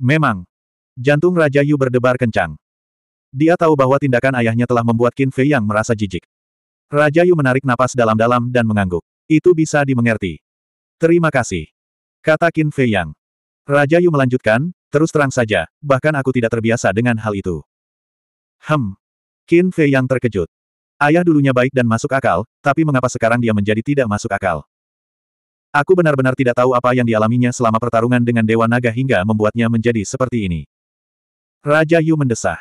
Memang. Jantung Raja Yu berdebar kencang. Dia tahu bahwa tindakan ayahnya telah membuat Qin Fei yang merasa jijik. Raja Yu menarik napas dalam-dalam dan mengangguk. Itu bisa dimengerti. Terima kasih. Kata Qin Fei Yang. Raja Yu melanjutkan, terus terang saja, bahkan aku tidak terbiasa dengan hal itu. Hem. Qin Fei Yang terkejut. Ayah dulunya baik dan masuk akal, tapi mengapa sekarang dia menjadi tidak masuk akal? Aku benar-benar tidak tahu apa yang dialaminya selama pertarungan dengan Dewa Naga hingga membuatnya menjadi seperti ini. Raja Yu mendesah.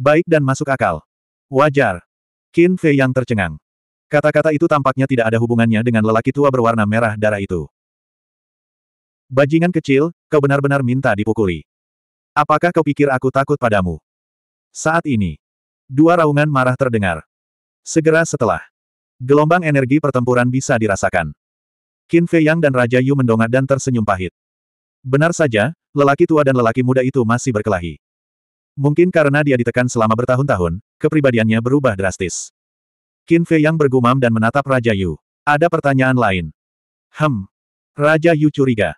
Baik dan masuk akal. Wajar. Qin Fei yang tercengang. Kata-kata itu tampaknya tidak ada hubungannya dengan lelaki tua berwarna merah darah itu. Bajingan kecil, kau benar-benar minta dipukuli. Apakah kau pikir aku takut padamu? Saat ini. Dua raungan marah terdengar. Segera setelah. Gelombang energi pertempuran bisa dirasakan. Qin Fei Yang dan Raja Yu mendongak dan tersenyum pahit. Benar saja, lelaki tua dan lelaki muda itu masih berkelahi. Mungkin karena dia ditekan selama bertahun-tahun, kepribadiannya berubah drastis. Qin Fei Yang bergumam dan menatap Raja Yu. Ada pertanyaan lain. Hem. Raja Yu curiga.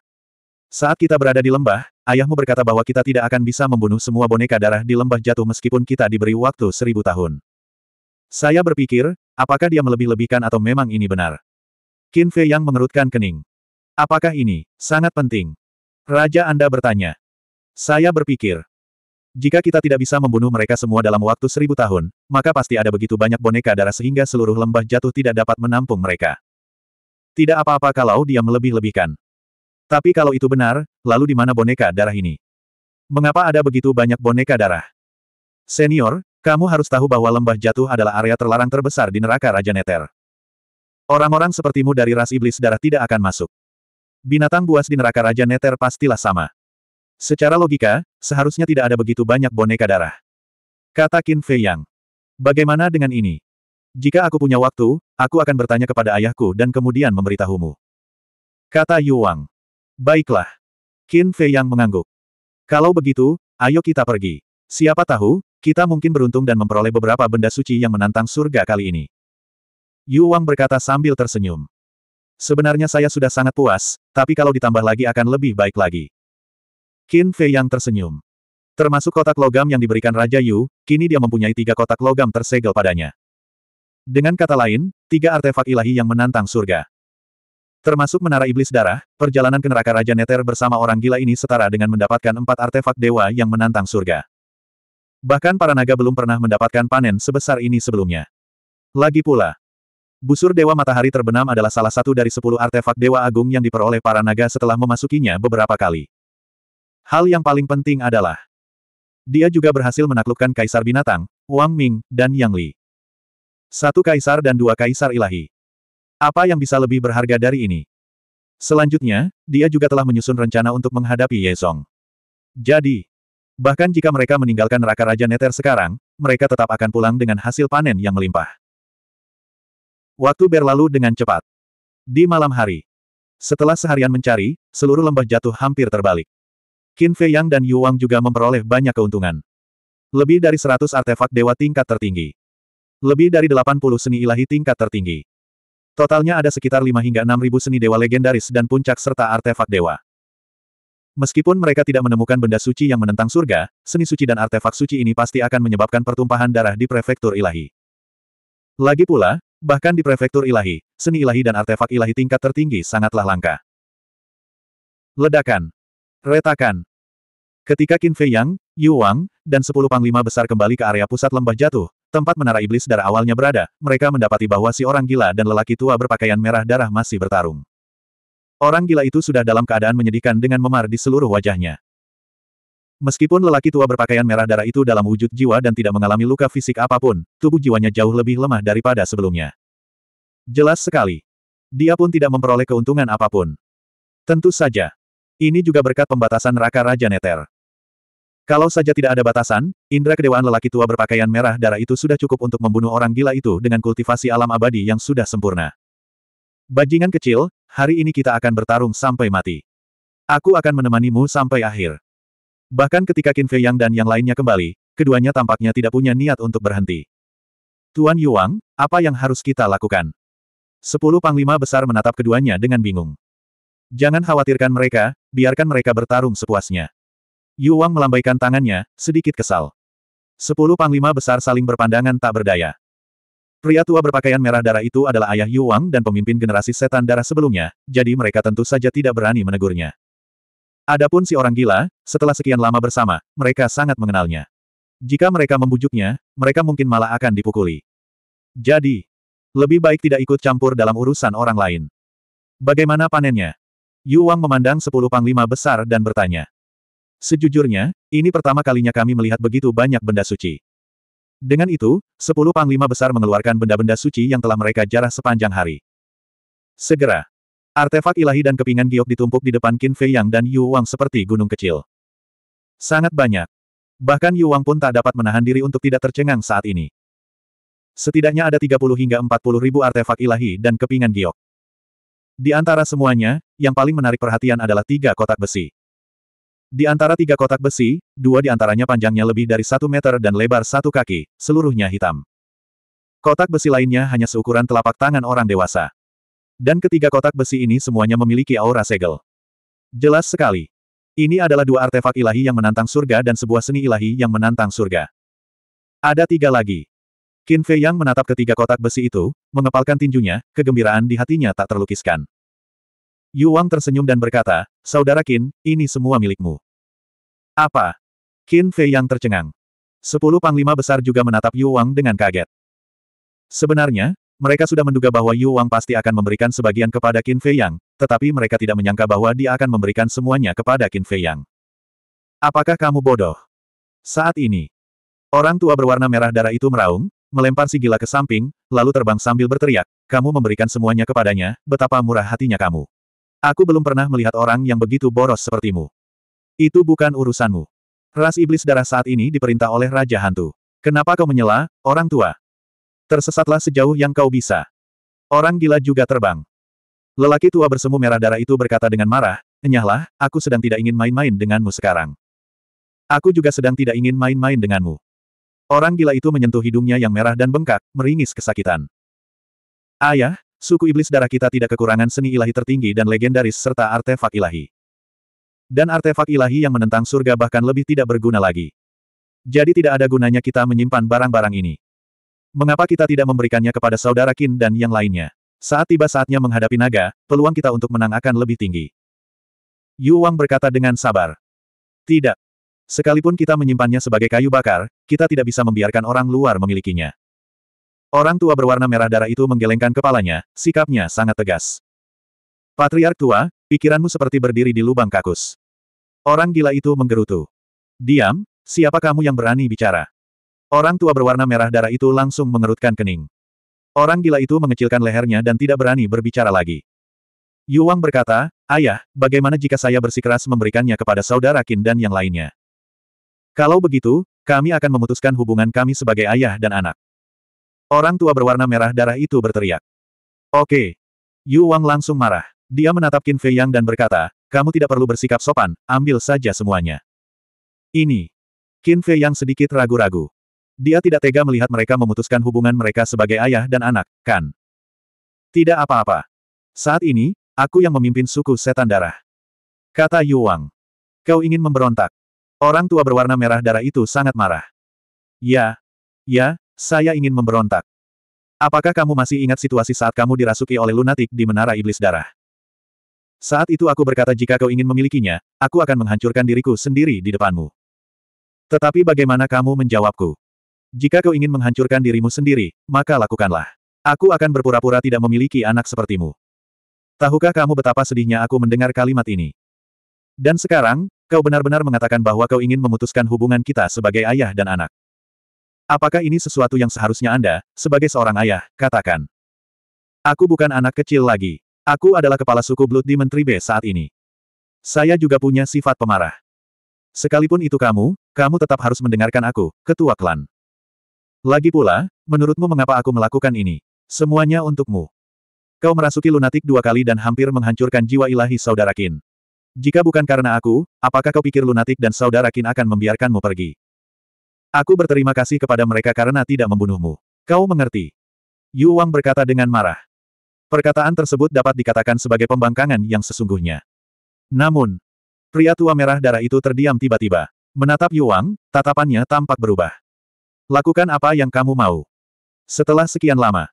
Saat kita berada di lembah, ayahmu berkata bahwa kita tidak akan bisa membunuh semua boneka darah di lembah jatuh meskipun kita diberi waktu seribu tahun. Saya berpikir, apakah dia melebih-lebihkan atau memang ini benar? Qin Fei yang mengerutkan kening. Apakah ini sangat penting? Raja Anda bertanya. Saya berpikir, jika kita tidak bisa membunuh mereka semua dalam waktu seribu tahun, maka pasti ada begitu banyak boneka darah sehingga seluruh lembah jatuh tidak dapat menampung mereka. Tidak apa-apa kalau dia melebih-lebihkan. Tapi kalau itu benar, lalu di mana boneka darah ini? Mengapa ada begitu banyak boneka darah? Senior, kamu harus tahu bahwa lembah jatuh adalah area terlarang terbesar di neraka Raja Neter. Orang-orang sepertimu dari ras iblis darah tidak akan masuk. Binatang buas di neraka Raja Neter pastilah sama. Secara logika, seharusnya tidak ada begitu banyak boneka darah. Kata Qin Fei Yang. Bagaimana dengan ini? Jika aku punya waktu, aku akan bertanya kepada ayahku dan kemudian memberitahumu. Kata Yu Wang. Baiklah. Qin Fei Yang mengangguk. Kalau begitu, ayo kita pergi. Siapa tahu, kita mungkin beruntung dan memperoleh beberapa benda suci yang menantang surga kali ini. Yu Wang berkata sambil tersenyum. Sebenarnya saya sudah sangat puas, tapi kalau ditambah lagi akan lebih baik lagi. Qin Fei yang tersenyum. Termasuk kotak logam yang diberikan Raja Yu, kini dia mempunyai tiga kotak logam tersegel padanya. Dengan kata lain, tiga artefak ilahi yang menantang surga. Termasuk menara iblis darah, perjalanan ke neraka Raja Neter bersama orang gila ini setara dengan mendapatkan empat artefak dewa yang menantang surga. Bahkan para naga belum pernah mendapatkan panen sebesar ini sebelumnya. Lagi pula, Busur Dewa Matahari Terbenam adalah salah satu dari sepuluh artefak Dewa Agung yang diperoleh para naga setelah memasukinya beberapa kali. Hal yang paling penting adalah dia juga berhasil menaklukkan Kaisar Binatang, Wang Ming, dan Yang Li. Satu Kaisar dan dua Kaisar Ilahi. Apa yang bisa lebih berharga dari ini? Selanjutnya, dia juga telah menyusun rencana untuk menghadapi Yezong. Jadi, bahkan jika mereka meninggalkan Raka Raja Neter sekarang, mereka tetap akan pulang dengan hasil panen yang melimpah. Waktu berlalu dengan cepat. Di malam hari. Setelah seharian mencari, seluruh lembah jatuh hampir terbalik. Qin Fei Yang dan Yu Wang juga memperoleh banyak keuntungan. Lebih dari 100 artefak dewa tingkat tertinggi. Lebih dari 80 seni ilahi tingkat tertinggi. Totalnya ada sekitar 5 hingga 6 ribu seni dewa legendaris dan puncak serta artefak dewa. Meskipun mereka tidak menemukan benda suci yang menentang surga, seni suci dan artefak suci ini pasti akan menyebabkan pertumpahan darah di prefektur ilahi. Lagi pula, Bahkan di prefektur ilahi, seni ilahi dan artefak ilahi tingkat tertinggi sangatlah langka. Ledakan. Retakan. Ketika Qin Fei Yang, Yu Wang, dan sepuluh panglima besar kembali ke area pusat lembah jatuh, tempat menara iblis darah awalnya berada, mereka mendapati bahwa si orang gila dan lelaki tua berpakaian merah darah masih bertarung. Orang gila itu sudah dalam keadaan menyedihkan dengan memar di seluruh wajahnya. Meskipun lelaki tua berpakaian merah darah itu dalam wujud jiwa dan tidak mengalami luka fisik apapun, tubuh jiwanya jauh lebih lemah daripada sebelumnya. Jelas sekali. Dia pun tidak memperoleh keuntungan apapun. Tentu saja. Ini juga berkat pembatasan Raka Raja Neter. Kalau saja tidak ada batasan, indera kedewaan lelaki tua berpakaian merah darah itu sudah cukup untuk membunuh orang gila itu dengan kultivasi alam abadi yang sudah sempurna. Bajingan kecil, hari ini kita akan bertarung sampai mati. Aku akan menemanimu sampai akhir. Bahkan ketika Qin Fei Yang dan yang lainnya kembali, keduanya tampaknya tidak punya niat untuk berhenti. Tuan Yuang, apa yang harus kita lakukan? Sepuluh panglima besar menatap keduanya dengan bingung. Jangan khawatirkan mereka, biarkan mereka bertarung sepuasnya. Wang melambaikan tangannya, sedikit kesal. Sepuluh panglima besar saling berpandangan tak berdaya. Pria tua berpakaian merah darah itu adalah ayah Wang dan pemimpin generasi setan darah sebelumnya, jadi mereka tentu saja tidak berani menegurnya. Adapun si orang gila, setelah sekian lama bersama, mereka sangat mengenalnya. Jika mereka membujuknya, mereka mungkin malah akan dipukuli. Jadi, lebih baik tidak ikut campur dalam urusan orang lain. Bagaimana panennya? Yu Wang memandang sepuluh panglima besar dan bertanya. Sejujurnya, ini pertama kalinya kami melihat begitu banyak benda suci. Dengan itu, sepuluh panglima besar mengeluarkan benda-benda suci yang telah mereka jarah sepanjang hari. Segera, Artefak ilahi dan kepingan giok ditumpuk di depan Qin Fei Yang dan Yu Wang seperti gunung kecil. Sangat banyak. Bahkan Yu Wang pun tak dapat menahan diri untuk tidak tercengang saat ini. Setidaknya ada 30 hingga 40 ribu artefak ilahi dan kepingan giok. Di antara semuanya, yang paling menarik perhatian adalah tiga kotak besi. Di antara tiga kotak besi, dua di antaranya panjangnya lebih dari satu meter dan lebar satu kaki, seluruhnya hitam. Kotak besi lainnya hanya seukuran telapak tangan orang dewasa. Dan ketiga kotak besi ini semuanya memiliki aura segel. Jelas sekali. Ini adalah dua artefak ilahi yang menantang surga dan sebuah seni ilahi yang menantang surga. Ada tiga lagi. Qin Fei Yang menatap ketiga kotak besi itu, mengepalkan tinjunya, kegembiraan di hatinya tak terlukiskan. Yu Wang tersenyum dan berkata, Saudara Qin, ini semua milikmu. Apa? Qin Fei Yang tercengang. Sepuluh panglima besar juga menatap Yu Wang dengan kaget. Sebenarnya, mereka sudah menduga bahwa Yu Wang pasti akan memberikan sebagian kepada Qin Fei Yang, tetapi mereka tidak menyangka bahwa dia akan memberikan semuanya kepada Qin Fei Yang. Apakah kamu bodoh? Saat ini, orang tua berwarna merah darah itu meraung, melempar si gila ke samping, lalu terbang sambil berteriak, kamu memberikan semuanya kepadanya, betapa murah hatinya kamu. Aku belum pernah melihat orang yang begitu boros sepertimu. Itu bukan urusanmu. Ras iblis darah saat ini diperintah oleh Raja Hantu. Kenapa kau menyela, orang tua? Tersesatlah sejauh yang kau bisa. Orang gila juga terbang. Lelaki tua bersemu merah darah itu berkata dengan marah, Enyahlah, aku sedang tidak ingin main-main denganmu sekarang. Aku juga sedang tidak ingin main-main denganmu. Orang gila itu menyentuh hidungnya yang merah dan bengkak, meringis kesakitan. Ayah, suku iblis darah kita tidak kekurangan seni ilahi tertinggi dan legendaris serta artefak ilahi. Dan artefak ilahi yang menentang surga bahkan lebih tidak berguna lagi. Jadi tidak ada gunanya kita menyimpan barang-barang ini. Mengapa kita tidak memberikannya kepada saudara Qin dan yang lainnya? Saat tiba saatnya menghadapi naga, peluang kita untuk menang akan lebih tinggi. Yu Wang berkata dengan sabar. Tidak. Sekalipun kita menyimpannya sebagai kayu bakar, kita tidak bisa membiarkan orang luar memilikinya. Orang tua berwarna merah darah itu menggelengkan kepalanya, sikapnya sangat tegas. Patriark tua, pikiranmu seperti berdiri di lubang kakus. Orang gila itu menggerutu. Diam, siapa kamu yang berani bicara? Orang tua berwarna merah darah itu langsung mengerutkan kening. Orang gila itu mengecilkan lehernya dan tidak berani berbicara lagi. Wang berkata, Ayah, bagaimana jika saya bersikeras memberikannya kepada saudara Qin dan yang lainnya? Kalau begitu, kami akan memutuskan hubungan kami sebagai ayah dan anak. Orang tua berwarna merah darah itu berteriak. Oke. Yu Wang langsung marah. Dia menatap Qin Fei Yang dan berkata, kamu tidak perlu bersikap sopan, ambil saja semuanya. Ini. Qin Fei Yang sedikit ragu-ragu. Dia tidak tega melihat mereka memutuskan hubungan mereka sebagai ayah dan anak, kan? Tidak apa-apa. Saat ini, aku yang memimpin suku setan darah. Kata Yu Kau ingin memberontak. Orang tua berwarna merah darah itu sangat marah. Ya. Ya, saya ingin memberontak. Apakah kamu masih ingat situasi saat kamu dirasuki oleh lunatik di Menara Iblis Darah? Saat itu aku berkata jika kau ingin memilikinya, aku akan menghancurkan diriku sendiri di depanmu. Tetapi bagaimana kamu menjawabku? Jika kau ingin menghancurkan dirimu sendiri, maka lakukanlah. Aku akan berpura-pura tidak memiliki anak sepertimu. Tahukah kamu betapa sedihnya aku mendengar kalimat ini? Dan sekarang, kau benar-benar mengatakan bahwa kau ingin memutuskan hubungan kita sebagai ayah dan anak. Apakah ini sesuatu yang seharusnya Anda, sebagai seorang ayah, katakan? Aku bukan anak kecil lagi. Aku adalah kepala suku Blood di Menteri B saat ini. Saya juga punya sifat pemarah. Sekalipun itu kamu, kamu tetap harus mendengarkan aku, ketua klan. Lagi pula, menurutmu mengapa aku melakukan ini? Semuanya untukmu. Kau merasuki lunatik dua kali dan hampir menghancurkan jiwa ilahi saudara Kin. Jika bukan karena aku, apakah kau pikir lunatik dan saudara Kin akan membiarkanmu pergi? Aku berterima kasih kepada mereka karena tidak membunuhmu. Kau mengerti? Yu Wang berkata dengan marah. Perkataan tersebut dapat dikatakan sebagai pembangkangan yang sesungguhnya. Namun, pria tua merah darah itu terdiam tiba-tiba. Menatap Yu Wang, tatapannya tampak berubah. Lakukan apa yang kamu mau. Setelah sekian lama,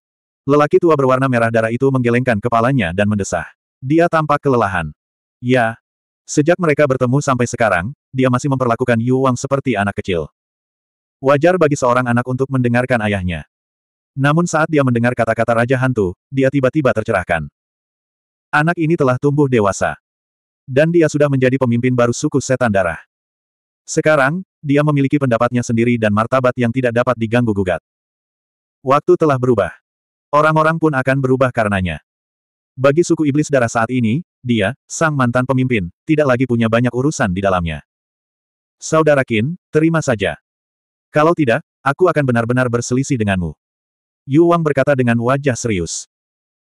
lelaki tua berwarna merah darah itu menggelengkan kepalanya dan mendesah. Dia tampak kelelahan. Ya. Sejak mereka bertemu sampai sekarang, dia masih memperlakukan Yu Wang seperti anak kecil. Wajar bagi seorang anak untuk mendengarkan ayahnya. Namun saat dia mendengar kata-kata Raja Hantu, dia tiba-tiba tercerahkan. Anak ini telah tumbuh dewasa. Dan dia sudah menjadi pemimpin baru suku setan darah. Sekarang, dia memiliki pendapatnya sendiri dan martabat yang tidak dapat diganggu-gugat. Waktu telah berubah. Orang-orang pun akan berubah karenanya. Bagi suku iblis darah saat ini, dia, sang mantan pemimpin, tidak lagi punya banyak urusan di dalamnya. Saudara Qin, terima saja. Kalau tidak, aku akan benar-benar berselisih denganmu. Yu Wang berkata dengan wajah serius.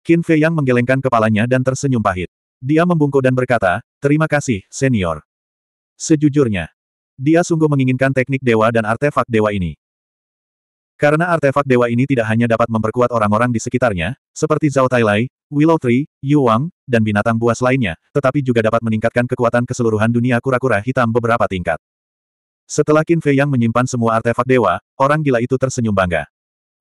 Qin Fei yang menggelengkan kepalanya dan tersenyum pahit. Dia membungkuk dan berkata, terima kasih, senior. Sejujurnya, dia sungguh menginginkan teknik dewa dan artefak dewa ini. Karena artefak dewa ini tidak hanya dapat memperkuat orang-orang di sekitarnya, seperti Zhao Tailai, Willow Tree, Yu Wang, dan binatang buas lainnya, tetapi juga dapat meningkatkan kekuatan keseluruhan dunia kura-kura hitam beberapa tingkat. Setelah Qin Fei yang menyimpan semua artefak dewa, orang gila itu tersenyum bangga.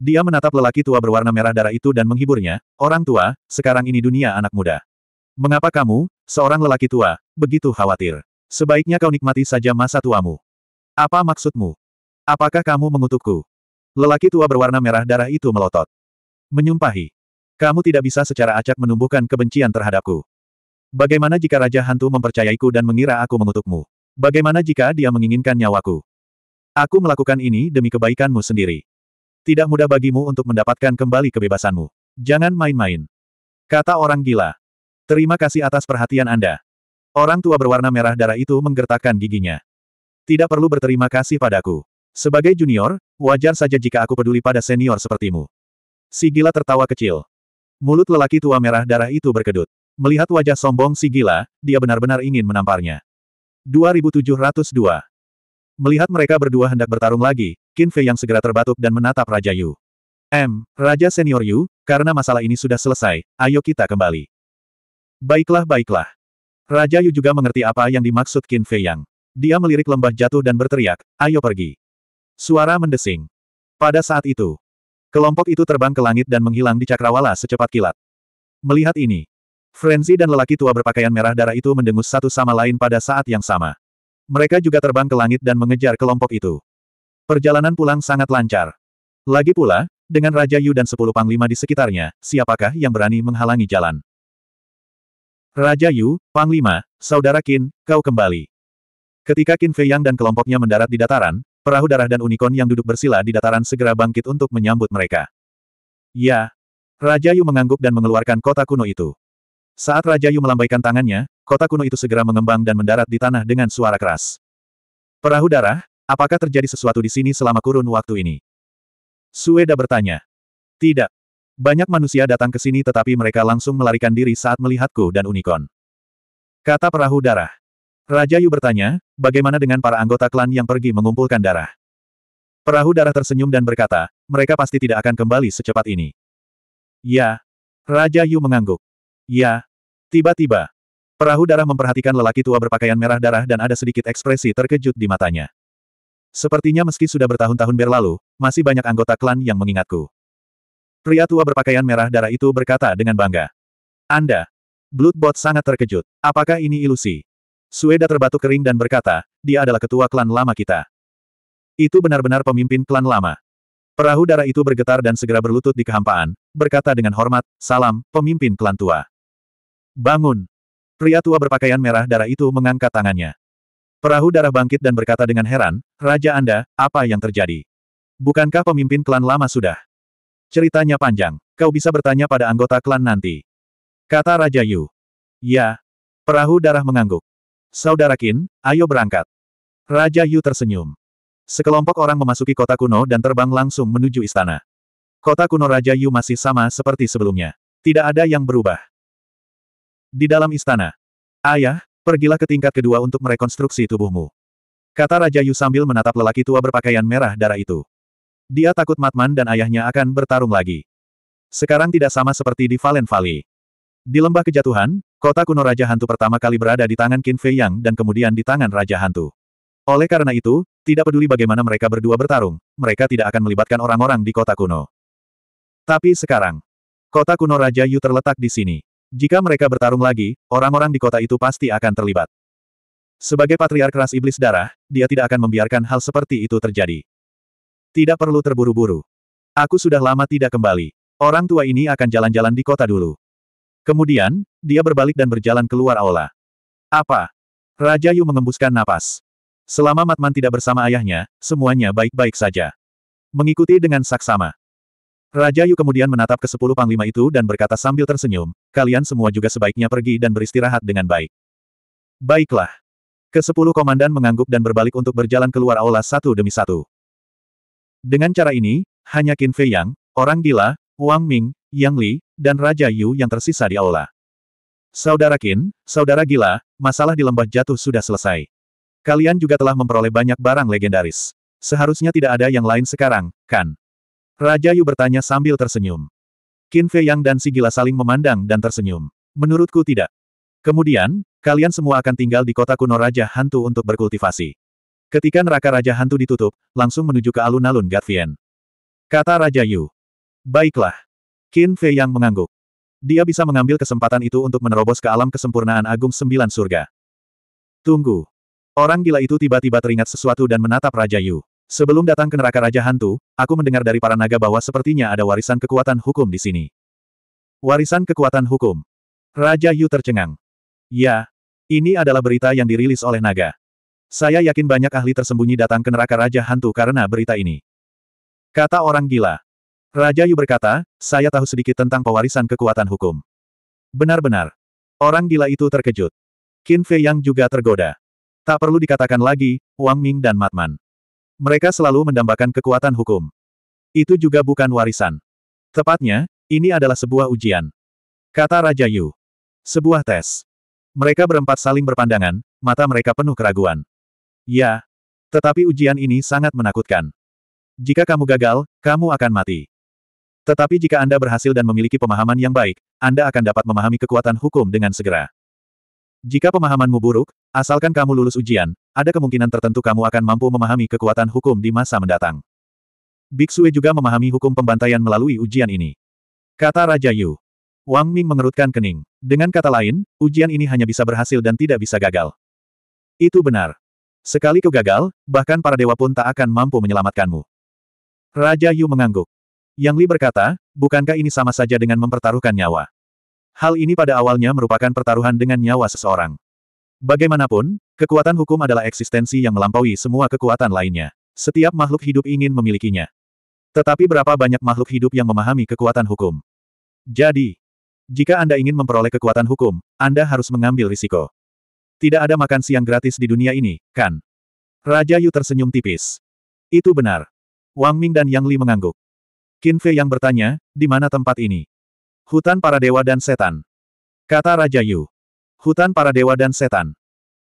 Dia menatap lelaki tua berwarna merah darah itu dan menghiburnya, orang tua, sekarang ini dunia anak muda. Mengapa kamu, seorang lelaki tua, begitu khawatir? Sebaiknya kau nikmati saja masa tuamu. Apa maksudmu? Apakah kamu mengutukku? Lelaki tua berwarna merah darah itu melotot. Menyumpahi. Kamu tidak bisa secara acak menumbuhkan kebencian terhadapku. Bagaimana jika Raja Hantu mempercayaiku dan mengira aku mengutukmu? Bagaimana jika dia menginginkan nyawaku? Aku melakukan ini demi kebaikanmu sendiri. Tidak mudah bagimu untuk mendapatkan kembali kebebasanmu. Jangan main-main. Kata orang gila. Terima kasih atas perhatian Anda. Orang tua berwarna merah darah itu menggertakkan giginya. Tidak perlu berterima kasih padaku. Sebagai junior, wajar saja jika aku peduli pada senior sepertimu. Si gila tertawa kecil. Mulut lelaki tua merah darah itu berkedut. Melihat wajah sombong si gila, dia benar-benar ingin menamparnya. 2702 Melihat mereka berdua hendak bertarung lagi, Qin Fei yang segera terbatuk dan menatap Raja Yu. M. Raja Senior Yu, karena masalah ini sudah selesai, ayo kita kembali. Baiklah baiklah. Raja Yu juga mengerti apa yang dimaksud Qin Fei Yang. Dia melirik lembah jatuh dan berteriak, ayo pergi. Suara mendesing. Pada saat itu, kelompok itu terbang ke langit dan menghilang di cakrawala secepat kilat. Melihat ini, Frenzy dan lelaki tua berpakaian merah darah itu mendengus satu sama lain pada saat yang sama. Mereka juga terbang ke langit dan mengejar kelompok itu. Perjalanan pulang sangat lancar. Lagi pula, dengan Raja Yu dan sepuluh panglima di sekitarnya, siapakah yang berani menghalangi jalan? Raja Yu, Panglima, Saudara Qin, kau kembali. Ketika Qin Fei Yang dan kelompoknya mendarat di dataran, perahu darah dan unicorn yang duduk bersila di dataran segera bangkit untuk menyambut mereka. Ya. Raja Yu mengangguk dan mengeluarkan kota kuno itu. Saat Raja Yu melambaikan tangannya, kota kuno itu segera mengembang dan mendarat di tanah dengan suara keras. Perahu darah, apakah terjadi sesuatu di sini selama kurun waktu ini? Sueda bertanya. Tidak. Banyak manusia datang ke sini tetapi mereka langsung melarikan diri saat melihatku dan unicorn. Kata perahu darah. Raja Yu bertanya, bagaimana dengan para anggota klan yang pergi mengumpulkan darah? Perahu darah tersenyum dan berkata, mereka pasti tidak akan kembali secepat ini. Ya. Raja Yu mengangguk. Ya. Tiba-tiba. Perahu darah memperhatikan lelaki tua berpakaian merah darah dan ada sedikit ekspresi terkejut di matanya. Sepertinya meski sudah bertahun-tahun berlalu, masih banyak anggota klan yang mengingatku. Pria tua berpakaian merah darah itu berkata dengan bangga. Anda. Bloodbot sangat terkejut. Apakah ini ilusi? Sueda terbatuk kering dan berkata, dia adalah ketua klan lama kita. Itu benar-benar pemimpin klan lama. Perahu darah itu bergetar dan segera berlutut di kehampaan, berkata dengan hormat, salam, pemimpin klan tua. Bangun! Pria tua berpakaian merah darah itu mengangkat tangannya. Perahu darah bangkit dan berkata dengan heran, Raja Anda, apa yang terjadi? Bukankah pemimpin klan lama sudah? Ceritanya panjang. Kau bisa bertanya pada anggota klan nanti. Kata Raja Yu. Ya. Perahu darah mengangguk. Saudara Kin, ayo berangkat. Raja Yu tersenyum. Sekelompok orang memasuki kota kuno dan terbang langsung menuju istana. Kota kuno Raja Yu masih sama seperti sebelumnya. Tidak ada yang berubah. Di dalam istana. Ayah, pergilah ke tingkat kedua untuk merekonstruksi tubuhmu. Kata Raja Yu sambil menatap lelaki tua berpakaian merah darah itu. Dia takut Matman dan ayahnya akan bertarung lagi. Sekarang tidak sama seperti di Valen Valley. Di lembah kejatuhan, kota kuno Raja Hantu pertama kali berada di tangan Qin Fei Yang dan kemudian di tangan Raja Hantu. Oleh karena itu, tidak peduli bagaimana mereka berdua bertarung, mereka tidak akan melibatkan orang-orang di kota kuno. Tapi sekarang, kota kuno Raja Yu terletak di sini. Jika mereka bertarung lagi, orang-orang di kota itu pasti akan terlibat. Sebagai patriark ras iblis darah, dia tidak akan membiarkan hal seperti itu terjadi. Tidak perlu terburu-buru. Aku sudah lama tidak kembali. Orang tua ini akan jalan-jalan di kota dulu. Kemudian, dia berbalik dan berjalan keluar aula. Apa? Raja Yu mengembuskan napas. Selama Matman tidak bersama ayahnya, semuanya baik-baik saja. Mengikuti dengan saksama. Raja Yu kemudian menatap ke sepuluh panglima itu dan berkata sambil tersenyum, kalian semua juga sebaiknya pergi dan beristirahat dengan baik. Baiklah. Kesepuluh komandan mengangguk dan berbalik untuk berjalan keluar aula satu demi satu. Dengan cara ini, hanya Qin Fei Yang, orang gila, Wang Ming, Yang Li, dan Raja Yu yang tersisa di aula. Saudara Qin, saudara gila, masalah di lembah jatuh sudah selesai. Kalian juga telah memperoleh banyak barang legendaris. Seharusnya tidak ada yang lain sekarang, kan? Raja Yu bertanya sambil tersenyum. Qin Fei Yang dan si gila saling memandang dan tersenyum. Menurutku tidak. Kemudian, kalian semua akan tinggal di kota kuno Raja Hantu untuk berkultivasi. Ketika neraka Raja Hantu ditutup, langsung menuju ke alun-alun Gatvian. Kata Raja Yu. Baiklah. Qin Fei yang mengangguk. Dia bisa mengambil kesempatan itu untuk menerobos ke alam kesempurnaan agung sembilan surga. Tunggu. Orang gila itu tiba-tiba teringat sesuatu dan menatap Raja Yu. Sebelum datang ke neraka Raja Hantu, aku mendengar dari para naga bahwa sepertinya ada warisan kekuatan hukum di sini. Warisan kekuatan hukum. Raja Yu tercengang. Ya, ini adalah berita yang dirilis oleh naga. Saya yakin banyak ahli tersembunyi datang ke neraka Raja Hantu karena berita ini. Kata orang gila. Raja Yu berkata, saya tahu sedikit tentang pewarisan kekuatan hukum. Benar-benar. Orang gila itu terkejut. Qin Fei Yang juga tergoda. Tak perlu dikatakan lagi, Wang Ming dan Matman. Mereka selalu mendambakan kekuatan hukum. Itu juga bukan warisan. Tepatnya, ini adalah sebuah ujian. Kata Raja Yu. Sebuah tes. Mereka berempat saling berpandangan, mata mereka penuh keraguan. Ya. Tetapi ujian ini sangat menakutkan. Jika kamu gagal, kamu akan mati. Tetapi jika Anda berhasil dan memiliki pemahaman yang baik, Anda akan dapat memahami kekuatan hukum dengan segera. Jika pemahamanmu buruk, asalkan kamu lulus ujian, ada kemungkinan tertentu kamu akan mampu memahami kekuatan hukum di masa mendatang. Biksue juga memahami hukum pembantaian melalui ujian ini. Kata Raja Yu. Wang Ming mengerutkan kening. Dengan kata lain, ujian ini hanya bisa berhasil dan tidak bisa gagal. Itu benar. Sekali kau gagal, bahkan para dewa pun tak akan mampu menyelamatkanmu. Raja Yu mengangguk. Yang Li berkata, bukankah ini sama saja dengan mempertaruhkan nyawa? Hal ini pada awalnya merupakan pertaruhan dengan nyawa seseorang. Bagaimanapun, kekuatan hukum adalah eksistensi yang melampaui semua kekuatan lainnya. Setiap makhluk hidup ingin memilikinya. Tetapi berapa banyak makhluk hidup yang memahami kekuatan hukum? Jadi, jika Anda ingin memperoleh kekuatan hukum, Anda harus mengambil risiko. Tidak ada makan siang gratis di dunia ini, kan? Raja Yu tersenyum tipis. Itu benar. Wang Ming dan Yang Li mengangguk. Qin Fei yang bertanya, di mana tempat ini? Hutan para dewa dan setan. Kata Raja Yu. Hutan para dewa dan setan.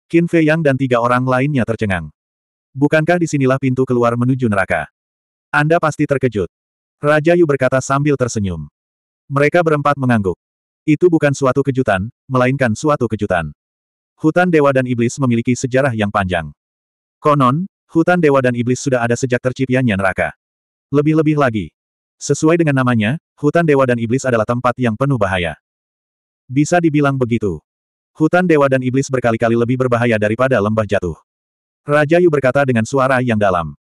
Qin Fei Yang dan tiga orang lainnya tercengang. Bukankah disinilah pintu keluar menuju neraka? Anda pasti terkejut. Raja Yu berkata sambil tersenyum. Mereka berempat mengangguk. Itu bukan suatu kejutan, melainkan suatu kejutan. Hutan Dewa dan Iblis memiliki sejarah yang panjang. Konon, Hutan Dewa dan Iblis sudah ada sejak terciptanya neraka. Lebih-lebih lagi. Sesuai dengan namanya, Hutan Dewa dan Iblis adalah tempat yang penuh bahaya. Bisa dibilang begitu. Hutan Dewa dan Iblis berkali-kali lebih berbahaya daripada lembah jatuh. Raja Yu berkata dengan suara yang dalam.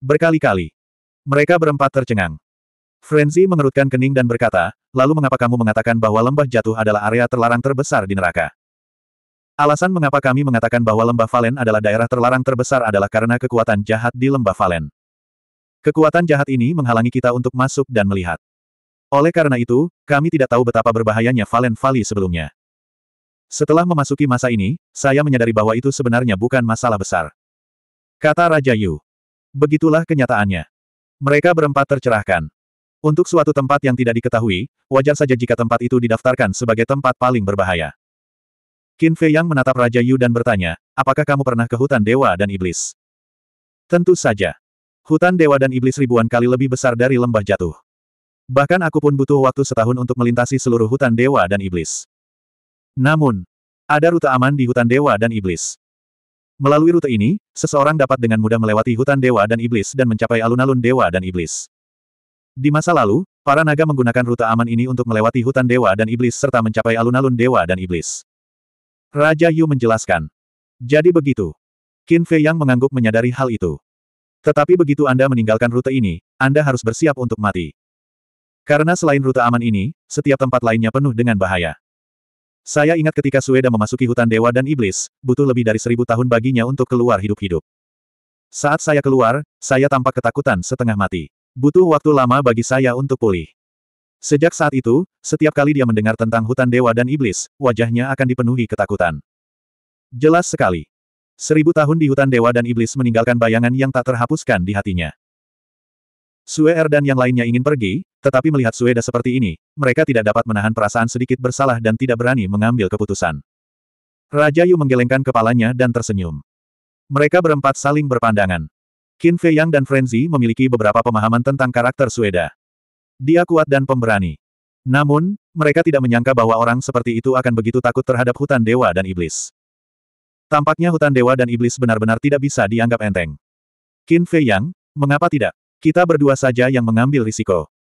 Berkali-kali. Mereka berempat tercengang. Frenzy mengerutkan kening dan berkata, lalu mengapa kamu mengatakan bahwa lembah jatuh adalah area terlarang terbesar di neraka? Alasan mengapa kami mengatakan bahwa Lembah Valen adalah daerah terlarang terbesar adalah karena kekuatan jahat di Lembah Valen. Kekuatan jahat ini menghalangi kita untuk masuk dan melihat. Oleh karena itu, kami tidak tahu betapa berbahayanya Valen Valley sebelumnya. Setelah memasuki masa ini, saya menyadari bahwa itu sebenarnya bukan masalah besar. Kata Raja Yu. Begitulah kenyataannya. Mereka berempat tercerahkan. Untuk suatu tempat yang tidak diketahui, wajar saja jika tempat itu didaftarkan sebagai tempat paling berbahaya. Qin Fei Yang menatap Raja Yu dan bertanya, apakah kamu pernah ke hutan dewa dan iblis? Tentu saja. Hutan dewa dan iblis ribuan kali lebih besar dari lembah jatuh. Bahkan aku pun butuh waktu setahun untuk melintasi seluruh hutan dewa dan iblis. Namun, ada rute aman di hutan dewa dan iblis. Melalui rute ini, seseorang dapat dengan mudah melewati hutan dewa dan iblis dan mencapai alun-alun dewa dan iblis. Di masa lalu, para naga menggunakan rute aman ini untuk melewati hutan dewa dan iblis serta mencapai alun-alun dewa dan iblis. Raja Yu menjelaskan. Jadi begitu. Qin Fei Yang mengangguk menyadari hal itu. Tetapi begitu Anda meninggalkan rute ini, Anda harus bersiap untuk mati. Karena selain rute aman ini, setiap tempat lainnya penuh dengan bahaya. Saya ingat ketika Sueda memasuki hutan dewa dan iblis, butuh lebih dari seribu tahun baginya untuk keluar hidup-hidup. Saat saya keluar, saya tampak ketakutan setengah mati. Butuh waktu lama bagi saya untuk pulih. Sejak saat itu, setiap kali dia mendengar tentang hutan dewa dan iblis, wajahnya akan dipenuhi ketakutan. Jelas sekali. Seribu tahun di hutan dewa dan iblis meninggalkan bayangan yang tak terhapuskan di hatinya. Sue Er dan yang lainnya ingin pergi, tetapi melihat Sueda seperti ini, mereka tidak dapat menahan perasaan sedikit bersalah dan tidak berani mengambil keputusan. Raja Yu menggelengkan kepalanya dan tersenyum. Mereka berempat saling berpandangan. Qin Fei Yang dan Frenzy memiliki beberapa pemahaman tentang karakter Sueda. Dia kuat dan pemberani. Namun, mereka tidak menyangka bahwa orang seperti itu akan begitu takut terhadap hutan dewa dan iblis. Tampaknya hutan dewa dan iblis benar-benar tidak bisa dianggap enteng. Qin Fei Yang, mengapa tidak? Kita berdua saja yang mengambil risiko.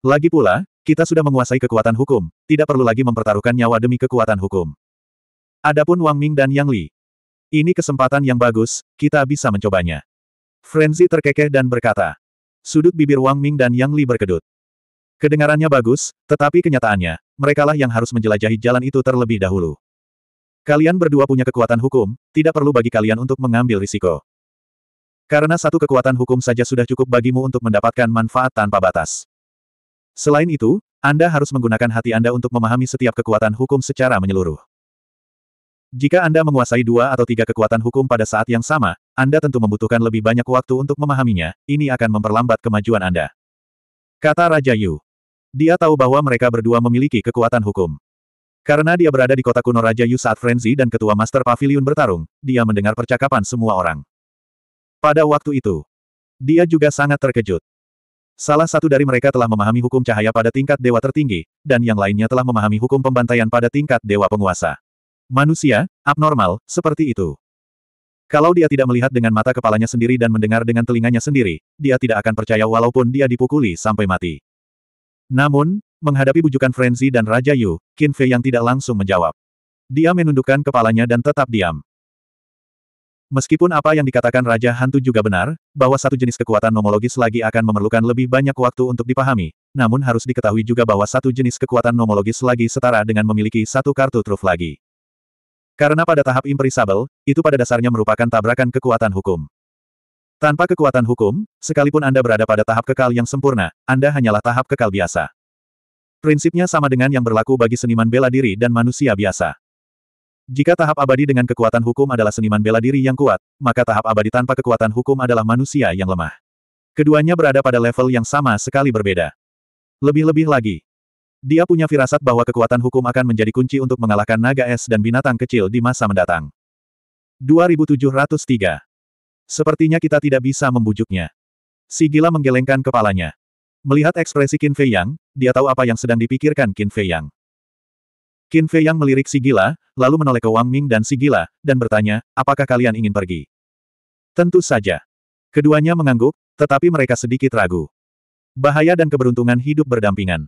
Lagi pula, kita sudah menguasai kekuatan hukum, tidak perlu lagi mempertaruhkan nyawa demi kekuatan hukum. Adapun Wang Ming dan Yang Li. Ini kesempatan yang bagus, kita bisa mencobanya. Frenzy terkekeh dan berkata. Sudut bibir Wang Ming dan Yang Li berkedut. Kedengarannya bagus, tetapi kenyataannya, merekalah yang harus menjelajahi jalan itu terlebih dahulu. Kalian berdua punya kekuatan hukum, tidak perlu bagi kalian untuk mengambil risiko. Karena satu kekuatan hukum saja sudah cukup bagimu untuk mendapatkan manfaat tanpa batas. Selain itu, Anda harus menggunakan hati Anda untuk memahami setiap kekuatan hukum secara menyeluruh. Jika Anda menguasai dua atau tiga kekuatan hukum pada saat yang sama, Anda tentu membutuhkan lebih banyak waktu untuk memahaminya, ini akan memperlambat kemajuan Anda. Kata Raja Yu. Dia tahu bahwa mereka berdua memiliki kekuatan hukum. Karena dia berada di kota kuno Raja Yu saat Frenzy dan Ketua Master Pavilion bertarung, dia mendengar percakapan semua orang. Pada waktu itu, dia juga sangat terkejut. Salah satu dari mereka telah memahami hukum cahaya pada tingkat dewa tertinggi, dan yang lainnya telah memahami hukum pembantaian pada tingkat dewa penguasa. Manusia, abnormal, seperti itu. Kalau dia tidak melihat dengan mata kepalanya sendiri dan mendengar dengan telinganya sendiri, dia tidak akan percaya walaupun dia dipukuli sampai mati. Namun, menghadapi bujukan Frenzy dan Raja Yu, Qin Fei yang tidak langsung menjawab. Dia menundukkan kepalanya dan tetap diam. Meskipun apa yang dikatakan Raja Hantu juga benar, bahwa satu jenis kekuatan nomologis lagi akan memerlukan lebih banyak waktu untuk dipahami, namun harus diketahui juga bahwa satu jenis kekuatan nomologis lagi setara dengan memiliki satu kartu truf lagi. Karena pada tahap imperisabel, itu pada dasarnya merupakan tabrakan kekuatan hukum. Tanpa kekuatan hukum, sekalipun Anda berada pada tahap kekal yang sempurna, Anda hanyalah tahap kekal biasa. Prinsipnya sama dengan yang berlaku bagi seniman bela diri dan manusia biasa. Jika tahap abadi dengan kekuatan hukum adalah seniman bela diri yang kuat, maka tahap abadi tanpa kekuatan hukum adalah manusia yang lemah. Keduanya berada pada level yang sama sekali berbeda. Lebih-lebih lagi, dia punya firasat bahwa kekuatan hukum akan menjadi kunci untuk mengalahkan naga es dan binatang kecil di masa mendatang. 2703 Sepertinya kita tidak bisa membujuknya. Si gila menggelengkan kepalanya. Melihat ekspresi Qin Fei Yang, dia tahu apa yang sedang dipikirkan Qin Fei Yang. Qin Fei Yang melirik si gila, lalu menoleh ke Wang Ming dan si gila, dan bertanya, apakah kalian ingin pergi? Tentu saja. Keduanya mengangguk, tetapi mereka sedikit ragu. Bahaya dan keberuntungan hidup berdampingan.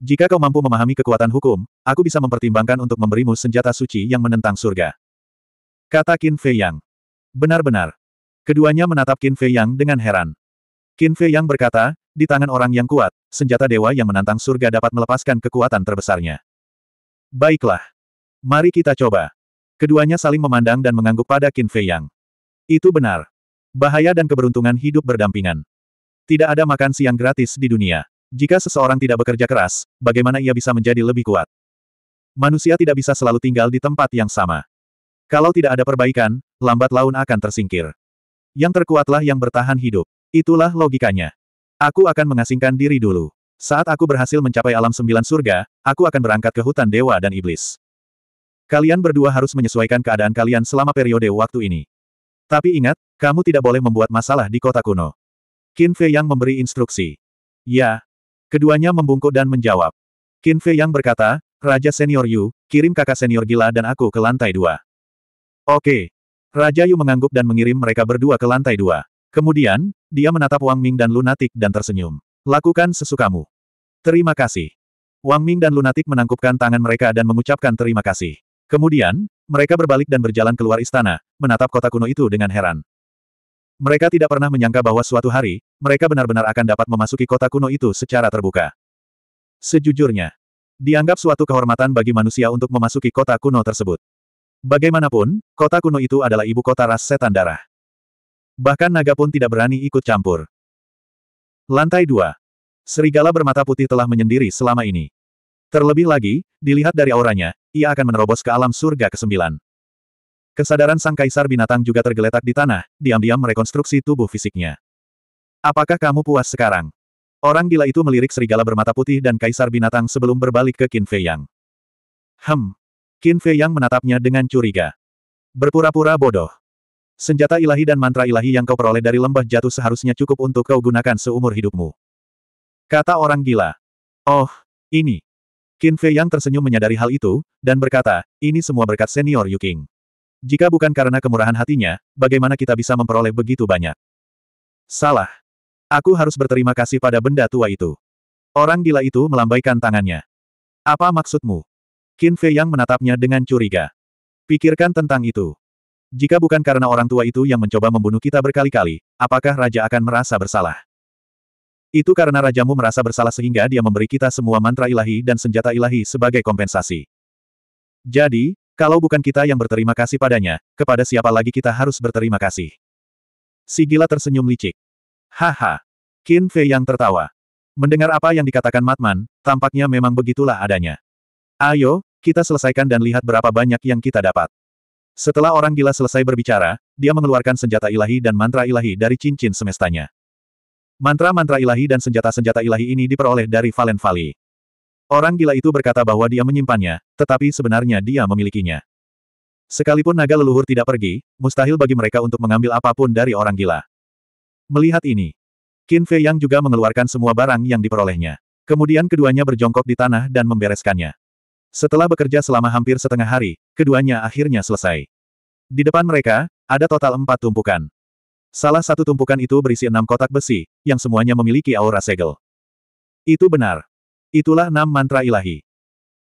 Jika kau mampu memahami kekuatan hukum, aku bisa mempertimbangkan untuk memberimu senjata suci yang menentang surga. Kata Qin Fei Yang. Benar-benar. Keduanya menatap Qin Fei Yang dengan heran. Qin Fei Yang berkata, di tangan orang yang kuat, senjata dewa yang menantang surga dapat melepaskan kekuatan terbesarnya. Baiklah. Mari kita coba. Keduanya saling memandang dan mengangguk pada Qin Fei Yang. Itu benar. Bahaya dan keberuntungan hidup berdampingan. Tidak ada makan siang gratis di dunia. Jika seseorang tidak bekerja keras, bagaimana ia bisa menjadi lebih kuat? Manusia tidak bisa selalu tinggal di tempat yang sama. Kalau tidak ada perbaikan, lambat laun akan tersingkir. Yang terkuatlah yang bertahan hidup. Itulah logikanya. Aku akan mengasingkan diri dulu. Saat aku berhasil mencapai alam sembilan surga, aku akan berangkat ke hutan dewa dan iblis. Kalian berdua harus menyesuaikan keadaan kalian selama periode waktu ini. Tapi ingat, kamu tidak boleh membuat masalah di kota kuno. Qin Fei Yang memberi instruksi. Ya. Keduanya membungkuk dan menjawab. Qin Fei Yang berkata, Raja Senior Yu, kirim kakak senior gila dan aku ke lantai dua. Oke. Raja Yu mengangguk dan mengirim mereka berdua ke lantai dua. Kemudian, dia menatap Wang Ming dan Lunatik dan tersenyum. Lakukan sesukamu. Terima kasih. Wang Ming dan Lunatik menangkupkan tangan mereka dan mengucapkan terima kasih. Kemudian, mereka berbalik dan berjalan keluar istana, menatap kota kuno itu dengan heran. Mereka tidak pernah menyangka bahwa suatu hari, mereka benar-benar akan dapat memasuki kota kuno itu secara terbuka. Sejujurnya, dianggap suatu kehormatan bagi manusia untuk memasuki kota kuno tersebut. Bagaimanapun, kota kuno itu adalah ibu kota ras setan darah. Bahkan naga pun tidak berani ikut campur. Lantai 2. Serigala bermata putih telah menyendiri selama ini. Terlebih lagi, dilihat dari auranya, ia akan menerobos ke alam surga ke-9. Kesadaran sang kaisar binatang juga tergeletak di tanah, diam-diam merekonstruksi tubuh fisiknya. Apakah kamu puas sekarang? Orang gila itu melirik serigala bermata putih dan kaisar binatang sebelum berbalik ke Qin Fei Yang. Hem, Qin Fei Yang menatapnya dengan curiga. Berpura-pura bodoh. Senjata ilahi dan mantra ilahi yang kau peroleh dari lembah jatuh seharusnya cukup untuk kau gunakan seumur hidupmu. Kata orang gila. Oh, ini. Qin Fei Yang tersenyum menyadari hal itu, dan berkata, ini semua berkat senior Yu King. Jika bukan karena kemurahan hatinya, bagaimana kita bisa memperoleh begitu banyak? Salah. Aku harus berterima kasih pada benda tua itu. Orang gila itu melambaikan tangannya. Apa maksudmu? Qin Fei yang menatapnya dengan curiga. Pikirkan tentang itu. Jika bukan karena orang tua itu yang mencoba membunuh kita berkali-kali, apakah raja akan merasa bersalah? Itu karena rajamu merasa bersalah sehingga dia memberi kita semua mantra ilahi dan senjata ilahi sebagai kompensasi. Jadi, kalau bukan kita yang berterima kasih padanya, kepada siapa lagi kita harus berterima kasih? Sigila tersenyum licik. Haha. Qin Fei yang tertawa. Mendengar apa yang dikatakan Matman, tampaknya memang begitulah adanya. Ayo, kita selesaikan dan lihat berapa banyak yang kita dapat. Setelah orang gila selesai berbicara, dia mengeluarkan senjata ilahi dan mantra ilahi dari cincin semestanya. Mantra-mantra ilahi dan senjata-senjata ilahi ini diperoleh dari Valen Valley. Orang gila itu berkata bahwa dia menyimpannya, tetapi sebenarnya dia memilikinya. Sekalipun naga leluhur tidak pergi, mustahil bagi mereka untuk mengambil apapun dari orang gila. Melihat ini, Qin Fei Yang juga mengeluarkan semua barang yang diperolehnya. Kemudian keduanya berjongkok di tanah dan membereskannya. Setelah bekerja selama hampir setengah hari, keduanya akhirnya selesai. Di depan mereka, ada total empat tumpukan. Salah satu tumpukan itu berisi enam kotak besi, yang semuanya memiliki aura segel. Itu benar. Itulah enam mantra ilahi.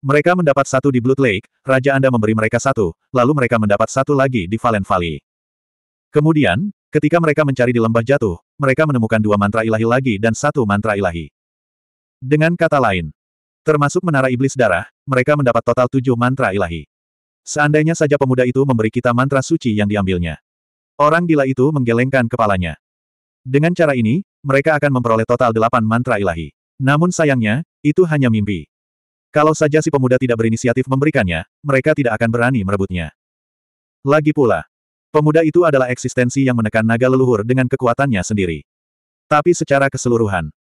Mereka mendapat satu di Blood Lake, Raja Anda memberi mereka satu, lalu mereka mendapat satu lagi di Valen Valley. Kemudian, ketika mereka mencari di lembah jatuh, mereka menemukan dua mantra ilahi lagi dan satu mantra ilahi. Dengan kata lain, Termasuk menara iblis darah, mereka mendapat total tujuh mantra ilahi. Seandainya saja pemuda itu memberi kita mantra suci yang diambilnya. Orang gila itu menggelengkan kepalanya. Dengan cara ini, mereka akan memperoleh total delapan mantra ilahi. Namun sayangnya, itu hanya mimpi. Kalau saja si pemuda tidak berinisiatif memberikannya, mereka tidak akan berani merebutnya. Lagi pula, pemuda itu adalah eksistensi yang menekan naga leluhur dengan kekuatannya sendiri. Tapi secara keseluruhan,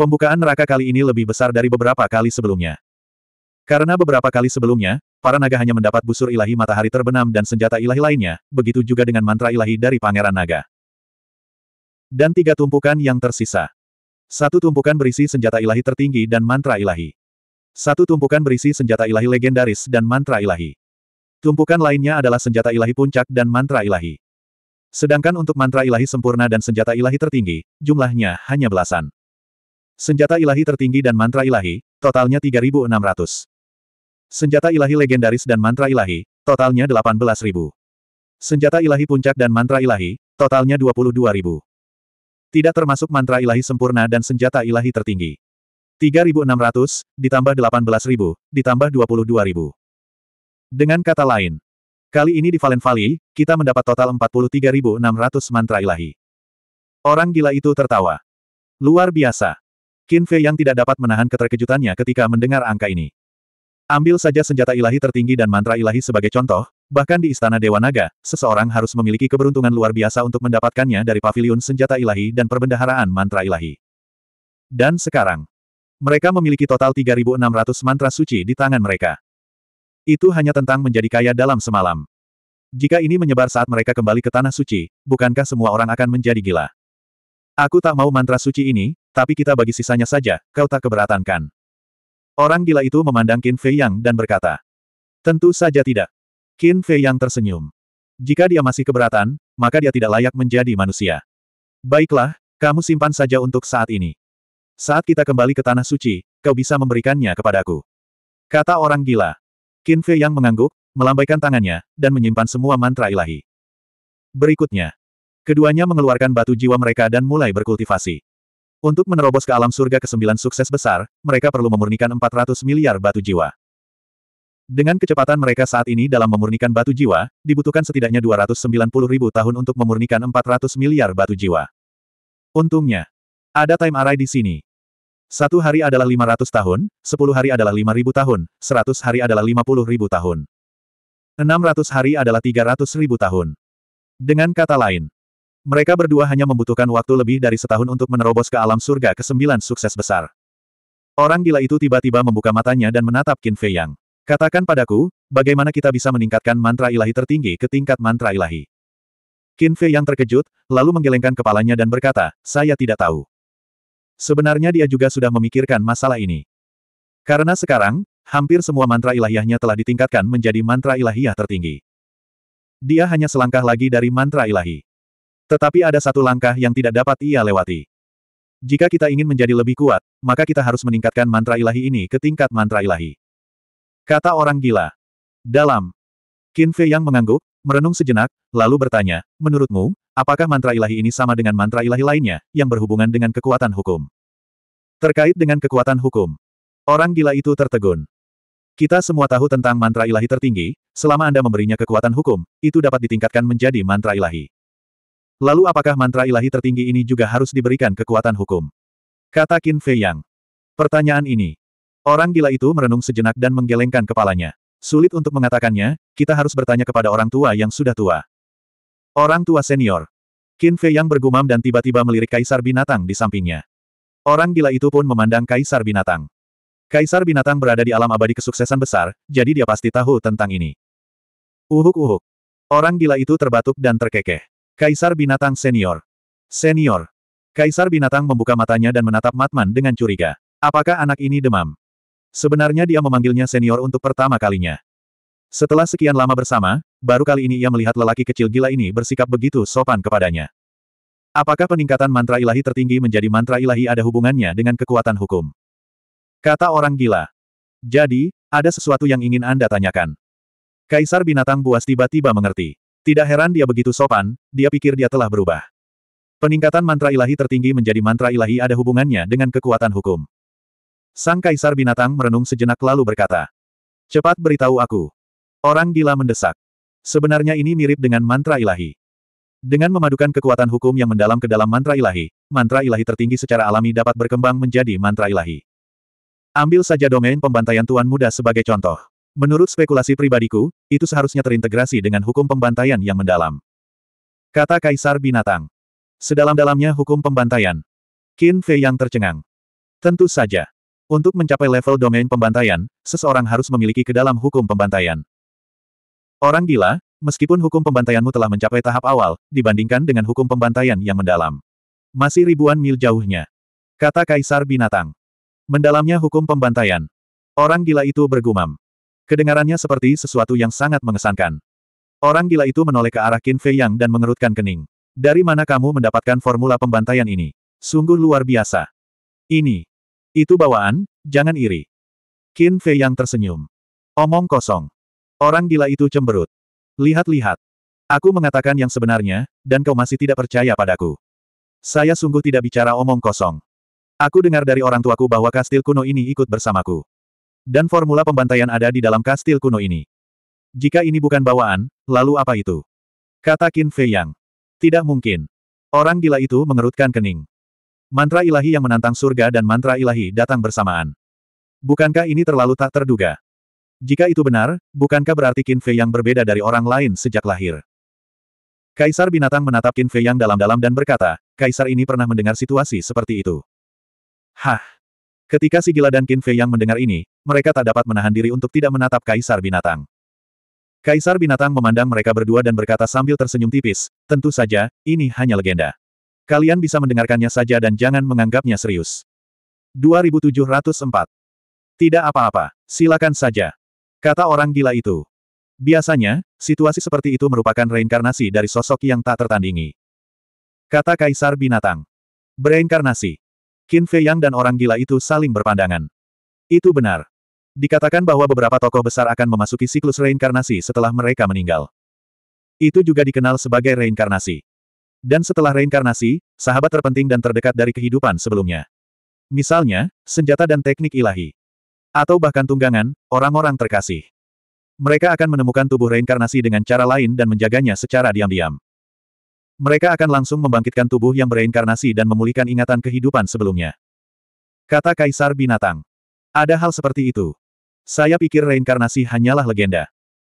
Pembukaan neraka kali ini lebih besar dari beberapa kali sebelumnya. Karena beberapa kali sebelumnya, para naga hanya mendapat busur ilahi matahari terbenam dan senjata ilahi lainnya, begitu juga dengan mantra ilahi dari pangeran naga. Dan tiga tumpukan yang tersisa. Satu tumpukan berisi senjata ilahi tertinggi dan mantra ilahi. Satu tumpukan berisi senjata ilahi legendaris dan mantra ilahi. Tumpukan lainnya adalah senjata ilahi puncak dan mantra ilahi. Sedangkan untuk mantra ilahi sempurna dan senjata ilahi tertinggi, jumlahnya hanya belasan. Senjata ilahi tertinggi dan mantra ilahi, totalnya 3.600. Senjata ilahi legendaris dan mantra ilahi, totalnya 18.000. Senjata ilahi puncak dan mantra ilahi, totalnya 22.000. Tidak termasuk mantra ilahi sempurna dan senjata ilahi tertinggi. 3.600, ditambah 18.000, ditambah 22.000. Dengan kata lain, kali ini di Valen Valley, kita mendapat total 43.600 mantra ilahi. Orang gila itu tertawa. Luar biasa. Qin Fei yang tidak dapat menahan keterkejutannya ketika mendengar angka ini. Ambil saja senjata ilahi tertinggi dan mantra ilahi sebagai contoh, bahkan di Istana Dewa Naga, seseorang harus memiliki keberuntungan luar biasa untuk mendapatkannya dari pavilion senjata ilahi dan perbendaharaan mantra ilahi. Dan sekarang, mereka memiliki total 3.600 mantra suci di tangan mereka. Itu hanya tentang menjadi kaya dalam semalam. Jika ini menyebar saat mereka kembali ke Tanah Suci, bukankah semua orang akan menjadi gila? Aku tak mau mantra suci ini, tapi kita bagi sisanya saja, kau tak keberatan kan? Orang gila itu memandang Qin Fei Yang dan berkata, Tentu saja tidak. Qin Fei Yang tersenyum. Jika dia masih keberatan, maka dia tidak layak menjadi manusia. Baiklah, kamu simpan saja untuk saat ini. Saat kita kembali ke Tanah Suci, kau bisa memberikannya kepadaku. Kata orang gila. Qin Fei Yang mengangguk, melambaikan tangannya, dan menyimpan semua mantra ilahi. Berikutnya. Keduanya mengeluarkan batu jiwa mereka dan mulai berkultivasi. Untuk menerobos ke alam surga ke-9 sukses besar, mereka perlu memurnikan 400 miliar batu jiwa. Dengan kecepatan mereka saat ini dalam memurnikan batu jiwa, dibutuhkan setidaknya 290 ribu tahun untuk memurnikan 400 miliar batu jiwa. Untungnya, ada time array di sini. Satu hari adalah 500 tahun, 10 hari adalah 5000 tahun, 100 hari adalah 50.000 tahun. 600 hari adalah 300.000 tahun. Dengan kata lain, mereka berdua hanya membutuhkan waktu lebih dari setahun untuk menerobos ke alam surga ke-9 sukses besar. Orang gila itu tiba-tiba membuka matanya dan menatap Qin Fei Yang. Katakan padaku, bagaimana kita bisa meningkatkan mantra ilahi tertinggi ke tingkat mantra ilahi? Qin Fei Yang terkejut, lalu menggelengkan kepalanya dan berkata, saya tidak tahu. Sebenarnya dia juga sudah memikirkan masalah ini. Karena sekarang, hampir semua mantra ilahiyahnya telah ditingkatkan menjadi mantra ilahiyah tertinggi. Dia hanya selangkah lagi dari mantra ilahi. Tetapi ada satu langkah yang tidak dapat ia lewati. Jika kita ingin menjadi lebih kuat, maka kita harus meningkatkan mantra ilahi ini ke tingkat mantra ilahi. Kata orang gila. Dalam. Qin Fei yang mengangguk, merenung sejenak, lalu bertanya, menurutmu, apakah mantra ilahi ini sama dengan mantra ilahi lainnya, yang berhubungan dengan kekuatan hukum? Terkait dengan kekuatan hukum. Orang gila itu tertegun. Kita semua tahu tentang mantra ilahi tertinggi, selama Anda memberinya kekuatan hukum, itu dapat ditingkatkan menjadi mantra ilahi. Lalu apakah mantra ilahi tertinggi ini juga harus diberikan kekuatan hukum? Kata Qin Fei Yang. Pertanyaan ini. Orang gila itu merenung sejenak dan menggelengkan kepalanya. Sulit untuk mengatakannya, kita harus bertanya kepada orang tua yang sudah tua. Orang tua senior. Qin Fei Yang bergumam dan tiba-tiba melirik Kaisar Binatang di sampingnya. Orang gila itu pun memandang Kaisar Binatang. Kaisar Binatang berada di alam abadi kesuksesan besar, jadi dia pasti tahu tentang ini. Uhuk-uhuk. Orang gila itu terbatuk dan terkekeh. Kaisar Binatang Senior. Senior. Kaisar Binatang membuka matanya dan menatap Matman dengan curiga. Apakah anak ini demam? Sebenarnya dia memanggilnya senior untuk pertama kalinya. Setelah sekian lama bersama, baru kali ini ia melihat lelaki kecil gila ini bersikap begitu sopan kepadanya. Apakah peningkatan mantra ilahi tertinggi menjadi mantra ilahi ada hubungannya dengan kekuatan hukum? Kata orang gila. Jadi, ada sesuatu yang ingin Anda tanyakan. Kaisar binatang buas tiba-tiba mengerti. Tidak heran dia begitu sopan, dia pikir dia telah berubah. Peningkatan mantra ilahi tertinggi menjadi mantra ilahi ada hubungannya dengan kekuatan hukum. Sang Kaisar Binatang merenung sejenak lalu berkata, Cepat beritahu aku. Orang gila mendesak. Sebenarnya ini mirip dengan mantra ilahi. Dengan memadukan kekuatan hukum yang mendalam ke dalam mantra ilahi, mantra ilahi tertinggi secara alami dapat berkembang menjadi mantra ilahi. Ambil saja domain pembantaian Tuan Muda sebagai contoh. Menurut spekulasi pribadiku, itu seharusnya terintegrasi dengan hukum pembantaian yang mendalam. Kata Kaisar Binatang. Sedalam-dalamnya hukum pembantaian. Qin Fei yang tercengang. Tentu saja. Untuk mencapai level domain pembantaian, seseorang harus memiliki kedalam hukum pembantaian. Orang gila, meskipun hukum pembantaianmu telah mencapai tahap awal, dibandingkan dengan hukum pembantaian yang mendalam. Masih ribuan mil jauhnya. Kata Kaisar Binatang. Mendalamnya hukum pembantaian. Orang gila itu bergumam. Kedengarannya seperti sesuatu yang sangat mengesankan. Orang gila itu menoleh ke arah Qin Fei Yang dan mengerutkan kening. Dari mana kamu mendapatkan formula pembantaian ini? Sungguh luar biasa. Ini. Itu bawaan, jangan iri. Qin Fei Yang tersenyum. Omong kosong. Orang gila itu cemberut. Lihat-lihat. Aku mengatakan yang sebenarnya, dan kau masih tidak percaya padaku. Saya sungguh tidak bicara omong kosong. Aku dengar dari orang tuaku bahwa kastil kuno ini ikut bersamaku. Dan formula pembantaian ada di dalam kastil kuno ini. Jika ini bukan bawaan, lalu apa itu? Kata Qin Fei Yang. Tidak mungkin. Orang gila itu mengerutkan kening. Mantra ilahi yang menantang surga dan mantra ilahi datang bersamaan. Bukankah ini terlalu tak terduga? Jika itu benar, bukankah berarti Qin Fei Yang berbeda dari orang lain sejak lahir? Kaisar binatang menatap Qin Fei Yang dalam-dalam dan berkata, Kaisar ini pernah mendengar situasi seperti itu. Hah! Ketika si gila dan Qin Fei yang mendengar ini, mereka tak dapat menahan diri untuk tidak menatap Kaisar Binatang. Kaisar Binatang memandang mereka berdua dan berkata sambil tersenyum tipis, tentu saja, ini hanya legenda. Kalian bisa mendengarkannya saja dan jangan menganggapnya serius. 2704 Tidak apa-apa, silakan saja. Kata orang gila itu. Biasanya, situasi seperti itu merupakan reinkarnasi dari sosok yang tak tertandingi. Kata Kaisar Binatang. "Reinkarnasi." Qin Fei Yang dan orang gila itu saling berpandangan. Itu benar. Dikatakan bahwa beberapa tokoh besar akan memasuki siklus reinkarnasi setelah mereka meninggal. Itu juga dikenal sebagai reinkarnasi. Dan setelah reinkarnasi, sahabat terpenting dan terdekat dari kehidupan sebelumnya. Misalnya, senjata dan teknik ilahi. Atau bahkan tunggangan, orang-orang terkasih. Mereka akan menemukan tubuh reinkarnasi dengan cara lain dan menjaganya secara diam-diam. Mereka akan langsung membangkitkan tubuh yang bereinkarnasi dan memulihkan ingatan kehidupan sebelumnya. Kata Kaisar Binatang. Ada hal seperti itu. Saya pikir reinkarnasi hanyalah legenda.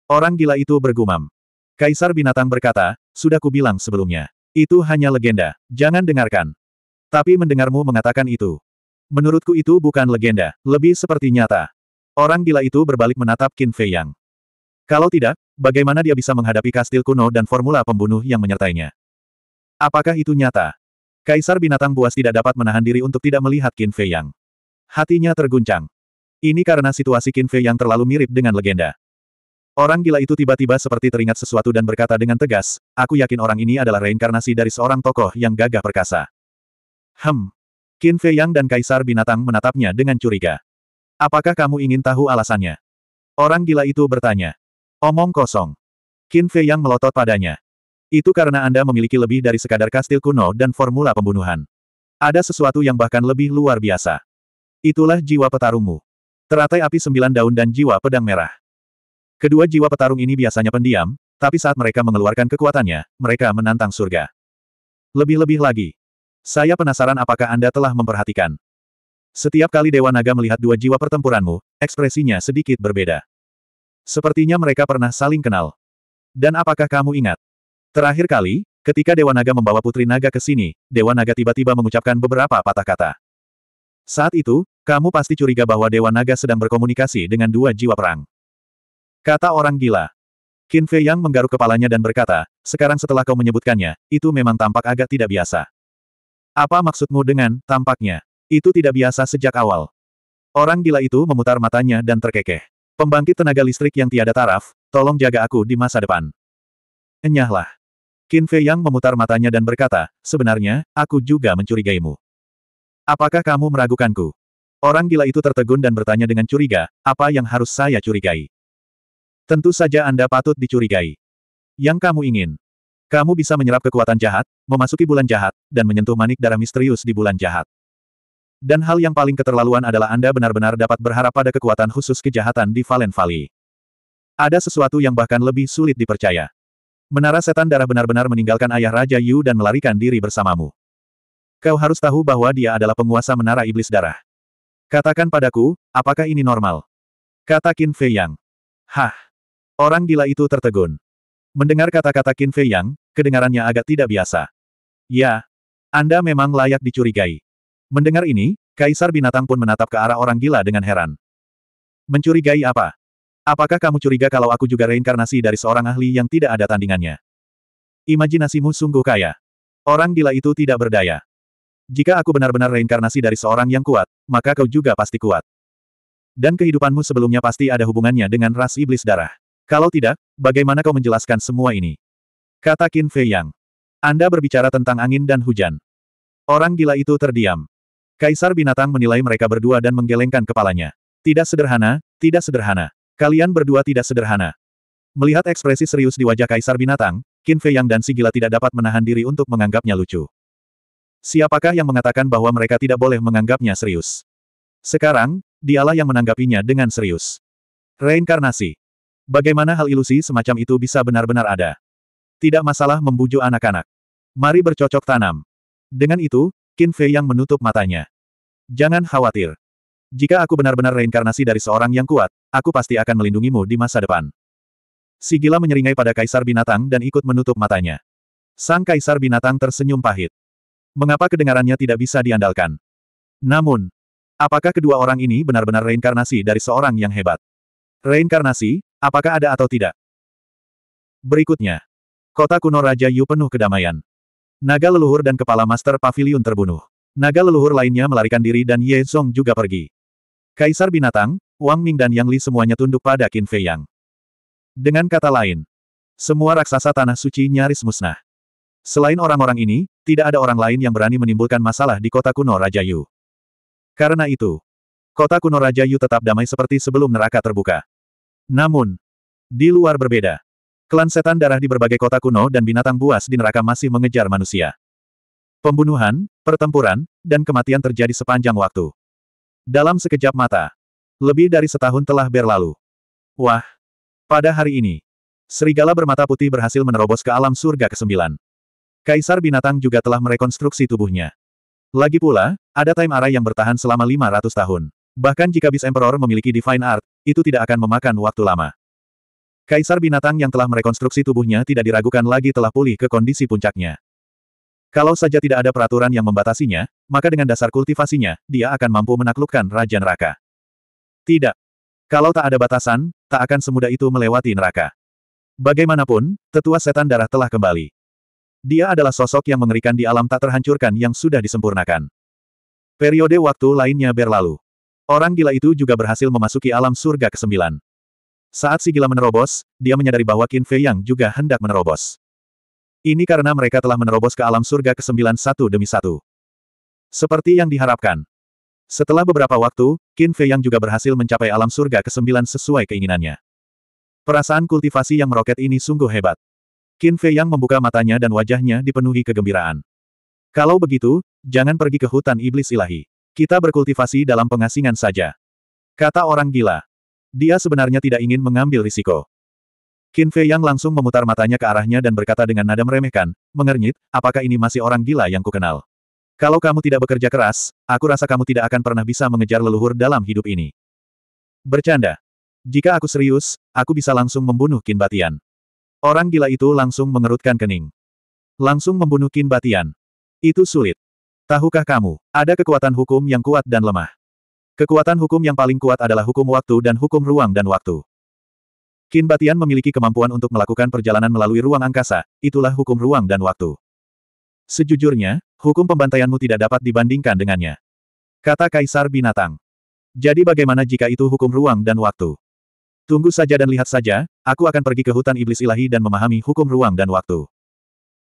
Orang gila itu bergumam. Kaisar Binatang berkata, sudah kubilang sebelumnya. Itu hanya legenda, jangan dengarkan. Tapi mendengarmu mengatakan itu. Menurutku itu bukan legenda, lebih seperti nyata. Orang gila itu berbalik menatap Qin Fei Yang. Kalau tidak, bagaimana dia bisa menghadapi kastil kuno dan formula pembunuh yang menyertainya? Apakah itu nyata? Kaisar binatang buas tidak dapat menahan diri untuk tidak melihat Qin Fei Yang. Hatinya terguncang. Ini karena situasi Qin Fei Yang terlalu mirip dengan legenda. Orang gila itu tiba-tiba seperti teringat sesuatu dan berkata dengan tegas, aku yakin orang ini adalah reinkarnasi dari seorang tokoh yang gagah perkasa. Hem. Qin Fei Yang dan Kaisar Binatang menatapnya dengan curiga. Apakah kamu ingin tahu alasannya? Orang gila itu bertanya. Omong kosong. Qin Fei Yang melotot padanya. Itu karena Anda memiliki lebih dari sekadar kastil kuno dan formula pembunuhan. Ada sesuatu yang bahkan lebih luar biasa. Itulah jiwa petarungmu. Teratai api sembilan daun dan jiwa pedang merah. Kedua jiwa petarung ini biasanya pendiam, tapi saat mereka mengeluarkan kekuatannya, mereka menantang surga. Lebih-lebih lagi. Saya penasaran apakah Anda telah memperhatikan. Setiap kali Dewa Naga melihat dua jiwa pertempuranmu, ekspresinya sedikit berbeda. Sepertinya mereka pernah saling kenal. Dan apakah kamu ingat, Terakhir kali, ketika Dewa Naga membawa Putri Naga ke sini, Dewa Naga tiba-tiba mengucapkan beberapa patah kata. Saat itu, kamu pasti curiga bahwa Dewa Naga sedang berkomunikasi dengan dua jiwa perang. Kata orang gila. Qin Fei Yang menggaruk kepalanya dan berkata, sekarang setelah kau menyebutkannya, itu memang tampak agak tidak biasa. Apa maksudmu dengan, tampaknya? Itu tidak biasa sejak awal. Orang gila itu memutar matanya dan terkekeh. Pembangkit tenaga listrik yang tiada taraf, tolong jaga aku di masa depan. Enyahlah. Qin Fei Yang memutar matanya dan berkata, sebenarnya, aku juga mencurigaimu. Apakah kamu meragukanku? Orang gila itu tertegun dan bertanya dengan curiga, apa yang harus saya curigai? Tentu saja Anda patut dicurigai. Yang kamu ingin. Kamu bisa menyerap kekuatan jahat, memasuki bulan jahat, dan menyentuh manik darah misterius di bulan jahat. Dan hal yang paling keterlaluan adalah Anda benar-benar dapat berharap pada kekuatan khusus kejahatan di Valen Valley. Ada sesuatu yang bahkan lebih sulit dipercaya. Menara setan darah benar-benar meninggalkan ayah Raja Yu dan melarikan diri bersamamu. Kau harus tahu bahwa dia adalah penguasa menara iblis darah. Katakan padaku, apakah ini normal? Kata Qin Fei Yang. Hah! Orang gila itu tertegun. Mendengar kata-kata Qin Fei Yang, kedengarannya agak tidak biasa. Ya, Anda memang layak dicurigai. Mendengar ini, Kaisar Binatang pun menatap ke arah orang gila dengan heran. Mencurigai apa? Apakah kamu curiga kalau aku juga reinkarnasi dari seorang ahli yang tidak ada tandingannya? Imajinasimu sungguh kaya. Orang gila itu tidak berdaya. Jika aku benar-benar reinkarnasi dari seorang yang kuat, maka kau juga pasti kuat. Dan kehidupanmu sebelumnya pasti ada hubungannya dengan ras iblis darah. Kalau tidak, bagaimana kau menjelaskan semua ini? Kata Qin Fei Yang. Anda berbicara tentang angin dan hujan. Orang gila itu terdiam. Kaisar binatang menilai mereka berdua dan menggelengkan kepalanya. Tidak sederhana, tidak sederhana. Kalian berdua tidak sederhana. Melihat ekspresi serius di wajah Kaisar Binatang, Qin Fei Yang dan Si Gila tidak dapat menahan diri untuk menganggapnya lucu. Siapakah yang mengatakan bahwa mereka tidak boleh menganggapnya serius? Sekarang, dialah yang menanggapinya dengan serius. Reinkarnasi. Bagaimana hal ilusi semacam itu bisa benar-benar ada? Tidak masalah membujuk anak-anak. Mari bercocok tanam. Dengan itu, Qin Fei yang menutup matanya. Jangan khawatir. Jika aku benar-benar reinkarnasi dari seorang yang kuat, aku pasti akan melindungimu di masa depan. Si gila menyeringai pada kaisar binatang dan ikut menutup matanya. Sang kaisar binatang tersenyum pahit. Mengapa kedengarannya tidak bisa diandalkan? Namun, apakah kedua orang ini benar-benar reinkarnasi dari seorang yang hebat? Reinkarnasi, apakah ada atau tidak? Berikutnya, kota kuno Raja Yu penuh kedamaian. Naga leluhur dan kepala master pavilion terbunuh. Naga leluhur lainnya melarikan diri dan Ye Song juga pergi. Kaisar binatang, Wang Ming dan Yang Li semuanya tunduk pada Qin Fei Yang. Dengan kata lain, semua raksasa tanah suci nyaris musnah. Selain orang-orang ini, tidak ada orang lain yang berani menimbulkan masalah di kota kuno Raja Yu. Karena itu, kota kuno Raja Yu tetap damai seperti sebelum neraka terbuka. Namun, di luar berbeda. Klan setan darah di berbagai kota kuno dan binatang buas di neraka masih mengejar manusia. Pembunuhan, pertempuran, dan kematian terjadi sepanjang waktu. Dalam sekejap mata. Lebih dari setahun telah berlalu. Wah! Pada hari ini, serigala bermata putih berhasil menerobos ke alam surga ke-9. Kaisar binatang juga telah merekonstruksi tubuhnya. Lagi pula, ada time array yang bertahan selama 500 tahun. Bahkan jika bis Emperor memiliki Divine Art, itu tidak akan memakan waktu lama. Kaisar binatang yang telah merekonstruksi tubuhnya tidak diragukan lagi telah pulih ke kondisi puncaknya. Kalau saja tidak ada peraturan yang membatasinya, maka dengan dasar kultivasinya, dia akan mampu menaklukkan Raja Neraka. Tidak. Kalau tak ada batasan, tak akan semudah itu melewati neraka. Bagaimanapun, tetua setan darah telah kembali. Dia adalah sosok yang mengerikan di alam tak terhancurkan yang sudah disempurnakan. Periode waktu lainnya berlalu. Orang gila itu juga berhasil memasuki alam surga ke-9. Saat si gila menerobos, dia menyadari bahwa Qin Fei Yang juga hendak menerobos. Ini karena mereka telah menerobos ke alam surga ke 91 satu demi satu. Seperti yang diharapkan. Setelah beberapa waktu, Qin Fei yang juga berhasil mencapai alam surga ke-9 sesuai keinginannya. Perasaan kultivasi yang meroket ini sungguh hebat. Qin Fei yang membuka matanya dan wajahnya dipenuhi kegembiraan. Kalau begitu, jangan pergi ke hutan iblis ilahi. Kita berkultivasi dalam pengasingan saja. Kata orang gila. Dia sebenarnya tidak ingin mengambil risiko. Qin Fei Yang langsung memutar matanya ke arahnya dan berkata dengan nada meremehkan, mengernyit, apakah ini masih orang gila yang kukenal? Kalau kamu tidak bekerja keras, aku rasa kamu tidak akan pernah bisa mengejar leluhur dalam hidup ini. Bercanda. Jika aku serius, aku bisa langsung membunuh Qin Batian. Orang gila itu langsung mengerutkan kening. Langsung membunuh Qin Batian. Itu sulit. Tahukah kamu, ada kekuatan hukum yang kuat dan lemah. Kekuatan hukum yang paling kuat adalah hukum waktu dan hukum ruang dan waktu. Kin Batian memiliki kemampuan untuk melakukan perjalanan melalui ruang angkasa, itulah hukum ruang dan waktu. Sejujurnya, hukum pembantaianmu tidak dapat dibandingkan dengannya. Kata Kaisar Binatang. Jadi bagaimana jika itu hukum ruang dan waktu? Tunggu saja dan lihat saja, aku akan pergi ke hutan iblis ilahi dan memahami hukum ruang dan waktu.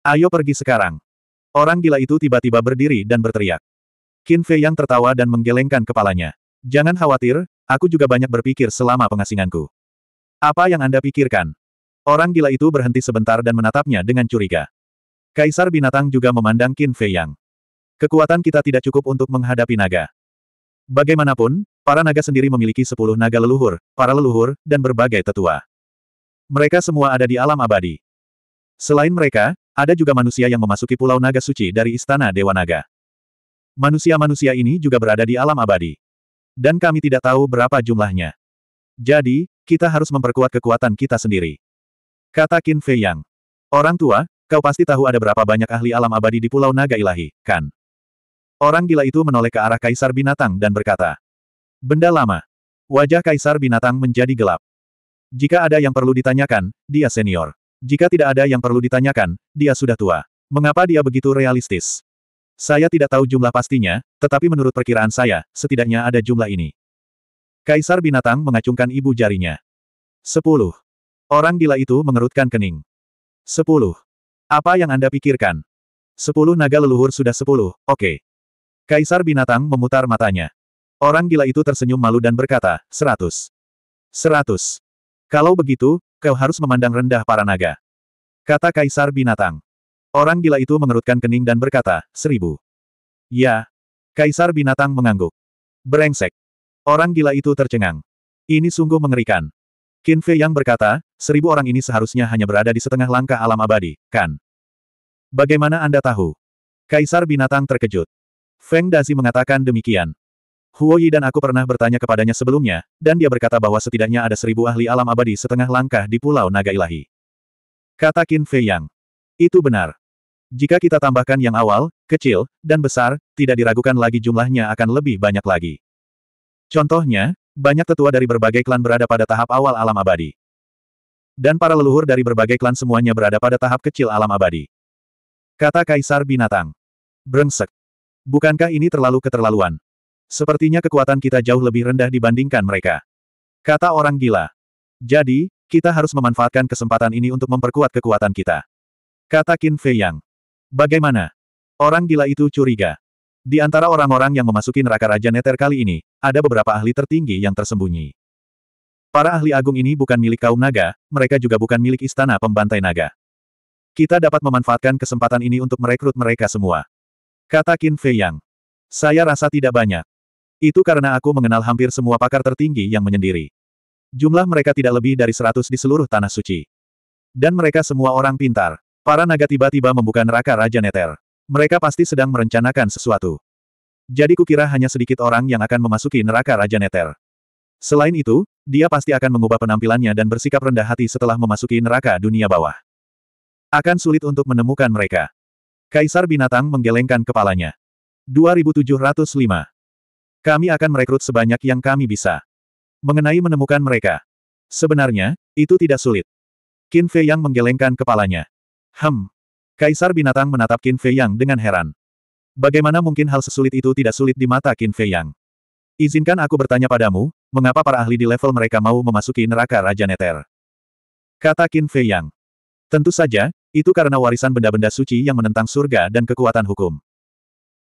Ayo pergi sekarang. Orang gila itu tiba-tiba berdiri dan berteriak. Qin Fei yang tertawa dan menggelengkan kepalanya. Jangan khawatir, aku juga banyak berpikir selama pengasinganku. Apa yang Anda pikirkan? Orang gila itu berhenti sebentar dan menatapnya dengan curiga. Kaisar binatang juga memandang Qin Fei Yang. Kekuatan kita tidak cukup untuk menghadapi naga. Bagaimanapun, para naga sendiri memiliki sepuluh naga leluhur, para leluhur, dan berbagai tetua. Mereka semua ada di alam abadi. Selain mereka, ada juga manusia yang memasuki pulau naga suci dari istana Dewa Naga. Manusia-manusia ini juga berada di alam abadi. Dan kami tidak tahu berapa jumlahnya. Jadi, kita harus memperkuat kekuatan kita sendiri. Kata Qin Fei Yang. Orang tua, kau pasti tahu ada berapa banyak ahli alam abadi di Pulau Naga Ilahi, kan? Orang gila itu menoleh ke arah Kaisar Binatang dan berkata. Benda lama. Wajah Kaisar Binatang menjadi gelap. Jika ada yang perlu ditanyakan, dia senior. Jika tidak ada yang perlu ditanyakan, dia sudah tua. Mengapa dia begitu realistis? Saya tidak tahu jumlah pastinya, tetapi menurut perkiraan saya, setidaknya ada jumlah ini. Kaisar binatang mengacungkan ibu jarinya. Sepuluh. Orang gila itu mengerutkan kening. Sepuluh. Apa yang Anda pikirkan? Sepuluh naga leluhur sudah sepuluh, oke. Okay. Kaisar binatang memutar matanya. Orang gila itu tersenyum malu dan berkata, seratus. Seratus. Kalau begitu, kau harus memandang rendah para naga. Kata Kaisar binatang. Orang gila itu mengerutkan kening dan berkata, seribu. Ya. Kaisar binatang mengangguk. Berengsek. Orang gila itu tercengang. Ini sungguh mengerikan. Qin Fei yang berkata, seribu orang ini seharusnya hanya berada di setengah langkah alam abadi, kan? Bagaimana Anda tahu? Kaisar binatang terkejut. Feng Dazi mengatakan demikian. Huo Yi dan aku pernah bertanya kepadanya sebelumnya, dan dia berkata bahwa setidaknya ada seribu ahli alam abadi setengah langkah di Pulau Naga Ilahi. Kata Qin Fei Yang. Itu benar. Jika kita tambahkan yang awal, kecil, dan besar, tidak diragukan lagi jumlahnya akan lebih banyak lagi. Contohnya, banyak tetua dari berbagai klan berada pada tahap awal alam abadi. Dan para leluhur dari berbagai klan semuanya berada pada tahap kecil alam abadi. Kata Kaisar Binatang. Brengsek. Bukankah ini terlalu keterlaluan? Sepertinya kekuatan kita jauh lebih rendah dibandingkan mereka. Kata orang gila. Jadi, kita harus memanfaatkan kesempatan ini untuk memperkuat kekuatan kita. Kata Qin Fei Yang. Bagaimana? Orang gila itu curiga. Di antara orang-orang yang memasuki neraka Raja Neter kali ini, ada beberapa ahli tertinggi yang tersembunyi. Para ahli agung ini bukan milik kaum naga, mereka juga bukan milik istana pembantai naga. Kita dapat memanfaatkan kesempatan ini untuk merekrut mereka semua. Kata Qin Fei Yang. Saya rasa tidak banyak. Itu karena aku mengenal hampir semua pakar tertinggi yang menyendiri. Jumlah mereka tidak lebih dari seratus di seluruh Tanah Suci. Dan mereka semua orang pintar. Para naga tiba-tiba membuka neraka Raja Neter. Mereka pasti sedang merencanakan sesuatu. Jadi kukira hanya sedikit orang yang akan memasuki neraka Raja Neter. Selain itu, dia pasti akan mengubah penampilannya dan bersikap rendah hati setelah memasuki neraka dunia bawah. Akan sulit untuk menemukan mereka. Kaisar Binatang menggelengkan kepalanya. 2705. Kami akan merekrut sebanyak yang kami bisa. Mengenai menemukan mereka. Sebenarnya, itu tidak sulit. Qin Fei yang menggelengkan kepalanya. Hmm. Kaisar binatang menatap Qin Fei Yang dengan heran. Bagaimana mungkin hal sesulit itu tidak sulit di mata Qin Fei Yang? Izinkan aku bertanya padamu, mengapa para ahli di level mereka mau memasuki neraka Raja Neter? Kata Qin Fei Yang. Tentu saja, itu karena warisan benda-benda suci yang menentang surga dan kekuatan hukum.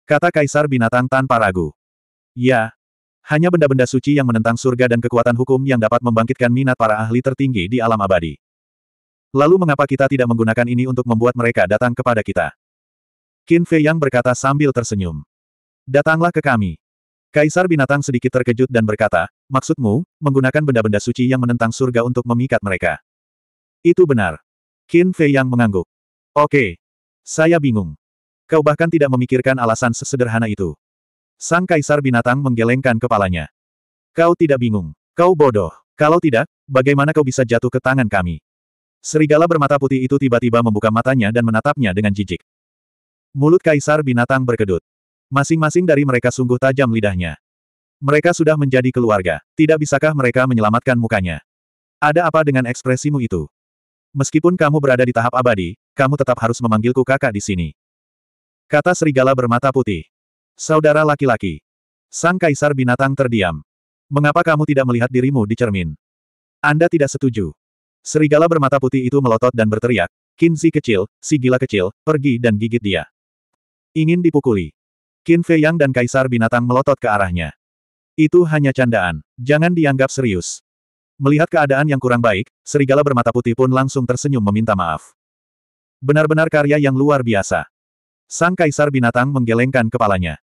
Kata Kaisar Binatang tanpa ragu. Ya, hanya benda-benda suci yang menentang surga dan kekuatan hukum yang dapat membangkitkan minat para ahli tertinggi di alam abadi. Lalu mengapa kita tidak menggunakan ini untuk membuat mereka datang kepada kita? Qin Fei Yang berkata sambil tersenyum. Datanglah ke kami. Kaisar binatang sedikit terkejut dan berkata, maksudmu, menggunakan benda-benda suci yang menentang surga untuk memikat mereka. Itu benar. Qin Fei Yang mengangguk. Oke. Saya bingung. Kau bahkan tidak memikirkan alasan sesederhana itu. Sang kaisar binatang menggelengkan kepalanya. Kau tidak bingung. Kau bodoh. Kalau tidak, bagaimana kau bisa jatuh ke tangan kami? Serigala bermata putih itu tiba-tiba membuka matanya dan menatapnya dengan jijik. Mulut kaisar binatang berkedut. Masing-masing dari mereka sungguh tajam lidahnya. Mereka sudah menjadi keluarga. Tidak bisakah mereka menyelamatkan mukanya? Ada apa dengan ekspresimu itu? Meskipun kamu berada di tahap abadi, kamu tetap harus memanggilku kakak di sini. Kata serigala bermata putih. Saudara laki-laki. Sang kaisar binatang terdiam. Mengapa kamu tidak melihat dirimu di cermin? Anda tidak setuju. Serigala bermata putih itu melotot dan berteriak, Qin kecil, si gila kecil, pergi dan gigit dia. Ingin dipukuli. Qin Fei Yang dan Kaisar Binatang melotot ke arahnya. Itu hanya candaan, jangan dianggap serius. Melihat keadaan yang kurang baik, serigala bermata putih pun langsung tersenyum meminta maaf. Benar-benar karya yang luar biasa. Sang Kaisar Binatang menggelengkan kepalanya.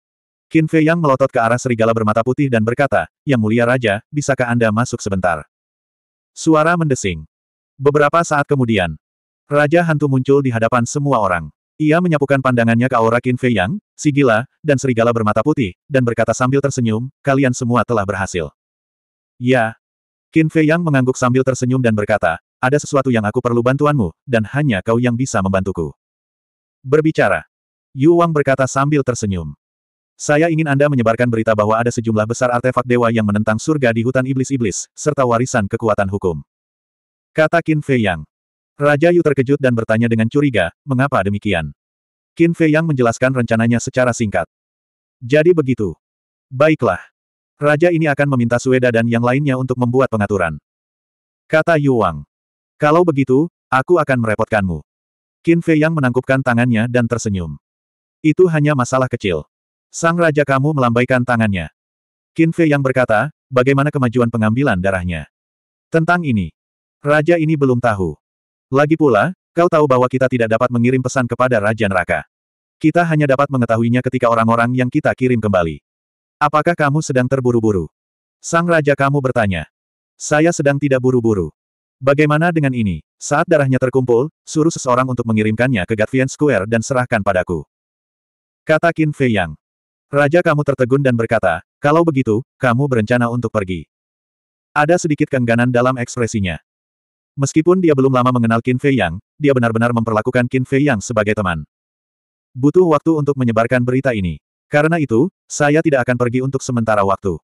Qin Fei Yang melotot ke arah serigala bermata putih dan berkata, Yang mulia Raja, bisakah Anda masuk sebentar? Suara mendesing. Beberapa saat kemudian, Raja Hantu muncul di hadapan semua orang. Ia menyapukan pandangannya ke aura Qin Fei Yang, si dan serigala bermata putih, dan berkata sambil tersenyum, kalian semua telah berhasil. Ya. Qin Fei Yang mengangguk sambil tersenyum dan berkata, ada sesuatu yang aku perlu bantuanmu, dan hanya kau yang bisa membantuku. Berbicara. Yu Wang berkata sambil tersenyum. Saya ingin Anda menyebarkan berita bahwa ada sejumlah besar artefak dewa yang menentang surga di hutan iblis-iblis, serta warisan kekuatan hukum. Kata Qin Fei Yang. Raja Yu terkejut dan bertanya dengan curiga, mengapa demikian? Qin Fei Yang menjelaskan rencananya secara singkat. Jadi begitu. Baiklah. Raja ini akan meminta Sueda dan yang lainnya untuk membuat pengaturan. Kata Yu Wang. Kalau begitu, aku akan merepotkanmu. Qin Fei Yang menangkupkan tangannya dan tersenyum. Itu hanya masalah kecil. Sang Raja kamu melambaikan tangannya. Qin Fei Yang berkata, bagaimana kemajuan pengambilan darahnya? Tentang ini, Raja ini belum tahu. Lagi pula, kau tahu bahwa kita tidak dapat mengirim pesan kepada Raja Neraka. Kita hanya dapat mengetahuinya ketika orang-orang yang kita kirim kembali. Apakah kamu sedang terburu-buru? Sang Raja kamu bertanya. Saya sedang tidak buru-buru. Bagaimana dengan ini? Saat darahnya terkumpul, suruh seseorang untuk mengirimkannya ke Gatvian Square dan serahkan padaku. Kata Qin Fei Yang. Raja kamu tertegun dan berkata, kalau begitu, kamu berencana untuk pergi. Ada sedikit kengganan dalam ekspresinya. Meskipun dia belum lama mengenal Qin Fei Yang, dia benar-benar memperlakukan Qin Fei Yang sebagai teman. Butuh waktu untuk menyebarkan berita ini. Karena itu, saya tidak akan pergi untuk sementara waktu.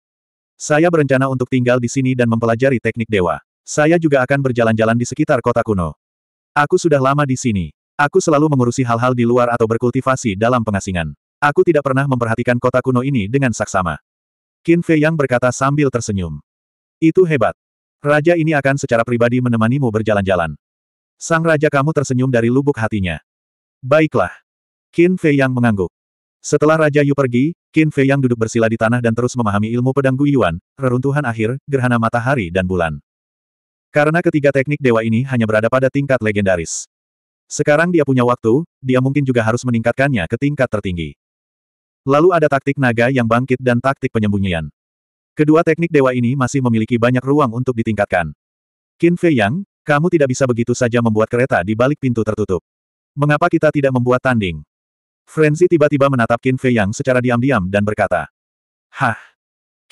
Saya berencana untuk tinggal di sini dan mempelajari teknik dewa. Saya juga akan berjalan-jalan di sekitar kota kuno. Aku sudah lama di sini. Aku selalu mengurusi hal-hal di luar atau berkultivasi dalam pengasingan. Aku tidak pernah memperhatikan kota kuno ini dengan saksama. Qin Fei Yang berkata sambil tersenyum. Itu hebat. Raja ini akan secara pribadi menemanimu berjalan-jalan. Sang Raja kamu tersenyum dari lubuk hatinya. Baiklah. Qin Fei Yang mengangguk. Setelah Raja Yu pergi, Qin Fei Yang duduk bersila di tanah dan terus memahami ilmu pedang Guyuan, reruntuhan akhir, gerhana matahari dan bulan. Karena ketiga teknik dewa ini hanya berada pada tingkat legendaris. Sekarang dia punya waktu, dia mungkin juga harus meningkatkannya ke tingkat tertinggi. Lalu ada taktik naga yang bangkit dan taktik penyembunyian. Kedua teknik dewa ini masih memiliki banyak ruang untuk ditingkatkan. Qin Fei Yang, kamu tidak bisa begitu saja membuat kereta di balik pintu tertutup. Mengapa kita tidak membuat tanding? Frenzy tiba-tiba menatap Qin Fei Yang secara diam-diam dan berkata. Hah!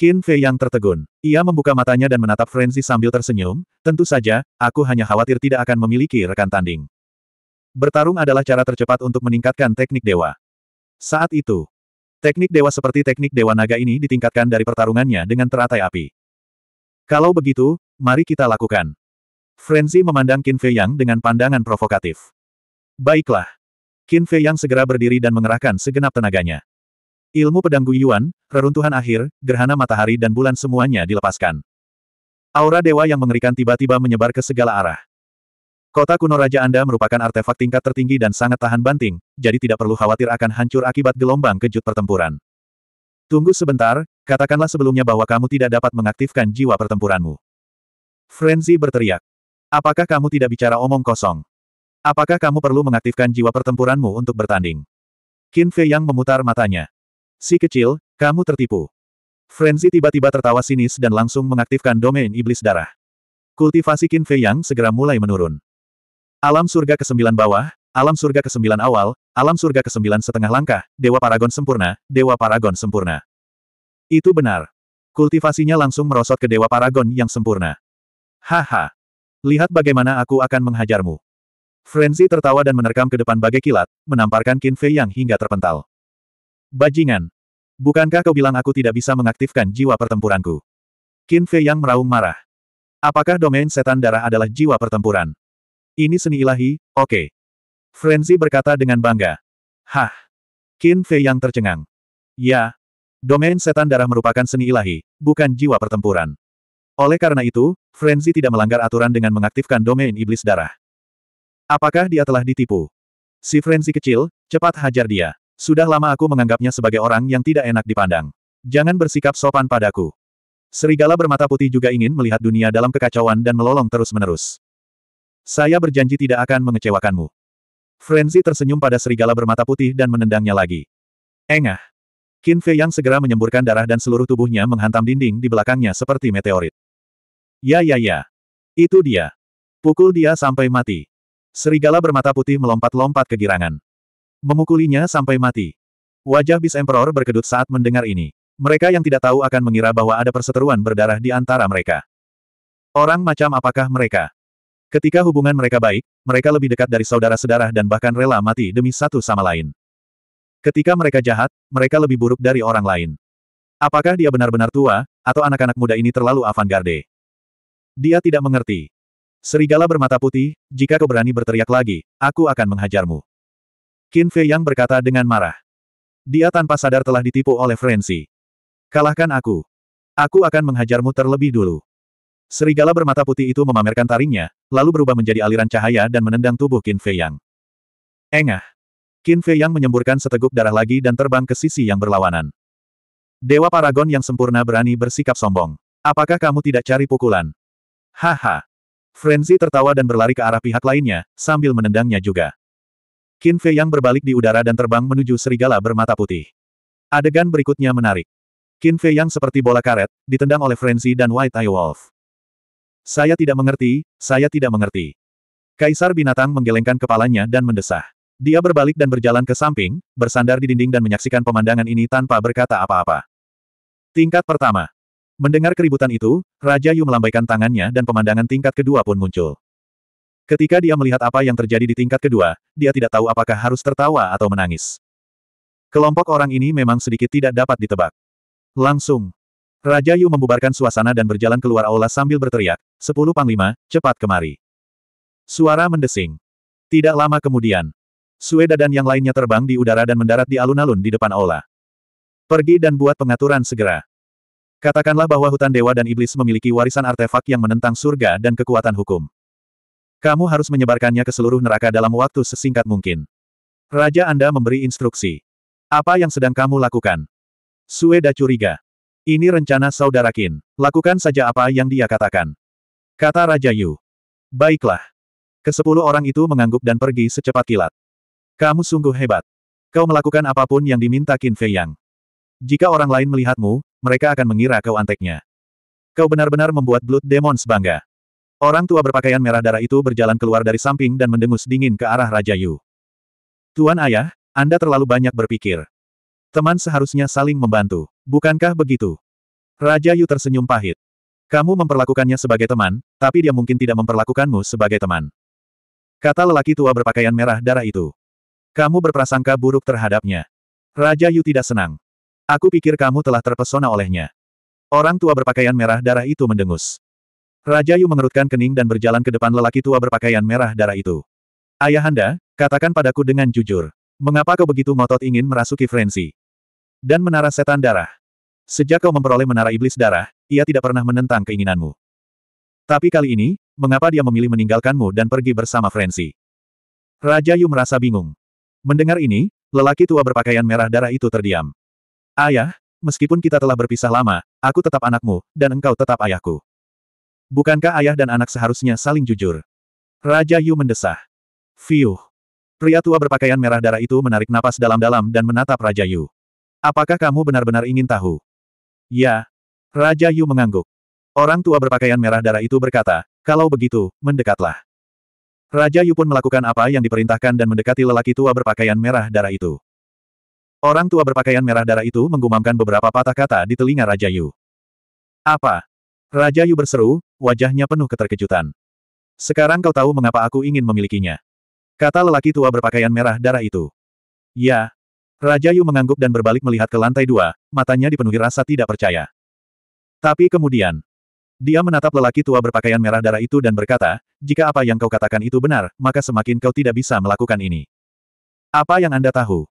Qin Fei Yang tertegun. Ia membuka matanya dan menatap Frenzy sambil tersenyum, tentu saja, aku hanya khawatir tidak akan memiliki rekan tanding. Bertarung adalah cara tercepat untuk meningkatkan teknik dewa. Saat itu, Teknik dewa seperti teknik dewa naga ini ditingkatkan dari pertarungannya dengan teratai api. Kalau begitu, mari kita lakukan. Frenzy memandang Qin Fei Yang dengan pandangan provokatif. Baiklah. Qin Fei Yang segera berdiri dan mengerahkan segenap tenaganya. Ilmu pedang Guyuan, reruntuhan akhir, gerhana matahari dan bulan semuanya dilepaskan. Aura dewa yang mengerikan tiba-tiba menyebar ke segala arah. Kota kuno Raja Anda merupakan artefak tingkat tertinggi dan sangat tahan banting, jadi tidak perlu khawatir akan hancur akibat gelombang kejut pertempuran. Tunggu sebentar, katakanlah sebelumnya bahwa kamu tidak dapat mengaktifkan jiwa pertempuranmu. Frenzy berteriak. Apakah kamu tidak bicara omong kosong? Apakah kamu perlu mengaktifkan jiwa pertempuranmu untuk bertanding? Qin Fei yang memutar matanya. Si kecil, kamu tertipu. Frenzy tiba-tiba tertawa sinis dan langsung mengaktifkan domain iblis darah. Kultivasi Qin Fei yang segera mulai menurun. Alam surga ke-9 bawah, alam surga ke-9 awal, alam surga ke-9 setengah langkah, Dewa Paragon sempurna, Dewa Paragon sempurna. Itu benar. Kultivasinya langsung merosot ke Dewa Paragon yang sempurna. Haha. Lihat bagaimana aku akan menghajarmu. Frenzy tertawa dan menerkam ke depan bagai kilat, menamparkan Qin Fei yang hingga terpental. Bajingan. Bukankah kau bilang aku tidak bisa mengaktifkan jiwa pertempuranku? Qin Fei yang meraung marah. Apakah domain setan darah adalah jiwa pertempuran? Ini seni ilahi, oke. Okay. Frenzy berkata dengan bangga. Hah. Qin Fei yang tercengang. Ya. Domain setan darah merupakan seni ilahi, bukan jiwa pertempuran. Oleh karena itu, Frenzy tidak melanggar aturan dengan mengaktifkan domain iblis darah. Apakah dia telah ditipu? Si Frenzy kecil, cepat hajar dia. Sudah lama aku menganggapnya sebagai orang yang tidak enak dipandang. Jangan bersikap sopan padaku. Serigala bermata putih juga ingin melihat dunia dalam kekacauan dan melolong terus-menerus. Saya berjanji tidak akan mengecewakanmu. Frenzy tersenyum pada serigala bermata putih dan menendangnya lagi. Engah. Qin Fei yang segera menyemburkan darah dan seluruh tubuhnya menghantam dinding di belakangnya seperti meteorit. Ya ya ya. Itu dia. Pukul dia sampai mati. Serigala bermata putih melompat-lompat kegirangan. Memukulinya sampai mati. Wajah Bis Emperor berkedut saat mendengar ini. Mereka yang tidak tahu akan mengira bahwa ada perseteruan berdarah di antara mereka. Orang macam apakah mereka? Ketika hubungan mereka baik, mereka lebih dekat dari saudara sedarah dan bahkan rela mati demi satu sama lain. Ketika mereka jahat, mereka lebih buruk dari orang lain. Apakah dia benar-benar tua, atau anak-anak muda ini terlalu avant-garde? Dia tidak mengerti. Serigala bermata putih, jika kau berani berteriak lagi, aku akan menghajarmu. Qin Fei Yang berkata dengan marah. Dia tanpa sadar telah ditipu oleh Frenzy. Kalahkan aku. Aku akan menghajarmu terlebih dulu. Serigala bermata putih itu memamerkan taringnya, lalu berubah menjadi aliran cahaya dan menendang tubuh Qin Fei Yang. Engah! Qin Fei Yang menyemburkan seteguk darah lagi dan terbang ke sisi yang berlawanan. Dewa Paragon yang sempurna berani bersikap sombong. Apakah kamu tidak cari pukulan? Haha! Frenzy tertawa dan berlari ke arah pihak lainnya, sambil menendangnya juga. Qin Fei Yang berbalik di udara dan terbang menuju serigala bermata putih. Adegan berikutnya menarik. Qin Fei Yang seperti bola karet, ditendang oleh Frenzy dan White Eye Wolf. Saya tidak mengerti, saya tidak mengerti. Kaisar binatang menggelengkan kepalanya dan mendesah. Dia berbalik dan berjalan ke samping, bersandar di dinding dan menyaksikan pemandangan ini tanpa berkata apa-apa. Tingkat pertama. Mendengar keributan itu, Raja Yu melambaikan tangannya dan pemandangan tingkat kedua pun muncul. Ketika dia melihat apa yang terjadi di tingkat kedua, dia tidak tahu apakah harus tertawa atau menangis. Kelompok orang ini memang sedikit tidak dapat ditebak. Langsung, Raja Yu membubarkan suasana dan berjalan keluar aula sambil berteriak, Sepuluh Panglima, cepat kemari. Suara mendesing. Tidak lama kemudian, Sueda dan yang lainnya terbang di udara dan mendarat di alun-alun di depan aula. Pergi dan buat pengaturan segera. Katakanlah bahwa hutan dewa dan iblis memiliki warisan artefak yang menentang surga dan kekuatan hukum. Kamu harus menyebarkannya ke seluruh neraka dalam waktu sesingkat mungkin. Raja Anda memberi instruksi. Apa yang sedang kamu lakukan? Sueda curiga. Ini rencana saudara Qin. Lakukan saja apa yang dia katakan. Kata Raja Yu. Baiklah. Kesepuluh orang itu mengangguk dan pergi secepat kilat. Kamu sungguh hebat. Kau melakukan apapun yang diminta Qin Fei Yang. Jika orang lain melihatmu, mereka akan mengira kau anteknya. Kau benar-benar membuat Blood Demons bangga. Orang tua berpakaian merah darah itu berjalan keluar dari samping dan mendengus dingin ke arah Raja Yu. Tuan Ayah, Anda terlalu banyak berpikir. Teman seharusnya saling membantu. Bukankah begitu? Raja Yu tersenyum pahit. Kamu memperlakukannya sebagai teman, tapi dia mungkin tidak memperlakukanmu sebagai teman. Kata lelaki tua berpakaian merah darah itu. Kamu berprasangka buruk terhadapnya. Raja Yu tidak senang. Aku pikir kamu telah terpesona olehnya. Orang tua berpakaian merah darah itu mendengus. Raja Yu mengerutkan kening dan berjalan ke depan lelaki tua berpakaian merah darah itu. Ayahanda, katakan padaku dengan jujur. Mengapa kau begitu ngotot ingin merasuki Frenzy? Dan menara setan darah. Sejak kau memperoleh menara iblis darah, ia tidak pernah menentang keinginanmu. Tapi kali ini, mengapa dia memilih meninggalkanmu dan pergi bersama Frenzy? Raja Yu merasa bingung. Mendengar ini, lelaki tua berpakaian merah darah itu terdiam. Ayah, meskipun kita telah berpisah lama, aku tetap anakmu, dan engkau tetap ayahku. Bukankah ayah dan anak seharusnya saling jujur? Raja Yu mendesah. Fiuh. Pria tua berpakaian merah darah itu menarik napas dalam-dalam dan menatap Raja Yu. Apakah kamu benar-benar ingin tahu? Ya. Raja Yu mengangguk. Orang tua berpakaian merah darah itu berkata, kalau begitu, mendekatlah. Raja Yu pun melakukan apa yang diperintahkan dan mendekati lelaki tua berpakaian merah darah itu. Orang tua berpakaian merah darah itu menggumamkan beberapa patah kata di telinga Raja Yu. Apa? Raja Yu berseru, wajahnya penuh keterkejutan. Sekarang kau tahu mengapa aku ingin memilikinya. Kata lelaki tua berpakaian merah darah itu. Ya, Raja Yu mengangguk dan berbalik melihat ke lantai dua, matanya dipenuhi rasa tidak percaya. Tapi kemudian, dia menatap lelaki tua berpakaian merah darah itu dan berkata, jika apa yang kau katakan itu benar, maka semakin kau tidak bisa melakukan ini. Apa yang Anda tahu?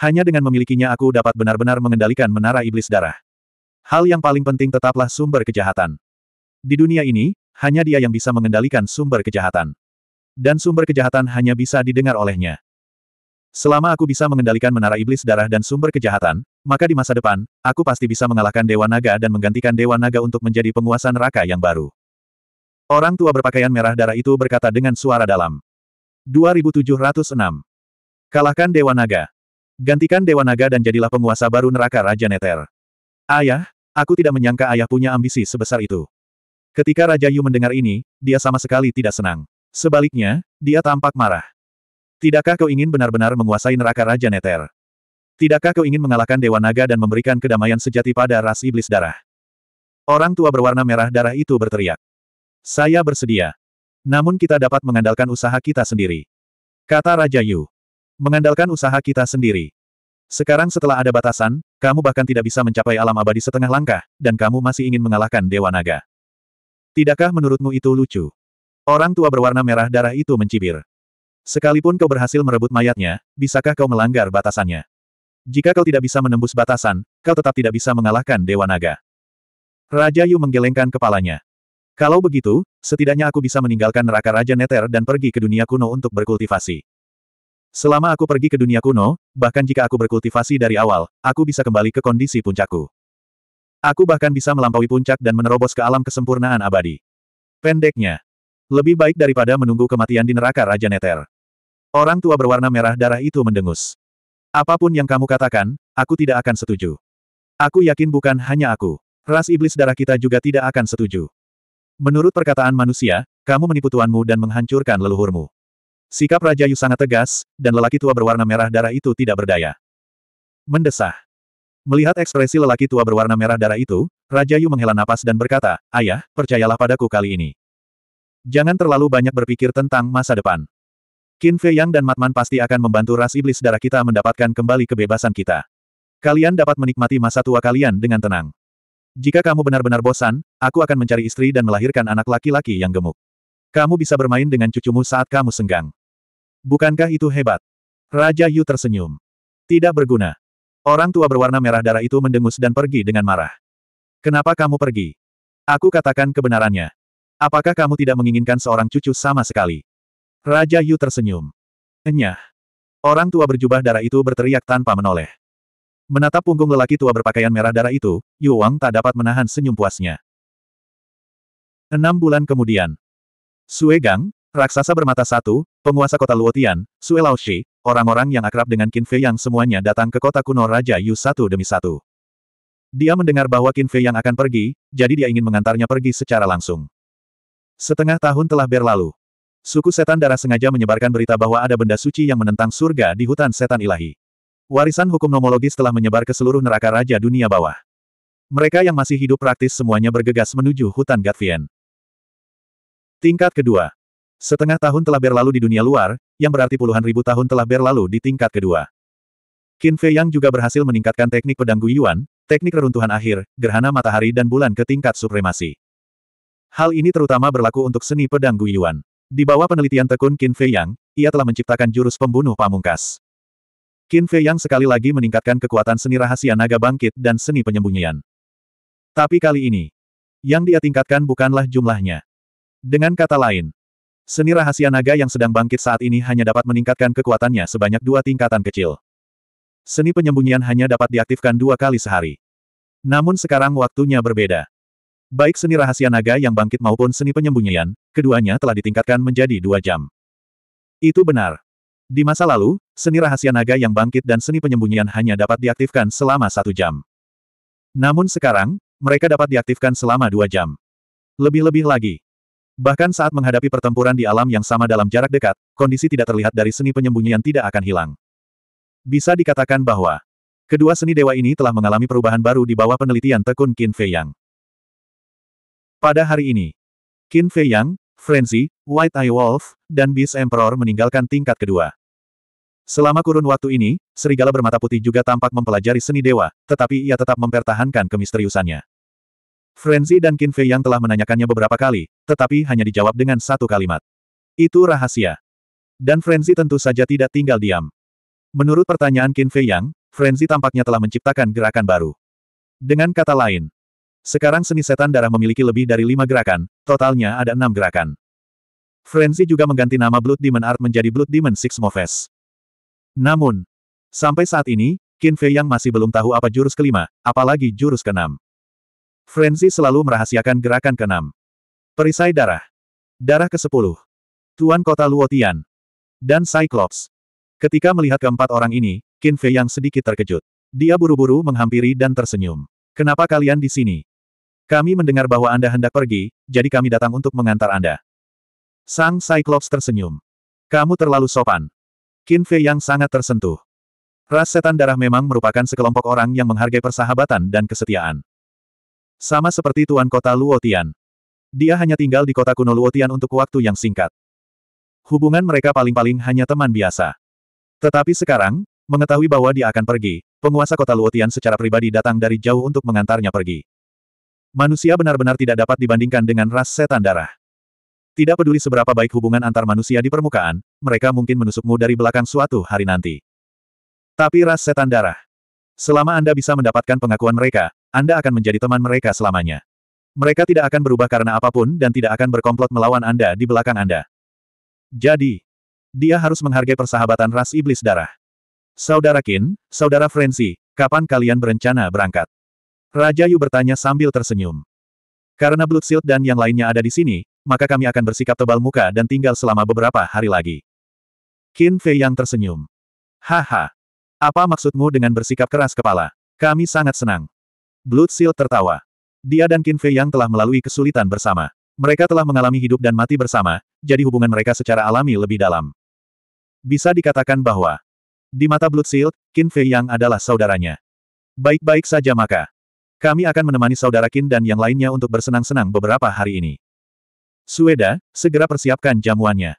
Hanya dengan memilikinya aku dapat benar-benar mengendalikan menara iblis darah. Hal yang paling penting tetaplah sumber kejahatan. Di dunia ini, hanya dia yang bisa mengendalikan sumber kejahatan. Dan sumber kejahatan hanya bisa didengar olehnya. Selama aku bisa mengendalikan menara iblis darah dan sumber kejahatan, maka di masa depan, aku pasti bisa mengalahkan Dewa Naga dan menggantikan Dewa Naga untuk menjadi penguasa neraka yang baru. Orang tua berpakaian merah darah itu berkata dengan suara dalam. 2706. Kalahkan Dewa Naga. Gantikan Dewa Naga dan jadilah penguasa baru neraka Raja Neter. Ayah, aku tidak menyangka ayah punya ambisi sebesar itu. Ketika Raja Yu mendengar ini, dia sama sekali tidak senang. Sebaliknya, dia tampak marah. Tidakkah kau ingin benar-benar menguasai neraka Raja Neter? Tidakkah kau ingin mengalahkan Dewa Naga dan memberikan kedamaian sejati pada ras iblis darah? Orang tua berwarna merah darah itu berteriak. Saya bersedia. Namun kita dapat mengandalkan usaha kita sendiri. Kata Raja Yu. Mengandalkan usaha kita sendiri. Sekarang setelah ada batasan, kamu bahkan tidak bisa mencapai alam abadi setengah langkah, dan kamu masih ingin mengalahkan Dewa Naga. Tidakkah menurutmu itu lucu? Orang tua berwarna merah darah itu mencibir. Sekalipun kau berhasil merebut mayatnya, bisakah kau melanggar batasannya? Jika kau tidak bisa menembus batasan, kau tetap tidak bisa mengalahkan Dewa Naga. Raja Yu menggelengkan kepalanya. Kalau begitu, setidaknya aku bisa meninggalkan neraka Raja Neter dan pergi ke dunia kuno untuk berkultivasi. Selama aku pergi ke dunia kuno, bahkan jika aku berkultivasi dari awal, aku bisa kembali ke kondisi puncakku. Aku bahkan bisa melampaui puncak dan menerobos ke alam kesempurnaan abadi. Pendeknya, lebih baik daripada menunggu kematian di neraka Raja Neter. Orang tua berwarna merah darah itu mendengus. Apapun yang kamu katakan, aku tidak akan setuju. Aku yakin bukan hanya aku. Ras iblis darah kita juga tidak akan setuju. Menurut perkataan manusia, kamu menipu tuanmu dan menghancurkan leluhurmu. Sikap Raja Yu sangat tegas, dan lelaki tua berwarna merah darah itu tidak berdaya. Mendesah. Melihat ekspresi lelaki tua berwarna merah darah itu, Raja Yu menghela napas dan berkata, Ayah, percayalah padaku kali ini. Jangan terlalu banyak berpikir tentang masa depan. Qin Fei Yang dan Matman pasti akan membantu ras iblis darah kita mendapatkan kembali kebebasan kita. Kalian dapat menikmati masa tua kalian dengan tenang. Jika kamu benar-benar bosan, aku akan mencari istri dan melahirkan anak laki-laki yang gemuk. Kamu bisa bermain dengan cucumu saat kamu senggang. Bukankah itu hebat? Raja Yu tersenyum. Tidak berguna. Orang tua berwarna merah darah itu mendengus dan pergi dengan marah. Kenapa kamu pergi? Aku katakan kebenarannya. Apakah kamu tidak menginginkan seorang cucu sama sekali? Raja Yu tersenyum. Enyah. Orang tua berjubah darah itu berteriak tanpa menoleh. Menatap punggung lelaki tua berpakaian merah darah itu, Yu Wang tak dapat menahan senyum puasnya. Enam bulan kemudian. Sue Gang, raksasa bermata satu, penguasa kota Luotian, Sue Laoshi, orang-orang yang akrab dengan Qin Fei yang semuanya datang ke kota kuno Raja Yu satu demi satu. Dia mendengar bahwa Qin Fei yang akan pergi, jadi dia ingin mengantarnya pergi secara langsung. Setengah tahun telah berlalu. Suku setan darah sengaja menyebarkan berita bahwa ada benda suci yang menentang surga di hutan setan ilahi. Warisan hukum nomologis telah menyebar ke seluruh neraka raja dunia bawah. Mereka yang masih hidup praktis semuanya bergegas menuju hutan Gatvien. Tingkat kedua. Setengah tahun telah berlalu di dunia luar, yang berarti puluhan ribu tahun telah berlalu di tingkat kedua. Qin Fei Yang juga berhasil meningkatkan teknik pedang Guyuan, teknik reruntuhan akhir, gerhana matahari dan bulan ke tingkat supremasi. Hal ini terutama berlaku untuk seni pedang Guyuan. Di bawah penelitian tekun Qin Fei Yang, ia telah menciptakan jurus pembunuh pamungkas. Qin Fei Yang sekali lagi meningkatkan kekuatan seni rahasia naga bangkit dan seni penyembunyian. Tapi kali ini, yang dia tingkatkan bukanlah jumlahnya. Dengan kata lain, seni rahasia naga yang sedang bangkit saat ini hanya dapat meningkatkan kekuatannya sebanyak dua tingkatan kecil. Seni penyembunyian hanya dapat diaktifkan dua kali sehari. Namun sekarang waktunya berbeda. Baik seni rahasia naga yang bangkit maupun seni penyembunyian, keduanya telah ditingkatkan menjadi dua jam. Itu benar. Di masa lalu, seni rahasia naga yang bangkit dan seni penyembunyian hanya dapat diaktifkan selama satu jam. Namun sekarang, mereka dapat diaktifkan selama dua jam. Lebih-lebih lagi. Bahkan saat menghadapi pertempuran di alam yang sama dalam jarak dekat, kondisi tidak terlihat dari seni penyembunyian tidak akan hilang. Bisa dikatakan bahwa kedua seni dewa ini telah mengalami perubahan baru di bawah penelitian tekun Qin Fei Yang. Pada hari ini, Qin Fei Yang, Frenzy, White Eye Wolf, dan Beast Emperor meninggalkan tingkat kedua. Selama kurun waktu ini, serigala bermata putih juga tampak mempelajari seni dewa, tetapi ia tetap mempertahankan kemisteriusannya. Frenzy dan Qin Fei Yang telah menanyakannya beberapa kali, tetapi hanya dijawab dengan satu kalimat. Itu rahasia. Dan Frenzy tentu saja tidak tinggal diam. Menurut pertanyaan Qin Fei Yang, Frenzy tampaknya telah menciptakan gerakan baru. Dengan kata lain, sekarang seni setan darah memiliki lebih dari lima gerakan, totalnya ada enam gerakan. Frenzy juga mengganti nama Blood Demon Art menjadi Blood Demon Six Moves. Namun, sampai saat ini, Qin Fei Yang masih belum tahu apa jurus kelima, apalagi jurus keenam. Frenzy selalu merahasiakan gerakan keenam. Perisai darah. Darah ke-10. Tuan Kota Luotian. Dan Cyclops. Ketika melihat keempat orang ini, Qin Fei Yang sedikit terkejut. Dia buru-buru menghampiri dan tersenyum. Kenapa kalian di sini? Kami mendengar bahwa Anda hendak pergi, jadi kami datang untuk mengantar Anda. Sang Cyclops tersenyum. Kamu terlalu sopan. Qin Fei yang sangat tersentuh. Ras setan darah memang merupakan sekelompok orang yang menghargai persahabatan dan kesetiaan. Sama seperti Tuan Kota Luotian. Dia hanya tinggal di kota kuno Luotian untuk waktu yang singkat. Hubungan mereka paling-paling hanya teman biasa. Tetapi sekarang, mengetahui bahwa dia akan pergi, penguasa kota Luotian secara pribadi datang dari jauh untuk mengantarnya pergi. Manusia benar-benar tidak dapat dibandingkan dengan ras setan darah. Tidak peduli seberapa baik hubungan antar manusia di permukaan, mereka mungkin menusukmu dari belakang suatu hari nanti. Tapi ras setan darah. Selama Anda bisa mendapatkan pengakuan mereka, Anda akan menjadi teman mereka selamanya. Mereka tidak akan berubah karena apapun dan tidak akan berkomplot melawan Anda di belakang Anda. Jadi, dia harus menghargai persahabatan ras iblis darah. Saudara Kin, Saudara Frenzy, kapan kalian berencana berangkat? Raja Yu bertanya sambil tersenyum. Karena Blood Shield dan yang lainnya ada di sini, maka kami akan bersikap tebal muka dan tinggal selama beberapa hari lagi. Qin Fei yang tersenyum. Haha. Apa maksudmu dengan bersikap keras kepala? Kami sangat senang. Blood Shield tertawa. Dia dan Qin Fei yang telah melalui kesulitan bersama. Mereka telah mengalami hidup dan mati bersama, jadi hubungan mereka secara alami lebih dalam. Bisa dikatakan bahwa di mata Blood Shield, Qin Fei yang adalah saudaranya. Baik-baik saja maka. Kami akan menemani saudara Kin dan yang lainnya untuk bersenang-senang beberapa hari ini. Sueda, segera persiapkan jamuannya.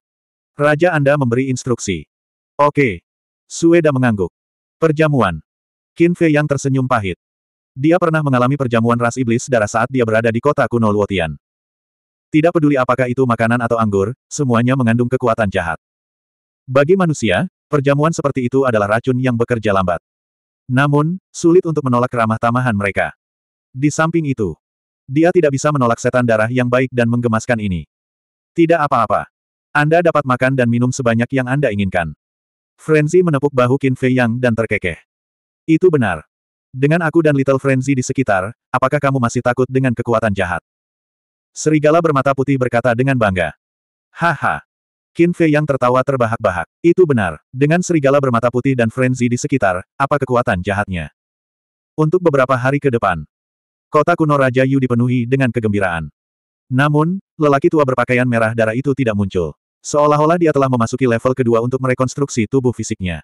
Raja Anda memberi instruksi. Oke. Sueda mengangguk. Perjamuan. Qin Fei yang tersenyum pahit. Dia pernah mengalami perjamuan ras iblis darah saat dia berada di kota kuno Luotian. Tidak peduli apakah itu makanan atau anggur, semuanya mengandung kekuatan jahat. Bagi manusia, perjamuan seperti itu adalah racun yang bekerja lambat. Namun, sulit untuk menolak keramah tamahan mereka. Di samping itu, dia tidak bisa menolak setan darah yang baik dan menggemaskan ini. Tidak apa-apa. Anda dapat makan dan minum sebanyak yang Anda inginkan. Frenzy menepuk bahu Qin Fei Yang dan terkekeh. Itu benar. Dengan aku dan Little Frenzy di sekitar, apakah kamu masih takut dengan kekuatan jahat? Serigala bermata putih berkata dengan bangga. Haha. Qin Fei Yang tertawa terbahak-bahak. Itu benar. Dengan serigala bermata putih dan Frenzy di sekitar, apa kekuatan jahatnya? Untuk beberapa hari ke depan, Kota kuno Raja Yu dipenuhi dengan kegembiraan. Namun, lelaki tua berpakaian merah darah itu tidak muncul. Seolah-olah dia telah memasuki level kedua untuk merekonstruksi tubuh fisiknya.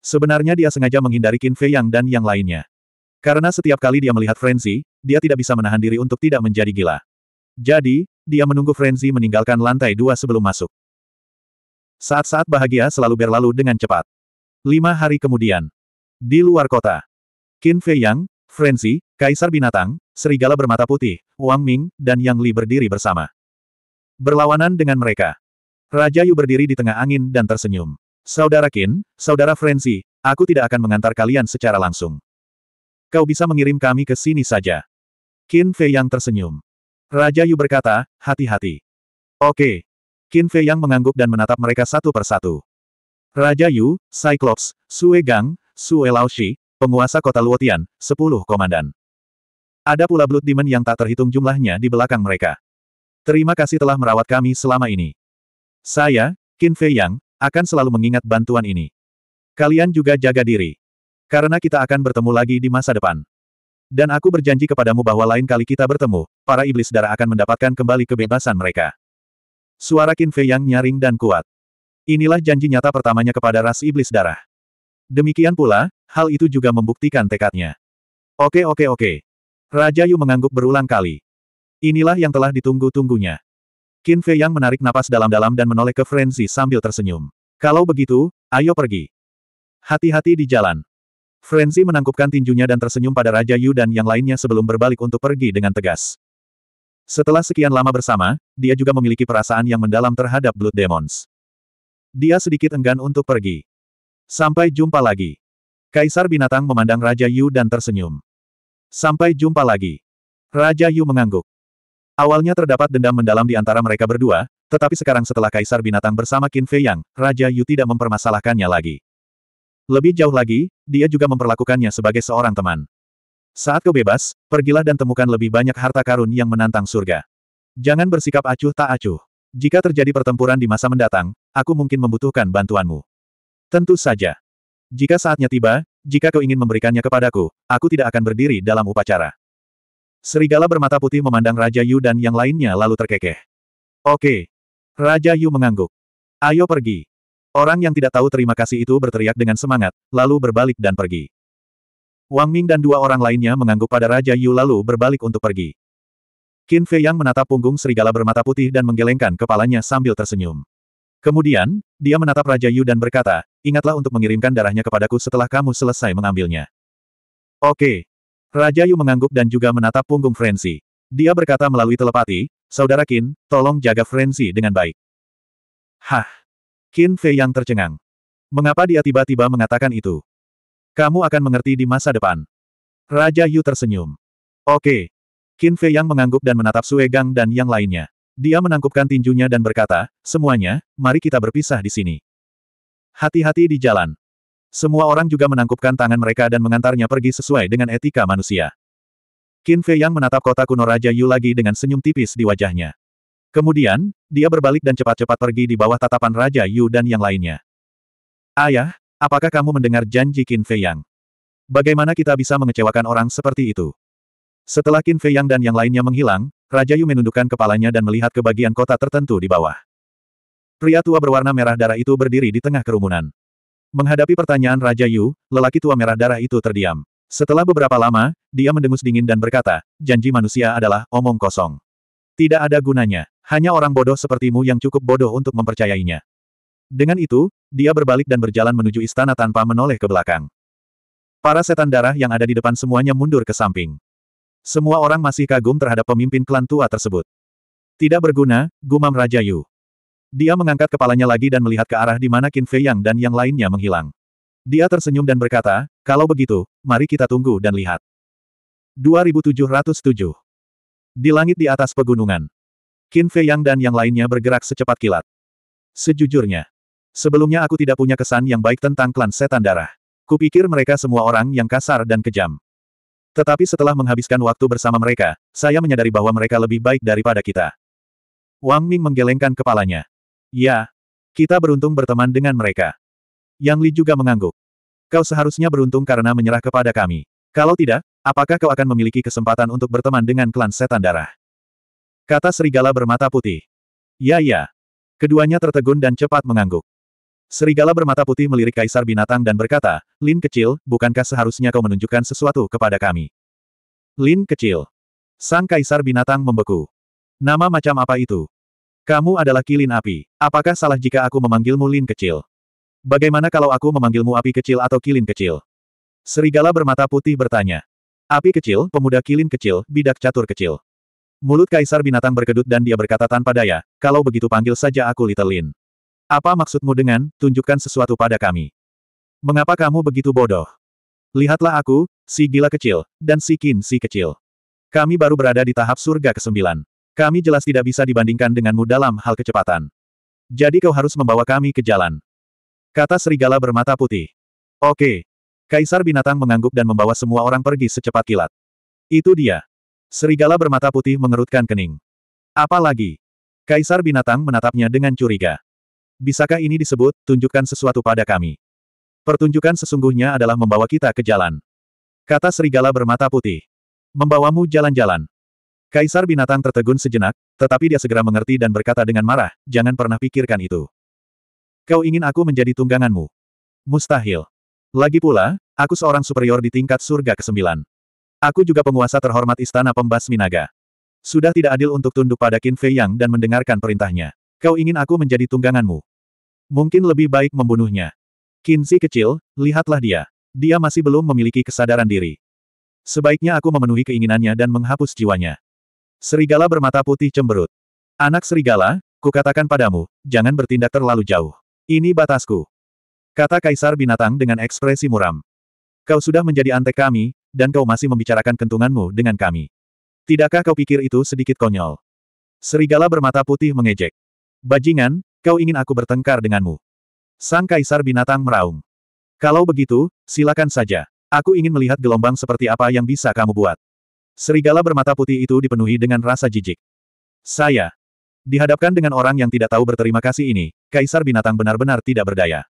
Sebenarnya dia sengaja menghindari Qin Fei Yang dan yang lainnya. Karena setiap kali dia melihat Frenzy, dia tidak bisa menahan diri untuk tidak menjadi gila. Jadi, dia menunggu Frenzy meninggalkan lantai dua sebelum masuk. Saat-saat bahagia selalu berlalu dengan cepat. Lima hari kemudian. Di luar kota. Qin Fei Yang, Frenzy, Kaisar Binatang, Serigala Bermata Putih, Wang Ming, dan Yang Li berdiri bersama. Berlawanan dengan mereka. Raja Yu berdiri di tengah angin dan tersenyum. Saudara Qin, Saudara Frenzy, aku tidak akan mengantar kalian secara langsung. Kau bisa mengirim kami ke sini saja. Qin Fei Yang tersenyum. Raja Yu berkata, hati-hati. Oke. Qin Fei Yang mengangguk dan menatap mereka satu persatu. Raja Yu, Cyclops, Sue Gang, Sue Laoshi, penguasa kota Luotian, sepuluh komandan. Ada pula Blood Demon yang tak terhitung jumlahnya di belakang mereka. Terima kasih telah merawat kami selama ini. Saya, Qin Fei Yang, akan selalu mengingat bantuan ini. Kalian juga jaga diri. Karena kita akan bertemu lagi di masa depan. Dan aku berjanji kepadamu bahwa lain kali kita bertemu, para iblis darah akan mendapatkan kembali kebebasan mereka. Suara Qin Fei Yang nyaring dan kuat. Inilah janji nyata pertamanya kepada ras iblis darah. Demikian pula, hal itu juga membuktikan tekadnya. Oke oke oke, Raja Yu mengangguk berulang kali. Inilah yang telah ditunggu-tunggunya. Qin Fei Yang menarik napas dalam-dalam dan menoleh ke Frenzy sambil tersenyum. Kalau begitu, ayo pergi. Hati-hati di jalan. Frenzy menangkupkan tinjunya dan tersenyum pada Raja Yu dan yang lainnya sebelum berbalik untuk pergi dengan tegas. Setelah sekian lama bersama, dia juga memiliki perasaan yang mendalam terhadap Blood Demons. Dia sedikit enggan untuk pergi. Sampai jumpa lagi. Kaisar Binatang memandang Raja Yu dan tersenyum. Sampai jumpa lagi. Raja Yu mengangguk. Awalnya terdapat dendam mendalam di antara mereka berdua, tetapi sekarang setelah Kaisar Binatang bersama Qin Fei Yang, Raja Yu tidak mempermasalahkannya lagi. Lebih jauh lagi, dia juga memperlakukannya sebagai seorang teman. Saat kau bebas, pergilah dan temukan lebih banyak harta karun yang menantang surga. Jangan bersikap acuh tak acuh. Jika terjadi pertempuran di masa mendatang, aku mungkin membutuhkan bantuanmu. Tentu saja. Jika saatnya tiba, jika kau ingin memberikannya kepadaku, aku tidak akan berdiri dalam upacara. Serigala bermata putih memandang Raja Yu dan yang lainnya lalu terkekeh. Oke. Raja Yu mengangguk. Ayo pergi. Orang yang tidak tahu terima kasih itu berteriak dengan semangat, lalu berbalik dan pergi. Wang Ming dan dua orang lainnya mengangguk pada Raja Yu lalu berbalik untuk pergi. Qin Fei Yang menatap punggung serigala bermata putih dan menggelengkan kepalanya sambil tersenyum. Kemudian, dia menatap Raja Yu dan berkata, ingatlah untuk mengirimkan darahnya kepadaku setelah kamu selesai mengambilnya. Oke. Raja Yu mengangguk dan juga menatap punggung Frenzy. Dia berkata melalui telepati, Saudara Qin, tolong jaga Frenzy dengan baik. Hah. Qin Fei yang tercengang. Mengapa dia tiba-tiba mengatakan itu? Kamu akan mengerti di masa depan. Raja Yu tersenyum. Oke. Qin Fei yang mengangguk dan menatap Sue Gang dan yang lainnya. Dia menangkupkan tinjunya dan berkata, semuanya, mari kita berpisah di sini. Hati-hati di jalan. Semua orang juga menangkupkan tangan mereka dan mengantarnya pergi sesuai dengan etika manusia. Qin Fei Yang menatap kota kuno Raja Yu lagi dengan senyum tipis di wajahnya. Kemudian, dia berbalik dan cepat-cepat pergi di bawah tatapan Raja Yu dan yang lainnya. Ayah, apakah kamu mendengar janji Qin Fei Yang? Bagaimana kita bisa mengecewakan orang seperti itu? Setelah Qin Fei Yang dan yang lainnya menghilang, Raja Yu menundukkan kepalanya dan melihat ke bagian kota tertentu di bawah. Pria tua berwarna merah darah itu berdiri di tengah kerumunan. Menghadapi pertanyaan Raja Yu, lelaki tua merah darah itu terdiam. Setelah beberapa lama, dia mendengus dingin dan berkata, janji manusia adalah omong kosong. Tidak ada gunanya, hanya orang bodoh sepertimu yang cukup bodoh untuk mempercayainya. Dengan itu, dia berbalik dan berjalan menuju istana tanpa menoleh ke belakang. Para setan darah yang ada di depan semuanya mundur ke samping. Semua orang masih kagum terhadap pemimpin klan tua tersebut. Tidak berguna, gumam Raja Yu. Dia mengangkat kepalanya lagi dan melihat ke arah di mana Qin Fei Yang dan yang lainnya menghilang. Dia tersenyum dan berkata, kalau begitu, mari kita tunggu dan lihat. 2707 Di langit di atas pegunungan. Qin Fei Yang dan yang lainnya bergerak secepat kilat. Sejujurnya, sebelumnya aku tidak punya kesan yang baik tentang klan setan darah. Kupikir mereka semua orang yang kasar dan kejam. Tetapi setelah menghabiskan waktu bersama mereka, saya menyadari bahwa mereka lebih baik daripada kita. Wang Ming menggelengkan kepalanya. Ya, kita beruntung berteman dengan mereka. Yang Li juga mengangguk. Kau seharusnya beruntung karena menyerah kepada kami. Kalau tidak, apakah kau akan memiliki kesempatan untuk berteman dengan klan setan darah? Kata serigala bermata putih. Ya ya. Keduanya tertegun dan cepat mengangguk. Serigala bermata putih melirik kaisar binatang dan berkata, Lin kecil, bukankah seharusnya kau menunjukkan sesuatu kepada kami? Lin kecil. Sang kaisar binatang membeku. Nama macam apa itu? Kamu adalah kilin api. Apakah salah jika aku memanggilmu Lin kecil? Bagaimana kalau aku memanggilmu api kecil atau kilin kecil? Serigala bermata putih bertanya. Api kecil, pemuda kilin kecil, bidak catur kecil. Mulut kaisar binatang berkedut dan dia berkata tanpa daya, kalau begitu panggil saja aku Little Lin. Apa maksudmu dengan, tunjukkan sesuatu pada kami. Mengapa kamu begitu bodoh? Lihatlah aku, si gila kecil, dan si kin si kecil. Kami baru berada di tahap surga ke-9. Kami jelas tidak bisa dibandingkan denganmu dalam hal kecepatan. Jadi kau harus membawa kami ke jalan. Kata serigala bermata putih. Oke. Kaisar binatang mengangguk dan membawa semua orang pergi secepat kilat. Itu dia. Serigala bermata putih mengerutkan kening. Apalagi? Kaisar binatang menatapnya dengan curiga. Bisakah ini disebut, tunjukkan sesuatu pada kami? Pertunjukan sesungguhnya adalah membawa kita ke jalan. Kata serigala bermata putih. Membawamu jalan-jalan. Kaisar binatang tertegun sejenak, tetapi dia segera mengerti dan berkata dengan marah, jangan pernah pikirkan itu. Kau ingin aku menjadi tungganganmu? Mustahil. Lagi pula, aku seorang superior di tingkat surga ke-9. Aku juga penguasa terhormat istana pembasmi naga. Sudah tidak adil untuk tunduk pada Qin Fei Yang dan mendengarkan perintahnya. Kau ingin aku menjadi tungganganmu? Mungkin lebih baik membunuhnya. Kinzi kecil, lihatlah dia. Dia masih belum memiliki kesadaran diri. Sebaiknya aku memenuhi keinginannya dan menghapus jiwanya. Serigala bermata putih cemberut. Anak serigala, kukatakan padamu, jangan bertindak terlalu jauh. Ini batasku. Kata Kaisar Binatang dengan ekspresi muram. Kau sudah menjadi antek kami, dan kau masih membicarakan kentunganmu dengan kami. Tidakkah kau pikir itu sedikit konyol? Serigala bermata putih mengejek. Bajingan, Kau ingin aku bertengkar denganmu? Sang Kaisar Binatang meraung. Kalau begitu, silakan saja. Aku ingin melihat gelombang seperti apa yang bisa kamu buat. Serigala bermata putih itu dipenuhi dengan rasa jijik. Saya. Dihadapkan dengan orang yang tidak tahu berterima kasih ini, Kaisar Binatang benar-benar tidak berdaya.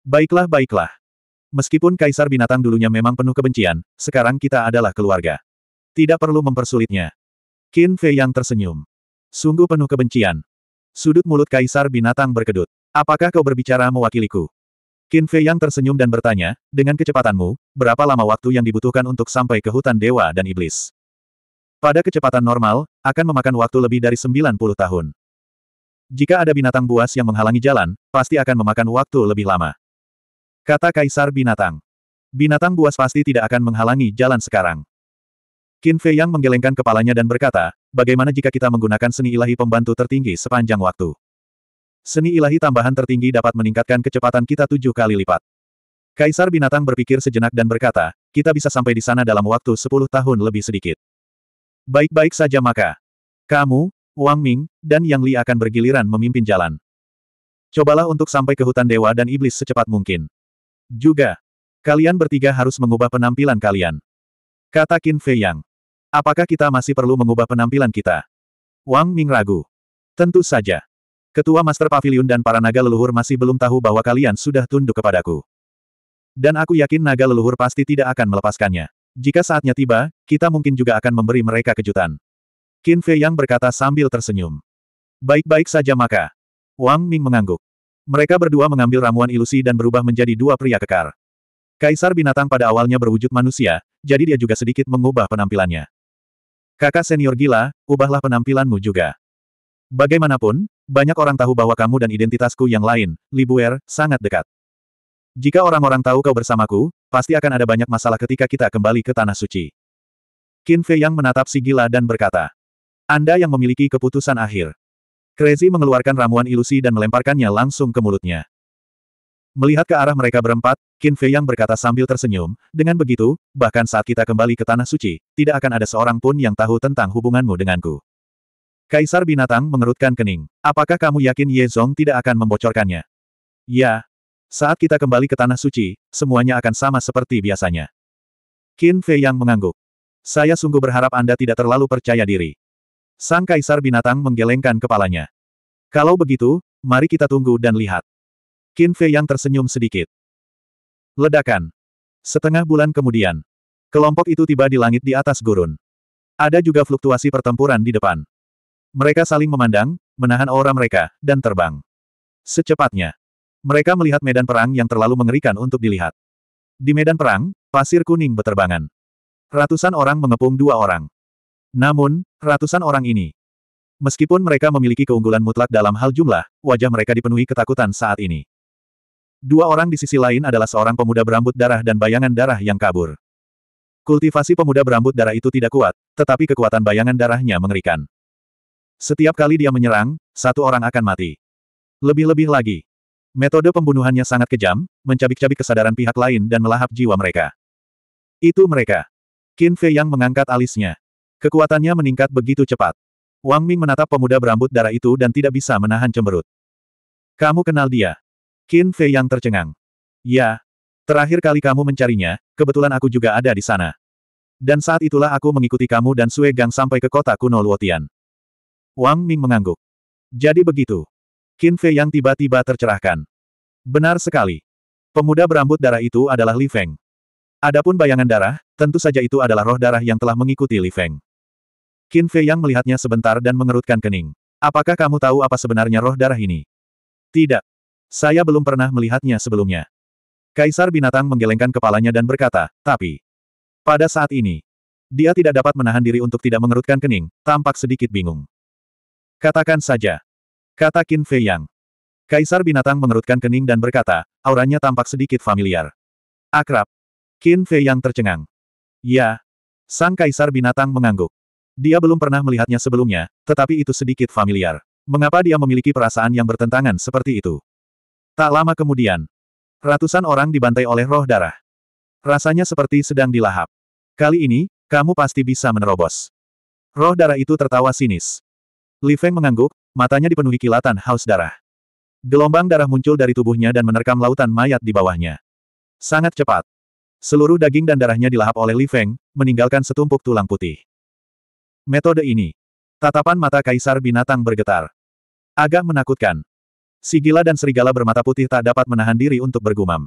Baiklah baiklah. Meskipun Kaisar Binatang dulunya memang penuh kebencian, sekarang kita adalah keluarga. Tidak perlu mempersulitnya. Qin Fei yang tersenyum. Sungguh penuh kebencian. Sudut mulut kaisar binatang berkedut. Apakah kau berbicara mewakiliku? Qin Fei yang tersenyum dan bertanya, dengan kecepatanmu, berapa lama waktu yang dibutuhkan untuk sampai ke hutan dewa dan iblis? Pada kecepatan normal, akan memakan waktu lebih dari 90 tahun. Jika ada binatang buas yang menghalangi jalan, pasti akan memakan waktu lebih lama. Kata kaisar binatang. Binatang buas pasti tidak akan menghalangi jalan sekarang. Qin Fei yang menggelengkan kepalanya dan berkata, bagaimana jika kita menggunakan seni ilahi pembantu tertinggi sepanjang waktu? Seni ilahi tambahan tertinggi dapat meningkatkan kecepatan kita tujuh kali lipat. Kaisar binatang berpikir sejenak dan berkata, kita bisa sampai di sana dalam waktu sepuluh tahun lebih sedikit. Baik-baik saja maka. Kamu, Wang Ming, dan Yang Li akan bergiliran memimpin jalan. Cobalah untuk sampai ke hutan dewa dan iblis secepat mungkin. Juga, kalian bertiga harus mengubah penampilan kalian. Kata Qin Fei Yang. Apakah kita masih perlu mengubah penampilan kita? Wang Ming ragu. Tentu saja. Ketua Master Pavilion dan para naga leluhur masih belum tahu bahwa kalian sudah tunduk kepadaku. Dan aku yakin naga leluhur pasti tidak akan melepaskannya. Jika saatnya tiba, kita mungkin juga akan memberi mereka kejutan. Qin Fei Yang berkata sambil tersenyum. Baik-baik saja maka. Wang Ming mengangguk. Mereka berdua mengambil ramuan ilusi dan berubah menjadi dua pria kekar. Kaisar binatang pada awalnya berwujud manusia, jadi dia juga sedikit mengubah penampilannya. Kakak senior gila, ubahlah penampilanmu juga. Bagaimanapun, banyak orang tahu bahwa kamu dan identitasku yang lain, Libuer, sangat dekat. Jika orang-orang tahu kau bersamaku, pasti akan ada banyak masalah ketika kita kembali ke Tanah Suci. Qin Fei Yang menatap si gila dan berkata, Anda yang memiliki keputusan akhir. Crazy mengeluarkan ramuan ilusi dan melemparkannya langsung ke mulutnya. Melihat ke arah mereka berempat, Qin Fei yang berkata sambil tersenyum, dengan begitu, bahkan saat kita kembali ke Tanah Suci, tidak akan ada seorang pun yang tahu tentang hubunganmu denganku. Kaisar Binatang mengerutkan kening. Apakah kamu yakin Ye Zong tidak akan membocorkannya? Ya. Saat kita kembali ke Tanah Suci, semuanya akan sama seperti biasanya. Qin Fei yang mengangguk. Saya sungguh berharap Anda tidak terlalu percaya diri. Sang Kaisar Binatang menggelengkan kepalanya. Kalau begitu, mari kita tunggu dan lihat. Qin Fei yang tersenyum sedikit. Ledakan. Setengah bulan kemudian. Kelompok itu tiba di langit di atas gurun. Ada juga fluktuasi pertempuran di depan. Mereka saling memandang, menahan aura mereka, dan terbang. Secepatnya. Mereka melihat medan perang yang terlalu mengerikan untuk dilihat. Di medan perang, pasir kuning beterbangan. Ratusan orang mengepung dua orang. Namun, ratusan orang ini. Meskipun mereka memiliki keunggulan mutlak dalam hal jumlah, wajah mereka dipenuhi ketakutan saat ini. Dua orang di sisi lain adalah seorang pemuda berambut darah dan bayangan darah yang kabur. Kultivasi pemuda berambut darah itu tidak kuat, tetapi kekuatan bayangan darahnya mengerikan. Setiap kali dia menyerang, satu orang akan mati. Lebih-lebih lagi. Metode pembunuhannya sangat kejam, mencabik-cabik kesadaran pihak lain dan melahap jiwa mereka. Itu mereka. Qin Fei yang mengangkat alisnya. Kekuatannya meningkat begitu cepat. Wang Ming menatap pemuda berambut darah itu dan tidak bisa menahan cemberut. Kamu kenal dia. Qin Fei yang tercengang. Ya. Terakhir kali kamu mencarinya, kebetulan aku juga ada di sana. Dan saat itulah aku mengikuti kamu dan Sue Gang sampai ke kota kuno Luotian. Wang Ming mengangguk. Jadi begitu. Qin Fei yang tiba-tiba tercerahkan. Benar sekali. Pemuda berambut darah itu adalah Li Feng. Adapun bayangan darah, tentu saja itu adalah roh darah yang telah mengikuti Li Feng. Qin Fei yang melihatnya sebentar dan mengerutkan kening. Apakah kamu tahu apa sebenarnya roh darah ini? Tidak. Saya belum pernah melihatnya sebelumnya. Kaisar binatang menggelengkan kepalanya dan berkata, tapi... Pada saat ini, dia tidak dapat menahan diri untuk tidak mengerutkan kening, tampak sedikit bingung. Katakan saja. Kata Qin Fei Yang. Kaisar binatang mengerutkan kening dan berkata, auranya tampak sedikit familiar. Akrab. Qin Fei Yang tercengang. Ya. Sang kaisar binatang mengangguk. Dia belum pernah melihatnya sebelumnya, tetapi itu sedikit familiar. Mengapa dia memiliki perasaan yang bertentangan seperti itu? Tak lama kemudian, ratusan orang dibantai oleh roh darah. Rasanya seperti sedang dilahap. Kali ini, kamu pasti bisa menerobos. Roh darah itu tertawa sinis. Li Feng mengangguk, matanya dipenuhi kilatan haus darah. Gelombang darah muncul dari tubuhnya dan menerkam lautan mayat di bawahnya. Sangat cepat. Seluruh daging dan darahnya dilahap oleh Li Feng, meninggalkan setumpuk tulang putih. Metode ini. Tatapan mata kaisar binatang bergetar. Agak menakutkan. Sigila dan serigala bermata putih tak dapat menahan diri untuk bergumam.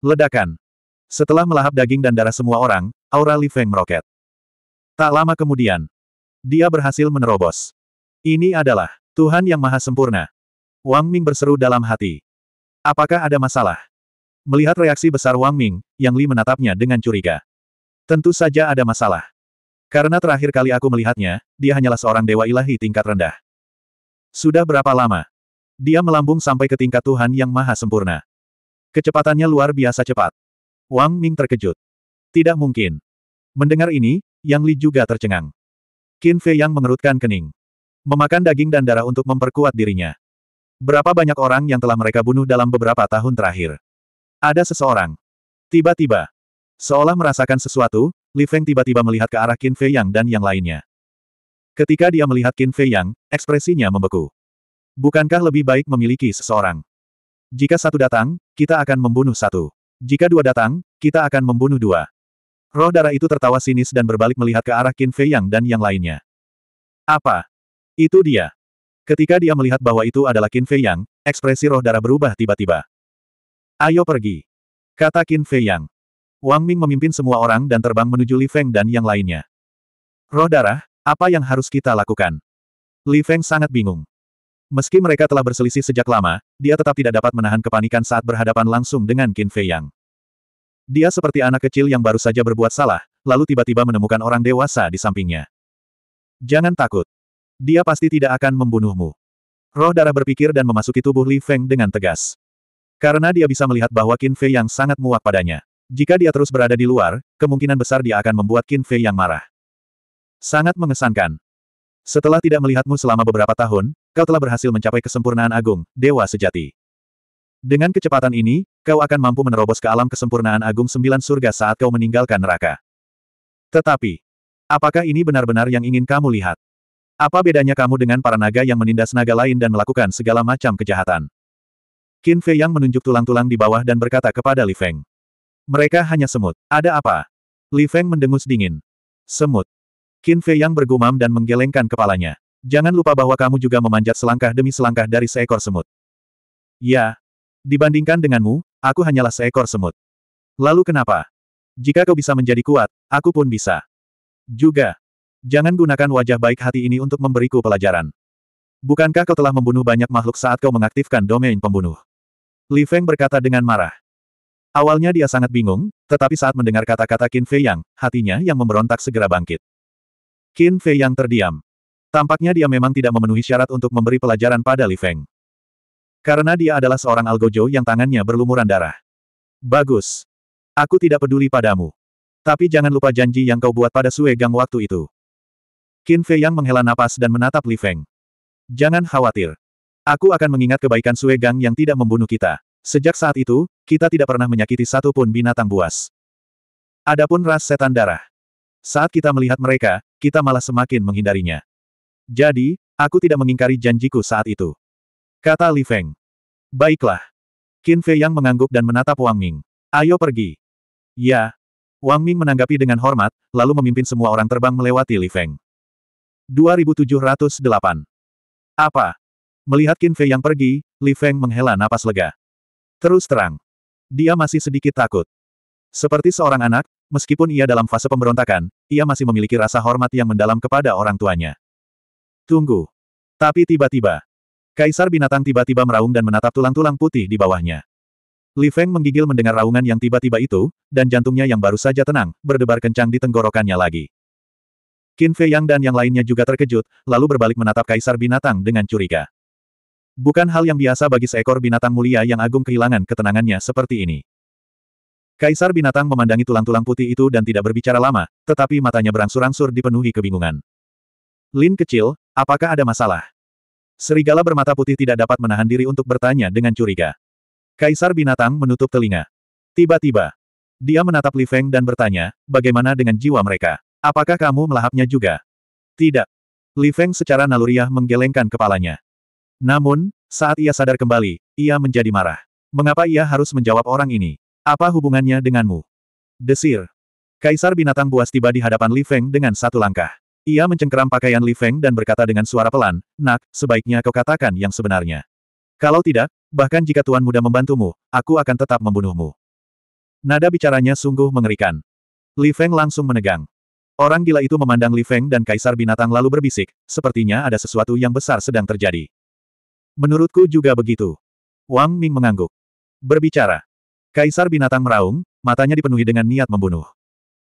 Ledakan. Setelah melahap daging dan darah semua orang, aura Li Feng meroket. Tak lama kemudian, dia berhasil menerobos. Ini adalah Tuhan yang Maha Sempurna. Wang Ming berseru dalam hati. Apakah ada masalah? Melihat reaksi besar Wang Ming, Yang Li menatapnya dengan curiga. Tentu saja ada masalah. Karena terakhir kali aku melihatnya, dia hanyalah seorang dewa ilahi tingkat rendah. Sudah berapa lama? Dia melambung sampai ke tingkat Tuhan yang maha sempurna. Kecepatannya luar biasa cepat. Wang Ming terkejut. Tidak mungkin. Mendengar ini, Yang Li juga tercengang. Qin Fei Yang mengerutkan kening. Memakan daging dan darah untuk memperkuat dirinya. Berapa banyak orang yang telah mereka bunuh dalam beberapa tahun terakhir. Ada seseorang. Tiba-tiba. Seolah merasakan sesuatu, Li Feng tiba-tiba melihat ke arah Qin Fei Yang dan yang lainnya. Ketika dia melihat Qin Fei Yang, ekspresinya membeku. Bukankah lebih baik memiliki seseorang? Jika satu datang, kita akan membunuh satu. Jika dua datang, kita akan membunuh dua. Roh darah itu tertawa sinis dan berbalik melihat ke arah Qin Fei Yang dan yang lainnya. Apa? Itu dia. Ketika dia melihat bahwa itu adalah Qin Fei Yang, ekspresi roh darah berubah tiba-tiba. Ayo pergi. Kata Qin Fei Yang. Wang Ming memimpin semua orang dan terbang menuju Li Feng dan yang lainnya. Roh darah, apa yang harus kita lakukan? Li Feng sangat bingung. Meski mereka telah berselisih sejak lama, dia tetap tidak dapat menahan kepanikan saat berhadapan langsung dengan Qin Fei Yang. Dia seperti anak kecil yang baru saja berbuat salah, lalu tiba-tiba menemukan orang dewasa di sampingnya. Jangan takut. Dia pasti tidak akan membunuhmu. Roh darah berpikir dan memasuki tubuh Li Feng dengan tegas. Karena dia bisa melihat bahwa Qin Fei Yang sangat muak padanya. Jika dia terus berada di luar, kemungkinan besar dia akan membuat Qin Fei Yang marah. Sangat mengesankan. Setelah tidak melihatmu selama beberapa tahun, kau telah berhasil mencapai kesempurnaan agung, dewa sejati. Dengan kecepatan ini, kau akan mampu menerobos ke alam kesempurnaan agung sembilan surga saat kau meninggalkan neraka. Tetapi, apakah ini benar-benar yang ingin kamu lihat? Apa bedanya kamu dengan para naga yang menindas naga lain dan melakukan segala macam kejahatan? Qin Fei Yang menunjuk tulang-tulang di bawah dan berkata kepada Li Feng. Mereka hanya semut. Ada apa? Li Feng mendengus dingin. Semut. Qin Fei Yang bergumam dan menggelengkan kepalanya. Jangan lupa bahwa kamu juga memanjat selangkah demi selangkah dari seekor semut. Ya. Dibandingkan denganmu, aku hanyalah seekor semut. Lalu kenapa? Jika kau bisa menjadi kuat, aku pun bisa. Juga. Jangan gunakan wajah baik hati ini untuk memberiku pelajaran. Bukankah kau telah membunuh banyak makhluk saat kau mengaktifkan domain pembunuh? Li Feng berkata dengan marah. Awalnya dia sangat bingung, tetapi saat mendengar kata-kata Qin Fei Yang, hatinya yang memberontak segera bangkit. Qin Fei Yang terdiam. Tampaknya dia memang tidak memenuhi syarat untuk memberi pelajaran pada Li Feng. Karena dia adalah seorang algojo yang tangannya berlumuran darah. Bagus. Aku tidak peduli padamu. Tapi jangan lupa janji yang kau buat pada Sue Gang waktu itu. Qin Fei Yang menghela napas dan menatap Li Feng. Jangan khawatir. Aku akan mengingat kebaikan Sue Gang yang tidak membunuh kita. Sejak saat itu, kita tidak pernah menyakiti satu pun binatang buas. Adapun ras setan darah. Saat kita melihat mereka, kita malah semakin menghindarinya. Jadi, aku tidak mengingkari janjiku saat itu. Kata Li Feng. Baiklah. Qin Fei Yang mengangguk dan menatap Wang Ming. Ayo pergi. Ya. Wang Ming menanggapi dengan hormat, lalu memimpin semua orang terbang melewati Li Feng. 2708. Apa? Melihat Qin Fei Yang pergi, Li Feng menghela napas lega. Terus terang. Dia masih sedikit takut. Seperti seorang anak, meskipun ia dalam fase pemberontakan, ia masih memiliki rasa hormat yang mendalam kepada orang tuanya. Tunggu. Tapi tiba-tiba. Kaisar binatang tiba-tiba meraung dan menatap tulang-tulang putih di bawahnya. Li Feng menggigil mendengar raungan yang tiba-tiba itu, dan jantungnya yang baru saja tenang, berdebar kencang di tenggorokannya lagi. Qin Fei Yang dan yang lainnya juga terkejut, lalu berbalik menatap kaisar binatang dengan curiga. Bukan hal yang biasa bagi seekor binatang mulia yang agung kehilangan ketenangannya seperti ini. Kaisar binatang memandangi tulang-tulang putih itu dan tidak berbicara lama, tetapi matanya berangsur-angsur dipenuhi kebingungan. Lin kecil, Apakah ada masalah? Serigala bermata putih tidak dapat menahan diri untuk bertanya dengan curiga. Kaisar binatang menutup telinga. Tiba-tiba, dia menatap Li Feng dan bertanya, bagaimana dengan jiwa mereka? Apakah kamu melahapnya juga? Tidak. Li Feng secara naluriah menggelengkan kepalanya. Namun, saat ia sadar kembali, ia menjadi marah. Mengapa ia harus menjawab orang ini? Apa hubungannya denganmu? Desir. Kaisar binatang buas tiba di hadapan Li Feng dengan satu langkah. Ia mencengkeram pakaian Li Feng dan berkata dengan suara pelan, Nak, sebaiknya kau katakan yang sebenarnya. Kalau tidak, bahkan jika Tuan Muda membantumu, aku akan tetap membunuhmu. Nada bicaranya sungguh mengerikan. Li Feng langsung menegang. Orang gila itu memandang Li Feng dan Kaisar Binatang lalu berbisik, sepertinya ada sesuatu yang besar sedang terjadi. Menurutku juga begitu. Wang Ming mengangguk. Berbicara. Kaisar Binatang meraung, matanya dipenuhi dengan niat membunuh.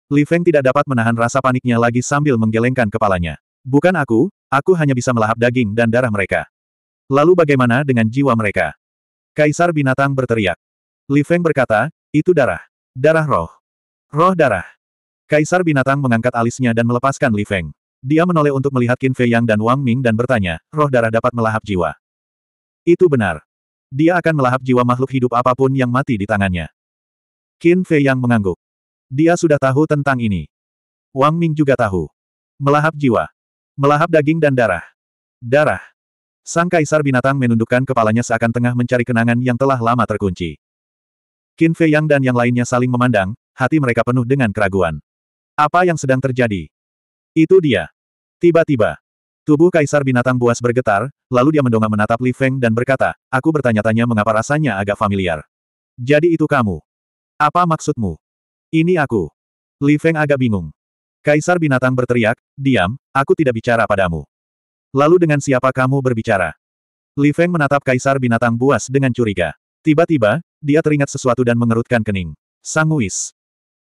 Li Feng tidak dapat menahan rasa paniknya lagi sambil menggelengkan kepalanya. Bukan aku, aku hanya bisa melahap daging dan darah mereka. Lalu bagaimana dengan jiwa mereka? Kaisar binatang berteriak. Li Feng berkata, itu darah. Darah roh. Roh darah. Kaisar binatang mengangkat alisnya dan melepaskan Li Feng. Dia menoleh untuk melihat Qin Fei Yang dan Wang Ming dan bertanya, roh darah dapat melahap jiwa. Itu benar. Dia akan melahap jiwa makhluk hidup apapun yang mati di tangannya. Qin Fei Yang mengangguk. Dia sudah tahu tentang ini. Wang Ming juga tahu. Melahap jiwa. Melahap daging dan darah. Darah. Sang kaisar binatang menundukkan kepalanya seakan tengah mencari kenangan yang telah lama terkunci. Qin Fei Yang dan yang lainnya saling memandang, hati mereka penuh dengan keraguan. Apa yang sedang terjadi? Itu dia. Tiba-tiba, tubuh kaisar binatang buas bergetar, lalu dia mendongak menatap Li Feng dan berkata, aku bertanya-tanya mengapa rasanya agak familiar. Jadi itu kamu. Apa maksudmu? Ini aku. Li Feng agak bingung. Kaisar binatang berteriak, diam, aku tidak bicara padamu. Lalu dengan siapa kamu berbicara? Li Feng menatap kaisar binatang buas dengan curiga. Tiba-tiba, dia teringat sesuatu dan mengerutkan kening. Sang Sanguis.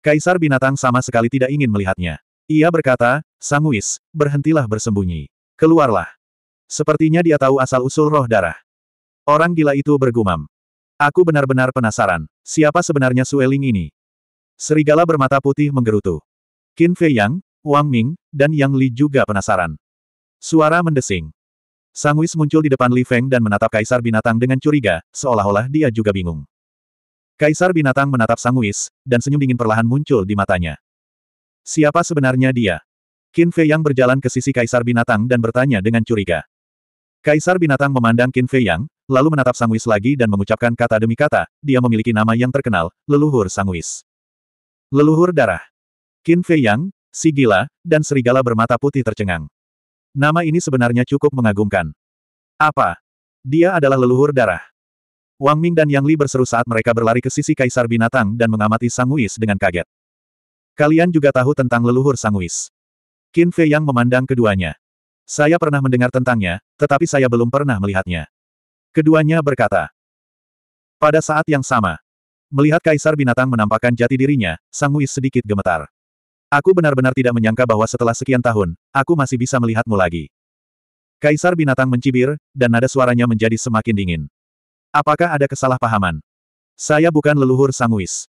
Kaisar binatang sama sekali tidak ingin melihatnya. Ia berkata, Sang Sanguis, berhentilah bersembunyi. Keluarlah. Sepertinya dia tahu asal-usul roh darah. Orang gila itu bergumam. Aku benar-benar penasaran, siapa sebenarnya Sueling ini? Serigala bermata putih menggerutu. Qin Fei Yang, Wang Ming, dan Yang Li juga penasaran. Suara mendesing. Sang Wis muncul di depan Li Feng dan menatap Kaisar Binatang dengan curiga, seolah-olah dia juga bingung. Kaisar Binatang menatap Sang Wis, dan senyum dingin perlahan muncul di matanya. Siapa sebenarnya dia? Qin Fei Yang berjalan ke sisi Kaisar Binatang dan bertanya dengan curiga. Kaisar Binatang memandang Qin Fei Yang, lalu menatap Sang Wis lagi dan mengucapkan kata demi kata, dia memiliki nama yang terkenal, leluhur Sang Wis. Leluhur darah. Qin Fei Yang, Sigila, dan serigala bermata putih tercengang. Nama ini sebenarnya cukup mengagumkan. Apa? Dia adalah leluhur darah. Wang Ming dan Yang Li berseru saat mereka berlari ke sisi kaisar binatang dan mengamati Sang Wuis dengan kaget. Kalian juga tahu tentang leluhur Sang Wuis. Qin Fei Yang memandang keduanya. Saya pernah mendengar tentangnya, tetapi saya belum pernah melihatnya. Keduanya berkata. Pada saat yang sama, Melihat kaisar binatang menampakkan jati dirinya, Sang Muis sedikit gemetar. Aku benar-benar tidak menyangka bahwa setelah sekian tahun, aku masih bisa melihatmu lagi. Kaisar binatang mencibir, dan nada suaranya menjadi semakin dingin. Apakah ada kesalahpahaman? Saya bukan leluhur Sang Muis.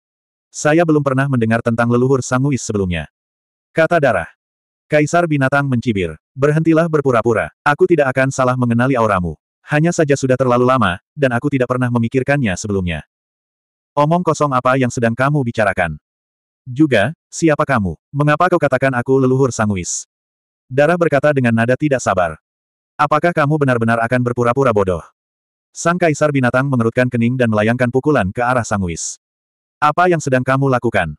Saya belum pernah mendengar tentang leluhur Sang Muis sebelumnya. Kata darah. Kaisar binatang mencibir. Berhentilah berpura-pura, aku tidak akan salah mengenali auramu. Hanya saja sudah terlalu lama, dan aku tidak pernah memikirkannya sebelumnya. Omong kosong apa yang sedang kamu bicarakan? Juga, siapa kamu? Mengapa kau katakan aku leluhur sanguis? Darah berkata dengan nada tidak sabar. Apakah kamu benar-benar akan berpura-pura bodoh? Sang kaisar binatang mengerutkan kening dan melayangkan pukulan ke arah sanguis. Apa yang sedang kamu lakukan?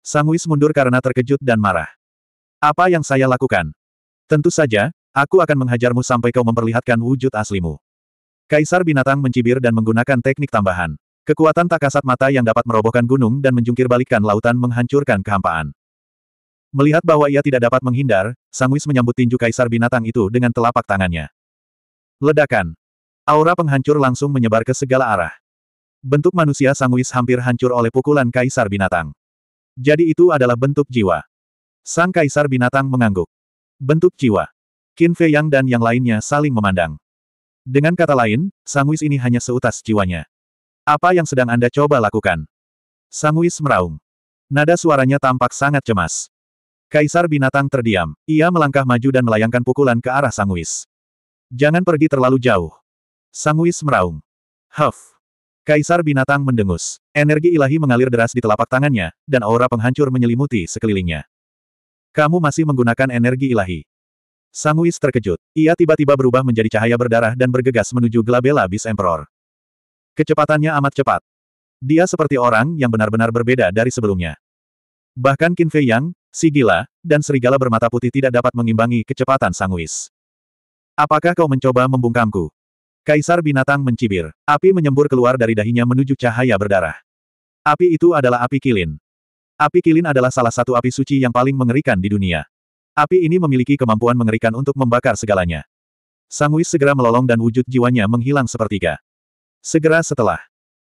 Sanguis mundur karena terkejut dan marah. Apa yang saya lakukan? Tentu saja, aku akan menghajarmu sampai kau memperlihatkan wujud aslimu. Kaisar binatang mencibir dan menggunakan teknik tambahan. Kekuatan tak kasat mata yang dapat merobohkan gunung dan menjungkirbalikkan lautan menghancurkan kehampaan. Melihat bahwa ia tidak dapat menghindar, Sang Wis menyambut tinju kaisar binatang itu dengan telapak tangannya. Ledakan. Aura penghancur langsung menyebar ke segala arah. Bentuk manusia Sang Wis hampir hancur oleh pukulan kaisar binatang. Jadi itu adalah bentuk jiwa. Sang kaisar binatang mengangguk. Bentuk jiwa. Qin Fei Yang dan yang lainnya saling memandang. Dengan kata lain, Sang Wis ini hanya seutas jiwanya. Apa yang sedang Anda coba lakukan? Sangwis meraung. Nada suaranya tampak sangat cemas. Kaisar binatang terdiam. Ia melangkah maju dan melayangkan pukulan ke arah Sangwis. Jangan pergi terlalu jauh. Sangwis meraung. Huff. Kaisar binatang mendengus. Energi ilahi mengalir deras di telapak tangannya, dan aura penghancur menyelimuti sekelilingnya. Kamu masih menggunakan energi ilahi. Sangwis terkejut. Ia tiba-tiba berubah menjadi cahaya berdarah dan bergegas menuju Glabella Bis Emperor. Kecepatannya amat cepat. Dia seperti orang yang benar-benar berbeda dari sebelumnya. Bahkan Qin Fei Yang, si gila, dan serigala bermata putih tidak dapat mengimbangi kecepatan Sang Wis. Apakah kau mencoba membungkamku? Kaisar binatang mencibir. Api menyembur keluar dari dahinya menuju cahaya berdarah. Api itu adalah api kilin. Api kilin adalah salah satu api suci yang paling mengerikan di dunia. Api ini memiliki kemampuan mengerikan untuk membakar segalanya. Sang Wis segera melolong dan wujud jiwanya menghilang sepertiga. Segera setelah,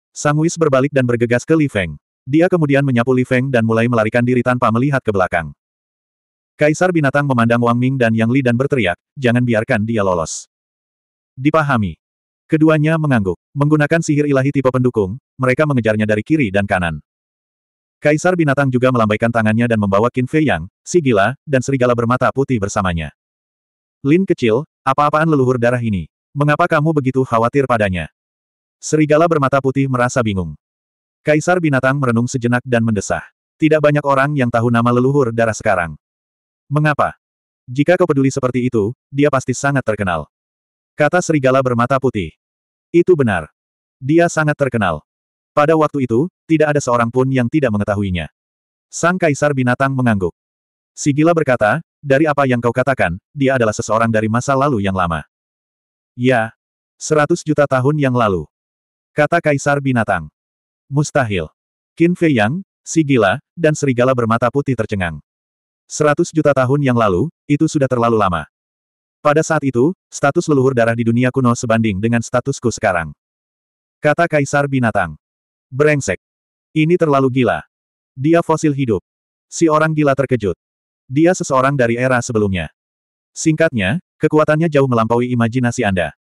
Sang Sangwis berbalik dan bergegas ke Li Feng. Dia kemudian menyapu Li Feng dan mulai melarikan diri tanpa melihat ke belakang. Kaisar binatang memandang Wang Ming dan Yang Li dan berteriak, jangan biarkan dia lolos. Dipahami. Keduanya mengangguk. Menggunakan sihir ilahi tipe pendukung, mereka mengejarnya dari kiri dan kanan. Kaisar binatang juga melambaikan tangannya dan membawa Qin Fei Yang, Sigila, dan serigala bermata putih bersamanya. Lin kecil, apa-apaan leluhur darah ini? Mengapa kamu begitu khawatir padanya? Serigala bermata putih merasa bingung. Kaisar binatang merenung sejenak dan mendesah. Tidak banyak orang yang tahu nama leluhur darah sekarang. Mengapa? Jika kau peduli seperti itu, dia pasti sangat terkenal. Kata serigala bermata putih. Itu benar. Dia sangat terkenal. Pada waktu itu, tidak ada seorang pun yang tidak mengetahuinya. Sang kaisar binatang mengangguk. Sigila berkata, dari apa yang kau katakan, dia adalah seseorang dari masa lalu yang lama. Ya. Seratus juta tahun yang lalu. Kata Kaisar Binatang. Mustahil. Qin Fei Yang, si gila, dan serigala bermata putih tercengang. Seratus juta tahun yang lalu, itu sudah terlalu lama. Pada saat itu, status leluhur darah di dunia kuno sebanding dengan statusku sekarang. Kata Kaisar Binatang. Brengsek. Ini terlalu gila. Dia fosil hidup. Si orang gila terkejut. Dia seseorang dari era sebelumnya. Singkatnya, kekuatannya jauh melampaui imajinasi Anda.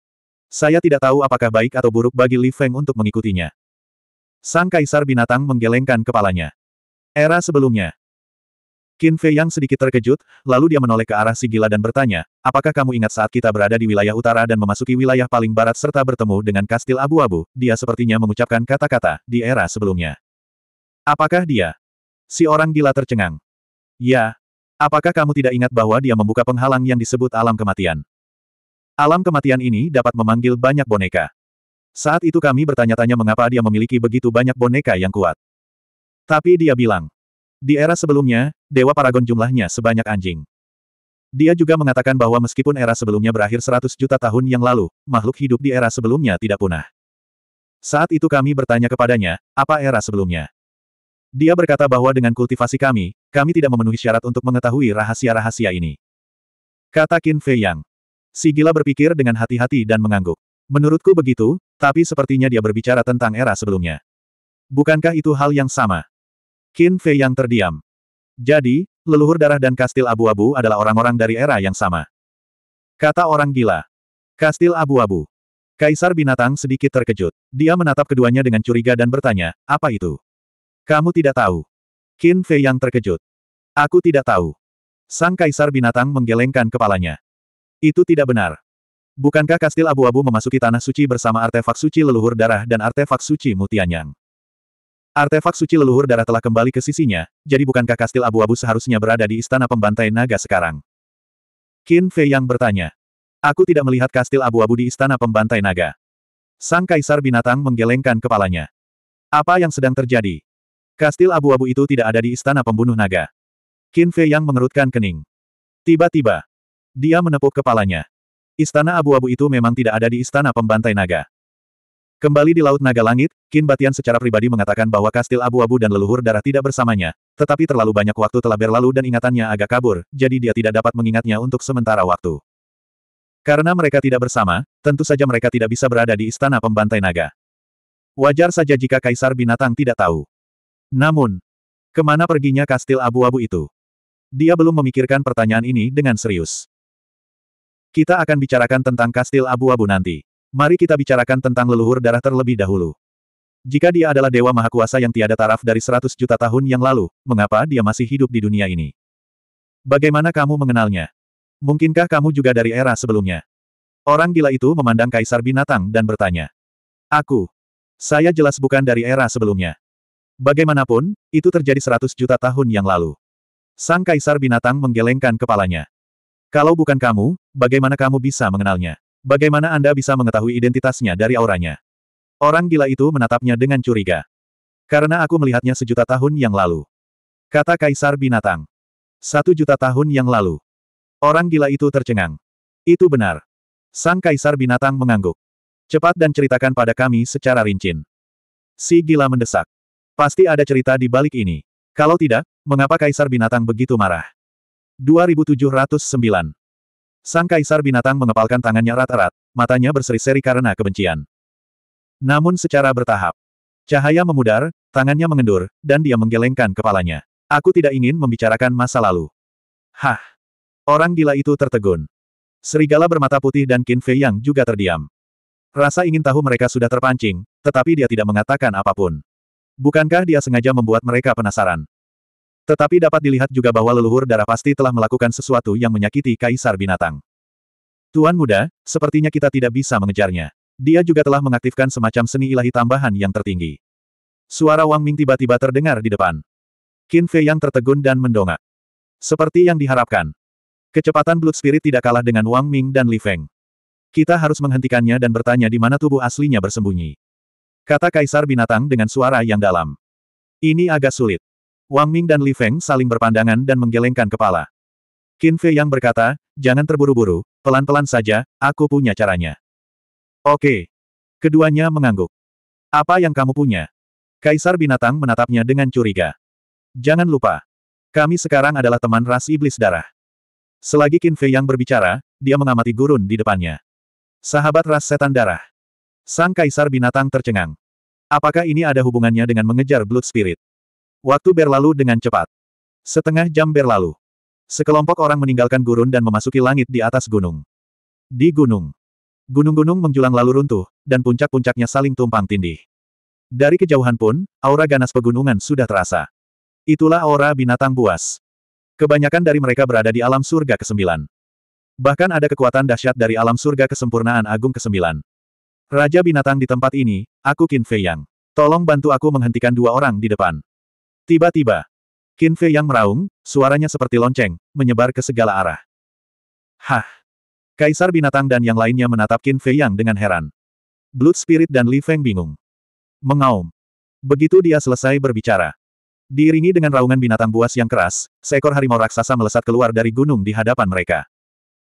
Saya tidak tahu apakah baik atau buruk bagi Li Feng untuk mengikutinya. Sang kaisar binatang menggelengkan kepalanya. Era sebelumnya. Qin Fei yang sedikit terkejut, lalu dia menoleh ke arah si gila dan bertanya, apakah kamu ingat saat kita berada di wilayah utara dan memasuki wilayah paling barat serta bertemu dengan kastil abu-abu, dia sepertinya mengucapkan kata-kata, di era sebelumnya. Apakah dia? Si orang gila tercengang. Ya. Apakah kamu tidak ingat bahwa dia membuka penghalang yang disebut alam kematian? Alam kematian ini dapat memanggil banyak boneka. Saat itu kami bertanya-tanya mengapa dia memiliki begitu banyak boneka yang kuat. Tapi dia bilang, di era sebelumnya, Dewa Paragon jumlahnya sebanyak anjing. Dia juga mengatakan bahwa meskipun era sebelumnya berakhir 100 juta tahun yang lalu, makhluk hidup di era sebelumnya tidak punah. Saat itu kami bertanya kepadanya, apa era sebelumnya? Dia berkata bahwa dengan kultivasi kami, kami tidak memenuhi syarat untuk mengetahui rahasia-rahasia ini. Kata Qin Fei Yang. Si gila berpikir dengan hati-hati dan mengangguk. Menurutku begitu, tapi sepertinya dia berbicara tentang era sebelumnya. Bukankah itu hal yang sama? Qin Fei yang terdiam. Jadi, leluhur darah dan kastil abu-abu adalah orang-orang dari era yang sama. Kata orang gila. Kastil abu-abu. Kaisar binatang sedikit terkejut. Dia menatap keduanya dengan curiga dan bertanya, apa itu? Kamu tidak tahu. Qin Fei yang terkejut. Aku tidak tahu. Sang kaisar binatang menggelengkan kepalanya. Itu tidak benar. Bukankah kastil abu-abu memasuki tanah suci bersama artefak suci leluhur darah dan artefak suci mutianyang? Artefak suci leluhur darah telah kembali ke sisinya, jadi bukankah kastil abu-abu seharusnya berada di istana pembantai naga sekarang? Qin Fei yang bertanya. Aku tidak melihat kastil abu-abu di istana pembantai naga. Sang kaisar binatang menggelengkan kepalanya. Apa yang sedang terjadi? Kastil abu-abu itu tidak ada di istana pembunuh naga. Qin Fei yang mengerutkan kening. Tiba-tiba, dia menepuk kepalanya. Istana abu-abu itu memang tidak ada di istana pembantai naga. Kembali di Laut Naga Langit, Kin Batian secara pribadi mengatakan bahwa kastil abu-abu dan leluhur darah tidak bersamanya, tetapi terlalu banyak waktu telah berlalu dan ingatannya agak kabur, jadi dia tidak dapat mengingatnya untuk sementara waktu. Karena mereka tidak bersama, tentu saja mereka tidak bisa berada di istana pembantai naga. Wajar saja jika Kaisar Binatang tidak tahu. Namun, kemana perginya kastil abu-abu itu? Dia belum memikirkan pertanyaan ini dengan serius. Kita akan bicarakan tentang kastil abu-abu nanti. Mari kita bicarakan tentang leluhur darah terlebih dahulu. Jika dia adalah dewa mahakuasa yang tiada taraf dari 100 juta tahun yang lalu, mengapa dia masih hidup di dunia ini? Bagaimana kamu mengenalnya? Mungkinkah kamu juga dari era sebelumnya? Orang gila itu memandang kaisar binatang dan bertanya. Aku. Saya jelas bukan dari era sebelumnya. Bagaimanapun, itu terjadi 100 juta tahun yang lalu. Sang kaisar binatang menggelengkan kepalanya. Kalau bukan kamu, bagaimana kamu bisa mengenalnya? Bagaimana Anda bisa mengetahui identitasnya dari auranya? Orang gila itu menatapnya dengan curiga. Karena aku melihatnya sejuta tahun yang lalu. Kata Kaisar Binatang. Satu juta tahun yang lalu. Orang gila itu tercengang. Itu benar. Sang Kaisar Binatang mengangguk. Cepat dan ceritakan pada kami secara rinci. Si gila mendesak. Pasti ada cerita di balik ini. Kalau tidak, mengapa Kaisar Binatang begitu marah? 2709. Sang kaisar binatang mengepalkan tangannya rat-rat, matanya berseri-seri karena kebencian. Namun secara bertahap. Cahaya memudar, tangannya mengendur, dan dia menggelengkan kepalanya. Aku tidak ingin membicarakan masa lalu. Hah! Orang gila itu tertegun. Serigala bermata putih dan Qin Fei yang juga terdiam. Rasa ingin tahu mereka sudah terpancing, tetapi dia tidak mengatakan apapun. Bukankah dia sengaja membuat mereka penasaran? Tetapi dapat dilihat juga bahwa leluhur darah pasti telah melakukan sesuatu yang menyakiti kaisar binatang. Tuan muda, sepertinya kita tidak bisa mengejarnya. Dia juga telah mengaktifkan semacam seni ilahi tambahan yang tertinggi. Suara Wang Ming tiba-tiba terdengar di depan. Qin Fei yang tertegun dan mendongak. Seperti yang diharapkan. Kecepatan Blood Spirit tidak kalah dengan Wang Ming dan Li Feng. Kita harus menghentikannya dan bertanya di mana tubuh aslinya bersembunyi. Kata Kaisar Binatang dengan suara yang dalam. Ini agak sulit. Wang Ming dan Li Feng saling berpandangan dan menggelengkan kepala. Qin Fei yang berkata, jangan terburu-buru, pelan-pelan saja, aku punya caranya. Oke. Keduanya mengangguk. Apa yang kamu punya? Kaisar binatang menatapnya dengan curiga. Jangan lupa. Kami sekarang adalah teman ras iblis darah. Selagi Qin Fei yang berbicara, dia mengamati gurun di depannya. Sahabat ras setan darah. Sang kaisar binatang tercengang. Apakah ini ada hubungannya dengan mengejar Blood Spirit? Waktu berlalu dengan cepat. Setengah jam berlalu. Sekelompok orang meninggalkan gurun dan memasuki langit di atas gunung. Di gunung. Gunung-gunung menjulang lalu runtuh, dan puncak-puncaknya saling tumpang tindih. Dari kejauhan pun, aura ganas pegunungan sudah terasa. Itulah aura binatang buas. Kebanyakan dari mereka berada di alam surga ke-9. Bahkan ada kekuatan dahsyat dari alam surga kesempurnaan agung ke-9. Raja binatang di tempat ini, aku Qin Fei Yang. Tolong bantu aku menghentikan dua orang di depan. Tiba-tiba, Qin Fei yang meraung, suaranya seperti lonceng, menyebar ke segala arah. Hah! Kaisar binatang dan yang lainnya menatap Qin Fei yang dengan heran. Blood Spirit dan Li Feng bingung. Mengaum. Begitu dia selesai berbicara. Diiringi dengan raungan binatang buas yang keras, seekor harimau raksasa melesat keluar dari gunung di hadapan mereka.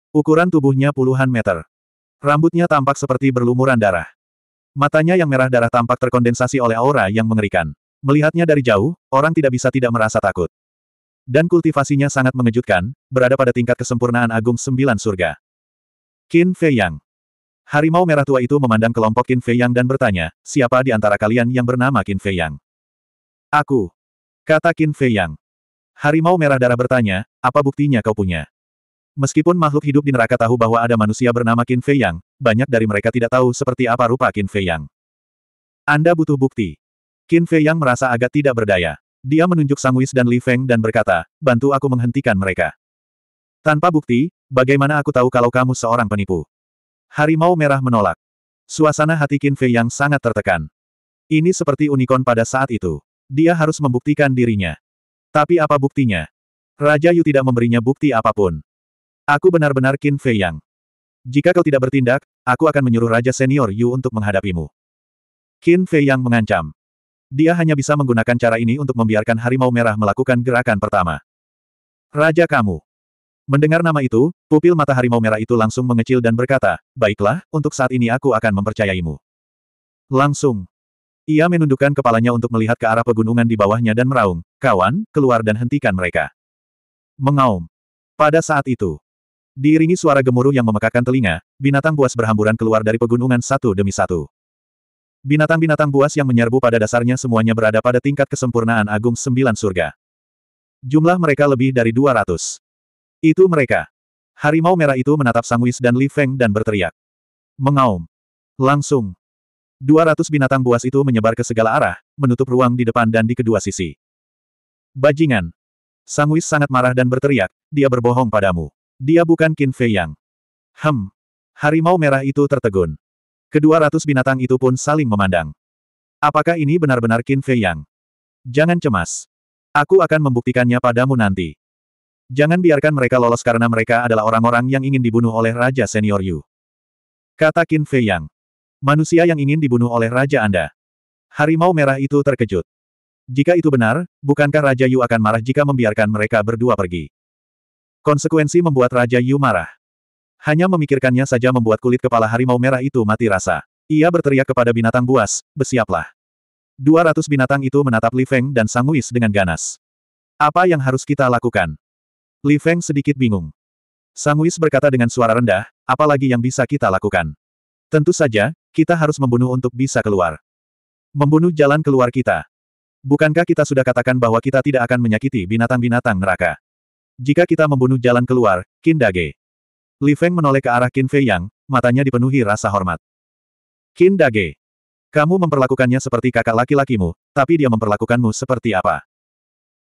Ukuran tubuhnya puluhan meter. Rambutnya tampak seperti berlumuran darah. Matanya yang merah darah tampak terkondensasi oleh aura yang mengerikan. Melihatnya dari jauh, orang tidak bisa tidak merasa takut. Dan kultivasinya sangat mengejutkan, berada pada tingkat kesempurnaan agung sembilan surga. Qin Fei Yang. Harimau merah tua itu memandang kelompok Qin Fei Yang dan bertanya, siapa di antara kalian yang bernama Qin Fei Yang? Aku. Kata Qin Fei Yang. Harimau merah darah bertanya, apa buktinya kau punya? Meskipun makhluk hidup di neraka tahu bahwa ada manusia bernama Qin Fei Yang, banyak dari mereka tidak tahu seperti apa rupa Qin Fei Yang. Anda butuh bukti. Qin Fei yang merasa agak tidak berdaya. Dia menunjuk Sang Wis dan Li Feng dan berkata, bantu aku menghentikan mereka. Tanpa bukti, bagaimana aku tahu kalau kamu seorang penipu? Harimau Merah menolak. Suasana hati Qin Fei yang sangat tertekan. Ini seperti unicorn pada saat itu. Dia harus membuktikan dirinya. Tapi apa buktinya? Raja Yu tidak memberinya bukti apapun. Aku benar-benar Qin Fei Yang. Jika kau tidak bertindak, aku akan menyuruh Raja Senior Yu untuk menghadapimu. Qin Fei Yang mengancam. Dia hanya bisa menggunakan cara ini untuk membiarkan harimau merah melakukan gerakan pertama. Raja kamu. Mendengar nama itu, pupil mata harimau merah itu langsung mengecil dan berkata, Baiklah, untuk saat ini aku akan mempercayaimu. Langsung. Ia menundukkan kepalanya untuk melihat ke arah pegunungan di bawahnya dan meraung, Kawan, keluar dan hentikan mereka. Mengaum. Pada saat itu, diiringi suara gemuruh yang memekakan telinga, binatang buas berhamburan keluar dari pegunungan satu demi satu. Binatang-binatang buas yang menyerbu pada dasarnya semuanya berada pada tingkat kesempurnaan agung sembilan surga. Jumlah mereka lebih dari dua ratus. Itu mereka. Harimau merah itu menatap Sang Sangwis dan Li Feng dan berteriak. Mengaum. Langsung. Dua ratus binatang buas itu menyebar ke segala arah, menutup ruang di depan dan di kedua sisi. Bajingan. Sang Sangwis sangat marah dan berteriak, dia berbohong padamu. Dia bukan Qin Fei Yang. Hem. Harimau merah itu tertegun. Kedua ratus binatang itu pun saling memandang. Apakah ini benar-benar Qin Fei Yang? Jangan cemas. Aku akan membuktikannya padamu nanti. Jangan biarkan mereka lolos karena mereka adalah orang-orang yang ingin dibunuh oleh Raja Senior Yu. Kata Qin Fei Yang. Manusia yang ingin dibunuh oleh Raja Anda. Harimau merah itu terkejut. Jika itu benar, bukankah Raja Yu akan marah jika membiarkan mereka berdua pergi? Konsekuensi membuat Raja Yu marah. Hanya memikirkannya saja membuat kulit kepala harimau merah itu mati rasa. Ia berteriak kepada binatang buas, bersiaplah. 200 binatang itu menatap Li Feng dan Sang Wis dengan ganas. Apa yang harus kita lakukan? Li Feng sedikit bingung. Sang Wis berkata dengan suara rendah, apalagi yang bisa kita lakukan? Tentu saja, kita harus membunuh untuk bisa keluar. Membunuh jalan keluar kita. Bukankah kita sudah katakan bahwa kita tidak akan menyakiti binatang-binatang neraka? Jika kita membunuh jalan keluar, Kindage, Li Feng menoleh ke arah Qin Fei Yang, matanya dipenuhi rasa hormat. Qin Dage. Kamu memperlakukannya seperti kakak laki-lakimu, tapi dia memperlakukanmu seperti apa?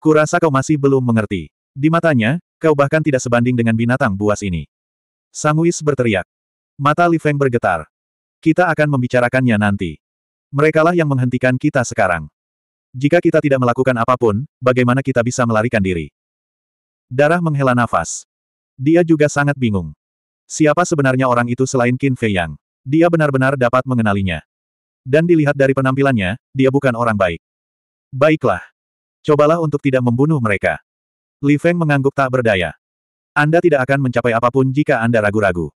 Kurasa kau masih belum mengerti. Di matanya, kau bahkan tidak sebanding dengan binatang buas ini. Sang Sanguis berteriak. Mata Li Feng bergetar. Kita akan membicarakannya nanti. Merekalah yang menghentikan kita sekarang. Jika kita tidak melakukan apapun, bagaimana kita bisa melarikan diri? Darah menghela nafas. Dia juga sangat bingung. Siapa sebenarnya orang itu selain Qin Fei Yang? Dia benar-benar dapat mengenalinya. Dan dilihat dari penampilannya, dia bukan orang baik. Baiklah. Cobalah untuk tidak membunuh mereka. Li Feng mengangguk tak berdaya. Anda tidak akan mencapai apapun jika Anda ragu-ragu.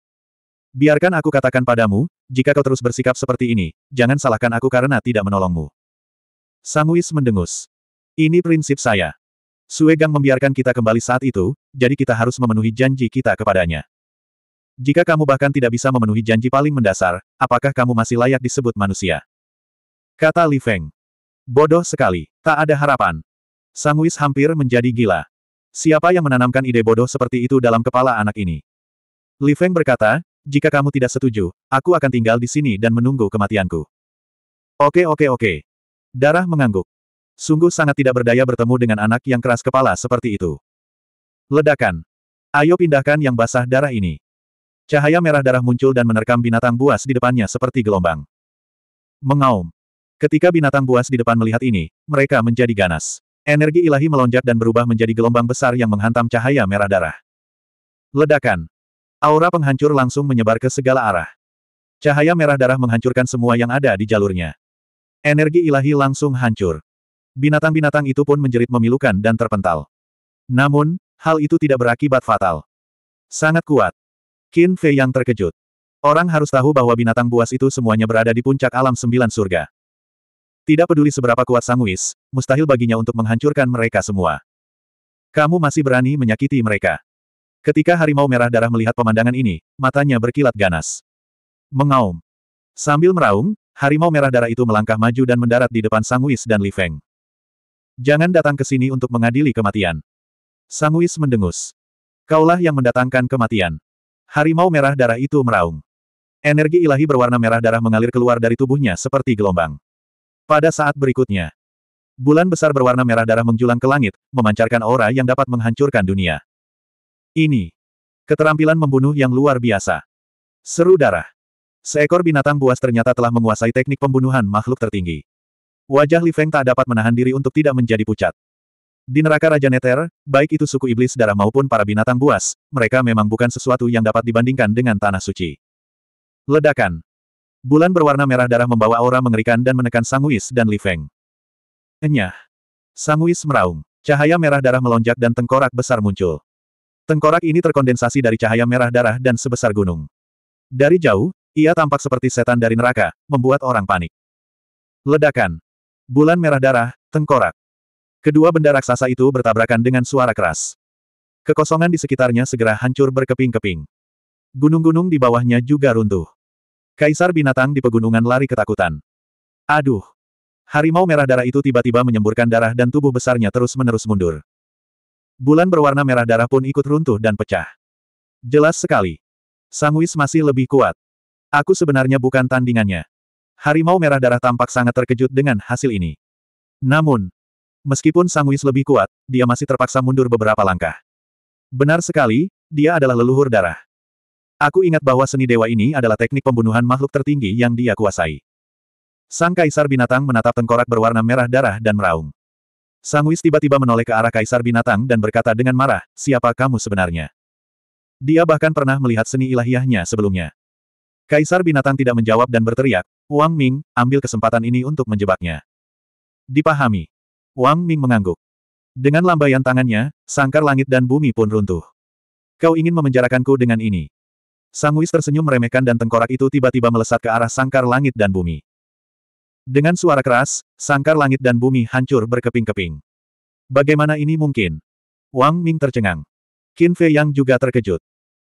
Biarkan aku katakan padamu, jika kau terus bersikap seperti ini, jangan salahkan aku karena tidak menolongmu. Sang Wis mendengus. Ini prinsip saya. Suegang membiarkan kita kembali saat itu, jadi kita harus memenuhi janji kita kepadanya. Jika kamu bahkan tidak bisa memenuhi janji paling mendasar, apakah kamu masih layak disebut manusia? Kata Li Feng. Bodoh sekali, tak ada harapan. Sang Wis hampir menjadi gila. Siapa yang menanamkan ide bodoh seperti itu dalam kepala anak ini? Li Feng berkata, jika kamu tidak setuju, aku akan tinggal di sini dan menunggu kematianku. Oke oke oke. Darah mengangguk. Sungguh sangat tidak berdaya bertemu dengan anak yang keras kepala seperti itu. Ledakan. Ayo pindahkan yang basah darah ini. Cahaya merah darah muncul dan menerkam binatang buas di depannya seperti gelombang. Mengaum. Ketika binatang buas di depan melihat ini, mereka menjadi ganas. Energi ilahi melonjak dan berubah menjadi gelombang besar yang menghantam cahaya merah darah. Ledakan. Aura penghancur langsung menyebar ke segala arah. Cahaya merah darah menghancurkan semua yang ada di jalurnya. Energi ilahi langsung hancur. Binatang-binatang itu pun menjerit memilukan dan terpental. Namun, hal itu tidak berakibat fatal. Sangat kuat. Qin Fei yang terkejut. Orang harus tahu bahwa binatang buas itu semuanya berada di puncak alam sembilan surga. Tidak peduli seberapa kuat Sang Wis, mustahil baginya untuk menghancurkan mereka semua. Kamu masih berani menyakiti mereka. Ketika harimau merah darah melihat pemandangan ini, matanya berkilat ganas. Mengaum. Sambil meraung, harimau merah darah itu melangkah maju dan mendarat di depan Sang Wis dan Li Feng. Jangan datang ke sini untuk mengadili kematian. Sanguis mendengus. Kaulah yang mendatangkan kematian. Harimau merah darah itu meraung. Energi ilahi berwarna merah darah mengalir keluar dari tubuhnya seperti gelombang. Pada saat berikutnya, bulan besar berwarna merah darah menjulang ke langit, memancarkan aura yang dapat menghancurkan dunia. Ini, keterampilan membunuh yang luar biasa. Seru darah. Seekor binatang buas ternyata telah menguasai teknik pembunuhan makhluk tertinggi. Wajah Li Feng tak dapat menahan diri untuk tidak menjadi pucat. Di neraka Raja Neter, baik itu suku iblis darah maupun para binatang buas, mereka memang bukan sesuatu yang dapat dibandingkan dengan tanah suci. Ledakan. Bulan berwarna merah darah membawa aura mengerikan dan menekan Sang Sanguis dan Li Feng. Enyah. Sanguis meraung. Cahaya merah darah melonjak dan tengkorak besar muncul. Tengkorak ini terkondensasi dari cahaya merah darah dan sebesar gunung. Dari jauh, ia tampak seperti setan dari neraka, membuat orang panik. Ledakan. Bulan merah darah, tengkorak. Kedua benda raksasa itu bertabrakan dengan suara keras. Kekosongan di sekitarnya segera hancur berkeping-keping. Gunung-gunung di bawahnya juga runtuh. Kaisar binatang di pegunungan lari ketakutan. Aduh! Harimau merah darah itu tiba-tiba menyemburkan darah dan tubuh besarnya terus-menerus mundur. Bulan berwarna merah darah pun ikut runtuh dan pecah. Jelas sekali. Sangwis masih lebih kuat. Aku sebenarnya bukan tandingannya. Harimau merah darah tampak sangat terkejut dengan hasil ini. Namun, meskipun Sangwis lebih kuat, dia masih terpaksa mundur beberapa langkah. Benar sekali, dia adalah leluhur darah. Aku ingat bahwa seni dewa ini adalah teknik pembunuhan makhluk tertinggi yang dia kuasai. Sang kaisar binatang menatap tengkorak berwarna merah darah dan meraung. Sangwis tiba-tiba menoleh ke arah kaisar binatang dan berkata dengan marah, siapa kamu sebenarnya? Dia bahkan pernah melihat seni ilahiyahnya sebelumnya. Kaisar binatang tidak menjawab dan berteriak, Wang Ming, ambil kesempatan ini untuk menjebaknya. Dipahami. Wang Ming mengangguk. Dengan lambaian tangannya, sangkar langit dan bumi pun runtuh. Kau ingin memenjarakanku dengan ini. Sang Wis tersenyum meremehkan dan tengkorak itu tiba-tiba melesat ke arah sangkar langit dan bumi. Dengan suara keras, sangkar langit dan bumi hancur berkeping-keping. Bagaimana ini mungkin? Wang Ming tercengang. Qin Fei Yang juga terkejut.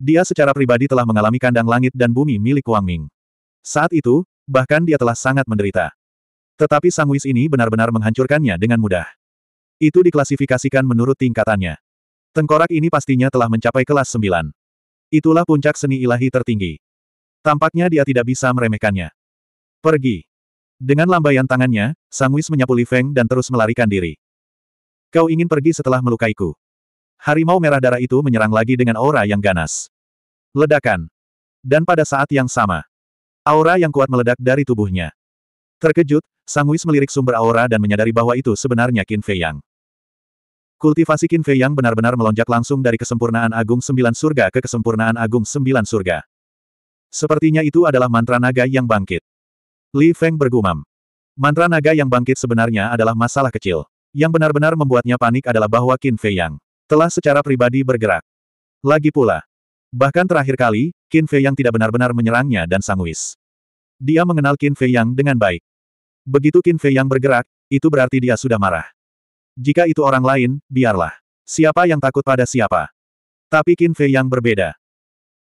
Dia secara pribadi telah mengalami kandang langit dan bumi milik Wang Ming. Saat itu, bahkan dia telah sangat menderita. Tetapi Sang Wis ini benar-benar menghancurkannya dengan mudah. Itu diklasifikasikan menurut tingkatannya. Tengkorak ini pastinya telah mencapai kelas 9. Itulah puncak seni ilahi tertinggi. Tampaknya dia tidak bisa meremehkannya. Pergi. Dengan lambaian tangannya, Sang Wis menyapu Li Feng dan terus melarikan diri. Kau ingin pergi setelah melukaiku. Harimau merah darah itu menyerang lagi dengan aura yang ganas. Ledakan. Dan pada saat yang sama, aura yang kuat meledak dari tubuhnya. Terkejut, Sang Wis melirik sumber aura dan menyadari bahwa itu sebenarnya Qin Fei Yang. Kultivasi Qin Fei Yang benar-benar melonjak langsung dari kesempurnaan agung sembilan surga ke kesempurnaan agung sembilan surga. Sepertinya itu adalah mantra naga yang bangkit. Li Feng bergumam. Mantra naga yang bangkit sebenarnya adalah masalah kecil. Yang benar-benar membuatnya panik adalah bahwa Qin Fei Yang telah secara pribadi bergerak. Lagi pula. Bahkan terakhir kali, Qin Fei yang tidak benar-benar menyerangnya dan sanguis. Dia mengenal Qin Fei yang dengan baik. Begitu Qin Fei yang bergerak, itu berarti dia sudah marah. Jika itu orang lain, biarlah. Siapa yang takut pada siapa? Tapi Qin Fei yang berbeda.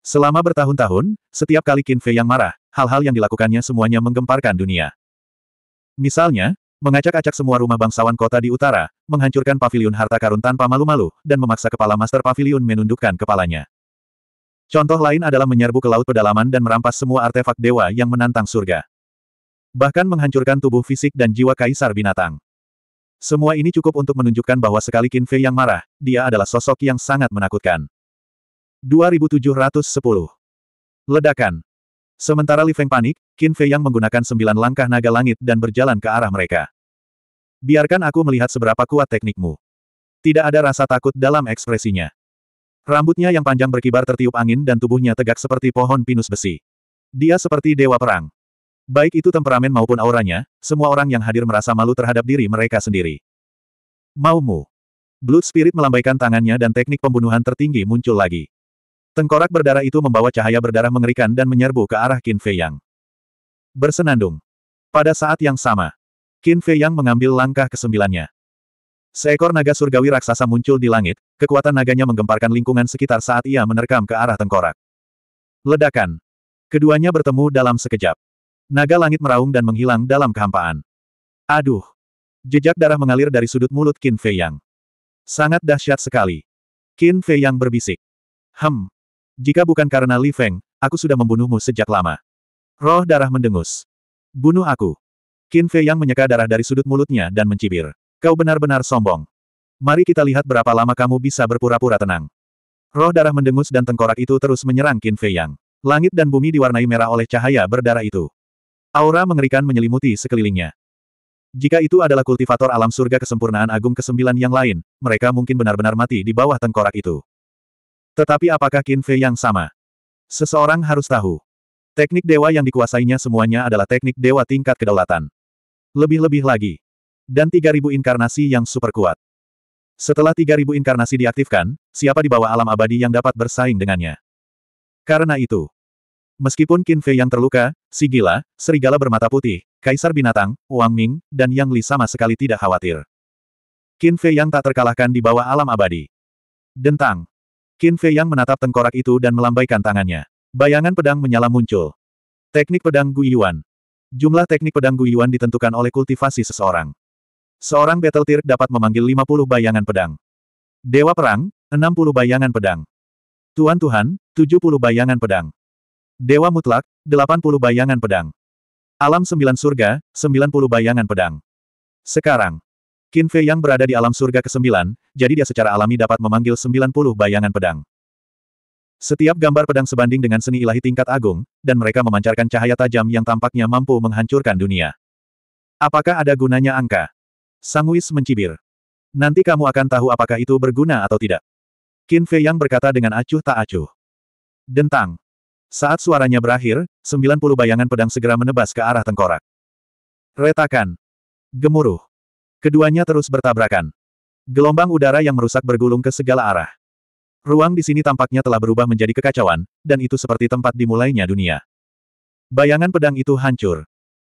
Selama bertahun-tahun, setiap kali Qin Fei yang marah, hal-hal yang dilakukannya semuanya menggemparkan dunia. Misalnya, Mengacak-acak semua rumah bangsawan kota di utara, menghancurkan pavilion harta karun tanpa malu-malu, dan memaksa kepala master pavilion menundukkan kepalanya. Contoh lain adalah menyerbu ke laut pedalaman dan merampas semua artefak dewa yang menantang surga. Bahkan menghancurkan tubuh fisik dan jiwa kaisar binatang. Semua ini cukup untuk menunjukkan bahwa sekali Qin Fei yang marah, dia adalah sosok yang sangat menakutkan. 2710 Ledakan Sementara Li Feng panik, Qin Fei Yang menggunakan sembilan langkah naga langit dan berjalan ke arah mereka. Biarkan aku melihat seberapa kuat teknikmu. Tidak ada rasa takut dalam ekspresinya. Rambutnya yang panjang berkibar tertiup angin dan tubuhnya tegak seperti pohon pinus besi. Dia seperti dewa perang. Baik itu temperamen maupun auranya, semua orang yang hadir merasa malu terhadap diri mereka sendiri. Maumu. Blood Spirit melambaikan tangannya dan teknik pembunuhan tertinggi muncul lagi. Tengkorak berdarah itu membawa cahaya berdarah mengerikan dan menyerbu ke arah Qin Fei Yang. Bersenandung. Pada saat yang sama, Qin Fei Yang mengambil langkah kesembilannya. Seekor naga surgawi raksasa muncul di langit, kekuatan naganya menggemparkan lingkungan sekitar saat ia menerkam ke arah tengkorak. Ledakan. Keduanya bertemu dalam sekejap. Naga langit meraung dan menghilang dalam kehampaan. Aduh. Jejak darah mengalir dari sudut mulut Qin Fei Yang. Sangat dahsyat sekali. Qin Fei Yang berbisik. Hem, jika bukan karena Li Feng, aku sudah membunuhmu sejak lama. Roh darah mendengus. Bunuh aku. Qin Fei yang menyeka darah dari sudut mulutnya dan mencibir. Kau benar-benar sombong. Mari kita lihat berapa lama kamu bisa berpura-pura tenang. Roh darah mendengus dan tengkorak itu terus menyerang Qin Fei yang. Langit dan bumi diwarnai merah oleh cahaya berdarah itu. Aura mengerikan menyelimuti sekelilingnya. Jika itu adalah kultivator alam surga kesempurnaan agung kesembilan yang lain, mereka mungkin benar-benar mati di bawah tengkorak itu. Tetapi apakah Qin yang sama? Seseorang harus tahu. Teknik dewa yang dikuasainya semuanya adalah teknik dewa tingkat kedaulatan. Lebih-lebih lagi. Dan 3000 inkarnasi yang super kuat. Setelah 3000 inkarnasi diaktifkan, siapa di bawah alam abadi yang dapat bersaing dengannya? Karena itu, meskipun Qin Fei yang terluka, Sigila, serigala bermata putih, kaisar binatang, Wang Ming, dan Yang Li sama sekali tidak khawatir. Qin Fei yang tak terkalahkan di bawah alam abadi. Dentang. Qin Fei Yang menatap tengkorak itu dan melambaikan tangannya. Bayangan pedang menyala muncul. Teknik pedang Guiyuan. Jumlah teknik pedang Guiyuan ditentukan oleh kultivasi seseorang. Seorang battle tier dapat memanggil 50 bayangan pedang. Dewa Perang, 60 bayangan pedang. Tuan Tuhan, 70 bayangan pedang. Dewa Mutlak, 80 bayangan pedang. Alam Sembilan Surga, 90 bayangan pedang. Sekarang, Qin Fei yang berada di alam surga ke-9, jadi dia secara alami dapat memanggil 90 bayangan pedang. Setiap gambar pedang sebanding dengan seni ilahi tingkat agung, dan mereka memancarkan cahaya tajam yang tampaknya mampu menghancurkan dunia. Apakah ada gunanya angka? Sangwis mencibir. Nanti kamu akan tahu apakah itu berguna atau tidak. Qin Fei Yang berkata dengan acuh tak acuh. Dentang. Saat suaranya berakhir, 90 bayangan pedang segera menebas ke arah tengkorak. Retakan. Gemuruh. Keduanya terus bertabrakan. Gelombang udara yang merusak bergulung ke segala arah. Ruang di sini tampaknya telah berubah menjadi kekacauan, dan itu seperti tempat dimulainya dunia. Bayangan pedang itu hancur.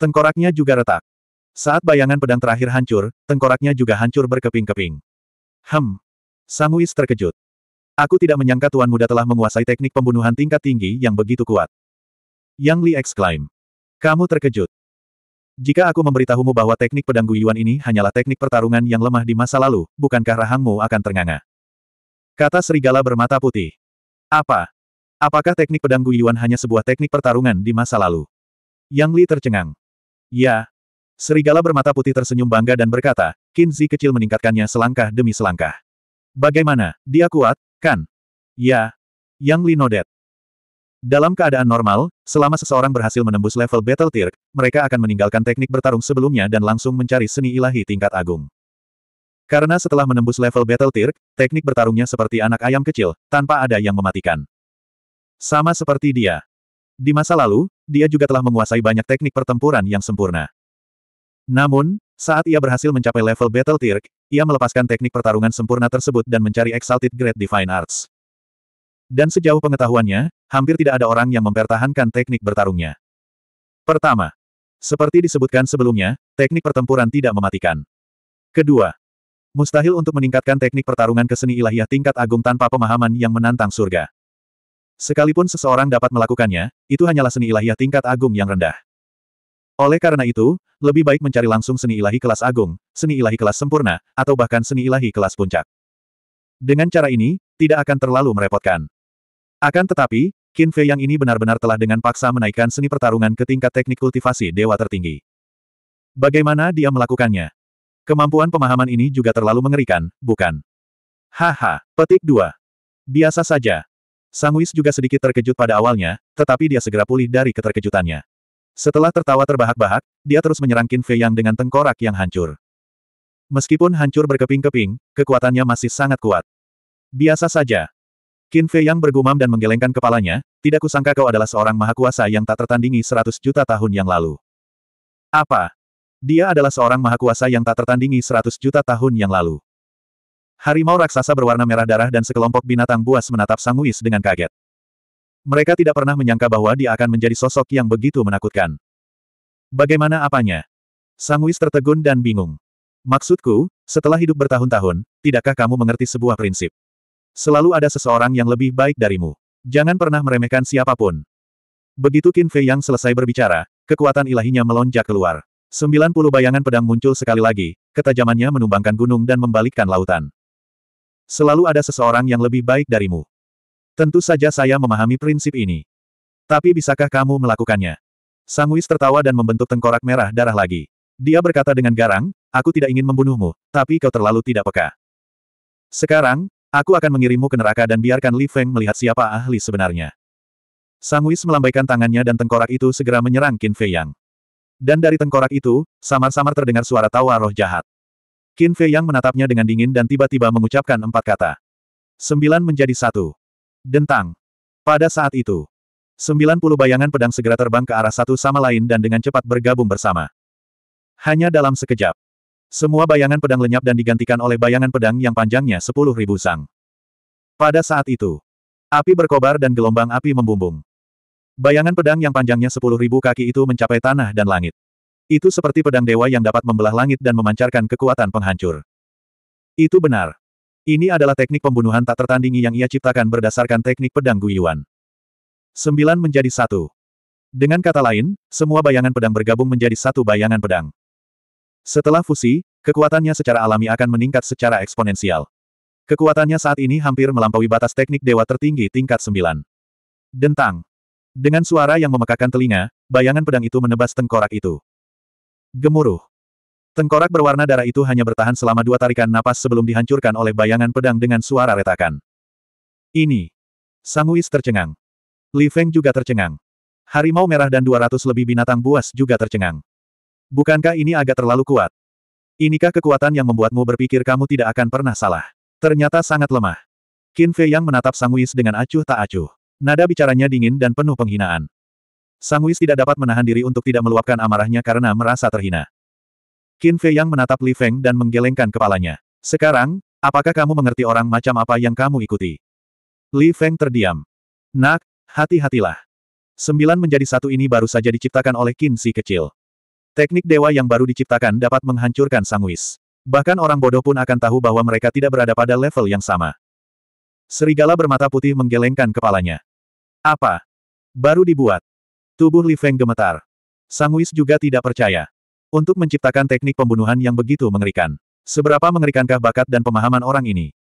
Tengkoraknya juga retak. Saat bayangan pedang terakhir hancur, tengkoraknya juga hancur berkeping-keping. Hem. Sanguis terkejut. Aku tidak menyangka Tuan Muda telah menguasai teknik pembunuhan tingkat tinggi yang begitu kuat. Yang Li exclaim. Kamu terkejut. Jika aku memberitahumu bahwa teknik pedang Guyuan ini hanyalah teknik pertarungan yang lemah di masa lalu, bukankah rahangmu akan ternganga? Kata serigala bermata putih. Apa? Apakah teknik pedang Guyuan hanya sebuah teknik pertarungan di masa lalu? Yang Li tercengang. Ya. Serigala bermata putih tersenyum bangga dan berkata, Kinzi kecil meningkatkannya selangkah demi selangkah. Bagaimana, dia kuat, kan? Ya. Yang Li nodet. Dalam keadaan normal, selama seseorang berhasil menembus level Battle Tier, mereka akan meninggalkan teknik bertarung sebelumnya dan langsung mencari seni ilahi tingkat agung. Karena setelah menembus level Battle Tier, teknik bertarungnya seperti anak ayam kecil, tanpa ada yang mematikan. Sama seperti dia. Di masa lalu, dia juga telah menguasai banyak teknik pertempuran yang sempurna. Namun, saat ia berhasil mencapai level Battle Tier, ia melepaskan teknik pertarungan sempurna tersebut dan mencari Exalted Great Divine Arts. Dan sejauh pengetahuannya, hampir tidak ada orang yang mempertahankan teknik bertarungnya. Pertama, seperti disebutkan sebelumnya, teknik pertempuran tidak mematikan. Kedua, mustahil untuk meningkatkan teknik pertarungan ke seni ilahiyah tingkat agung tanpa pemahaman yang menantang surga. Sekalipun seseorang dapat melakukannya, itu hanyalah seni ilahiyah tingkat agung yang rendah. Oleh karena itu, lebih baik mencari langsung seni ilahi kelas agung, seni ilahi kelas sempurna, atau bahkan seni ilahi kelas puncak. Dengan cara ini, tidak akan terlalu merepotkan. Akan tetapi, Qin Fei yang ini benar-benar telah dengan paksa menaikkan seni pertarungan ke tingkat teknik kultivasi dewa tertinggi. Bagaimana dia melakukannya? Kemampuan pemahaman ini juga terlalu mengerikan, bukan? Haha, petik dua. Biasa saja. Sang Sangwis juga sedikit terkejut pada awalnya, tetapi dia segera pulih dari keterkejutannya. Setelah tertawa terbahak-bahak, dia terus menyerang Qin Fei Yang dengan tengkorak yang hancur. Meskipun hancur berkeping-keping, kekuatannya masih sangat kuat. Biasa saja. Qin Fei yang bergumam dan menggelengkan kepalanya, tidak kusangka kau adalah seorang maha kuasa yang tak tertandingi seratus juta tahun yang lalu. Apa? Dia adalah seorang maha kuasa yang tak tertandingi seratus juta tahun yang lalu. Harimau raksasa berwarna merah darah dan sekelompok binatang buas menatap Sang Sanguis dengan kaget. Mereka tidak pernah menyangka bahwa dia akan menjadi sosok yang begitu menakutkan. Bagaimana apanya? Sang Sanguis tertegun dan bingung. Maksudku, setelah hidup bertahun-tahun, tidakkah kamu mengerti sebuah prinsip? Selalu ada seseorang yang lebih baik darimu. Jangan pernah meremehkan siapapun. Begitu Qin Fei Yang selesai berbicara, kekuatan ilahinya melonjak keluar. Sembilan puluh bayangan pedang muncul sekali lagi, ketajamannya menumbangkan gunung dan membalikkan lautan. Selalu ada seseorang yang lebih baik darimu. Tentu saja saya memahami prinsip ini. Tapi bisakah kamu melakukannya? Sang Sangwis tertawa dan membentuk tengkorak merah darah lagi. Dia berkata dengan garang, aku tidak ingin membunuhmu, tapi kau terlalu tidak peka. Sekarang, Aku akan mengirimmu ke neraka dan biarkan Li Feng melihat siapa ahli sebenarnya. Sang Wis melambaikan tangannya dan tengkorak itu segera menyerang Qin Fei Yang. Dan dari tengkorak itu, samar-samar terdengar suara tawa roh jahat. Qin Fei Yang menatapnya dengan dingin dan tiba-tiba mengucapkan empat kata. Sembilan menjadi satu. Dentang. Pada saat itu, sembilan puluh bayangan pedang segera terbang ke arah satu sama lain dan dengan cepat bergabung bersama. Hanya dalam sekejap, semua bayangan pedang lenyap dan digantikan oleh bayangan pedang yang panjangnya sepuluh ribu sang. Pada saat itu, api berkobar dan gelombang api membumbung. Bayangan pedang yang panjangnya sepuluh ribu kaki itu mencapai tanah dan langit. Itu seperti pedang dewa yang dapat membelah langit dan memancarkan kekuatan penghancur. Itu benar. Ini adalah teknik pembunuhan tak tertandingi yang ia ciptakan berdasarkan teknik pedang Guyuan. Sembilan menjadi satu. Dengan kata lain, semua bayangan pedang bergabung menjadi satu bayangan pedang. Setelah fusi, kekuatannya secara alami akan meningkat secara eksponensial. Kekuatannya saat ini hampir melampaui batas teknik dewa tertinggi tingkat 9. Dentang. Dengan suara yang memekakan telinga, bayangan pedang itu menebas tengkorak itu. Gemuruh. Tengkorak berwarna darah itu hanya bertahan selama dua tarikan napas sebelum dihancurkan oleh bayangan pedang dengan suara retakan. Ini. Sanguis tercengang. Li Feng juga tercengang. Harimau merah dan 200 lebih binatang buas juga tercengang. Bukankah ini agak terlalu kuat? Inikah kekuatan yang membuatmu berpikir kamu tidak akan pernah salah? Ternyata sangat lemah. Qin Fei yang menatap Sang Wis dengan acuh tak acuh. Nada bicaranya dingin dan penuh penghinaan. Sang Wis tidak dapat menahan diri untuk tidak meluapkan amarahnya karena merasa terhina. Qin Fei yang menatap Li Feng dan menggelengkan kepalanya. Sekarang, apakah kamu mengerti orang macam apa yang kamu ikuti? Li Feng terdiam. Nak, hati-hatilah. Sembilan menjadi satu ini baru saja diciptakan oleh Qin Si kecil. Teknik dewa yang baru diciptakan dapat menghancurkan sanguis. Bahkan orang bodoh pun akan tahu bahwa mereka tidak berada pada level yang sama. Serigala bermata putih menggelengkan kepalanya. Apa? Baru dibuat. Tubuh Li Feng gemetar. Sanguis juga tidak percaya. Untuk menciptakan teknik pembunuhan yang begitu mengerikan. Seberapa mengerikankah bakat dan pemahaman orang ini?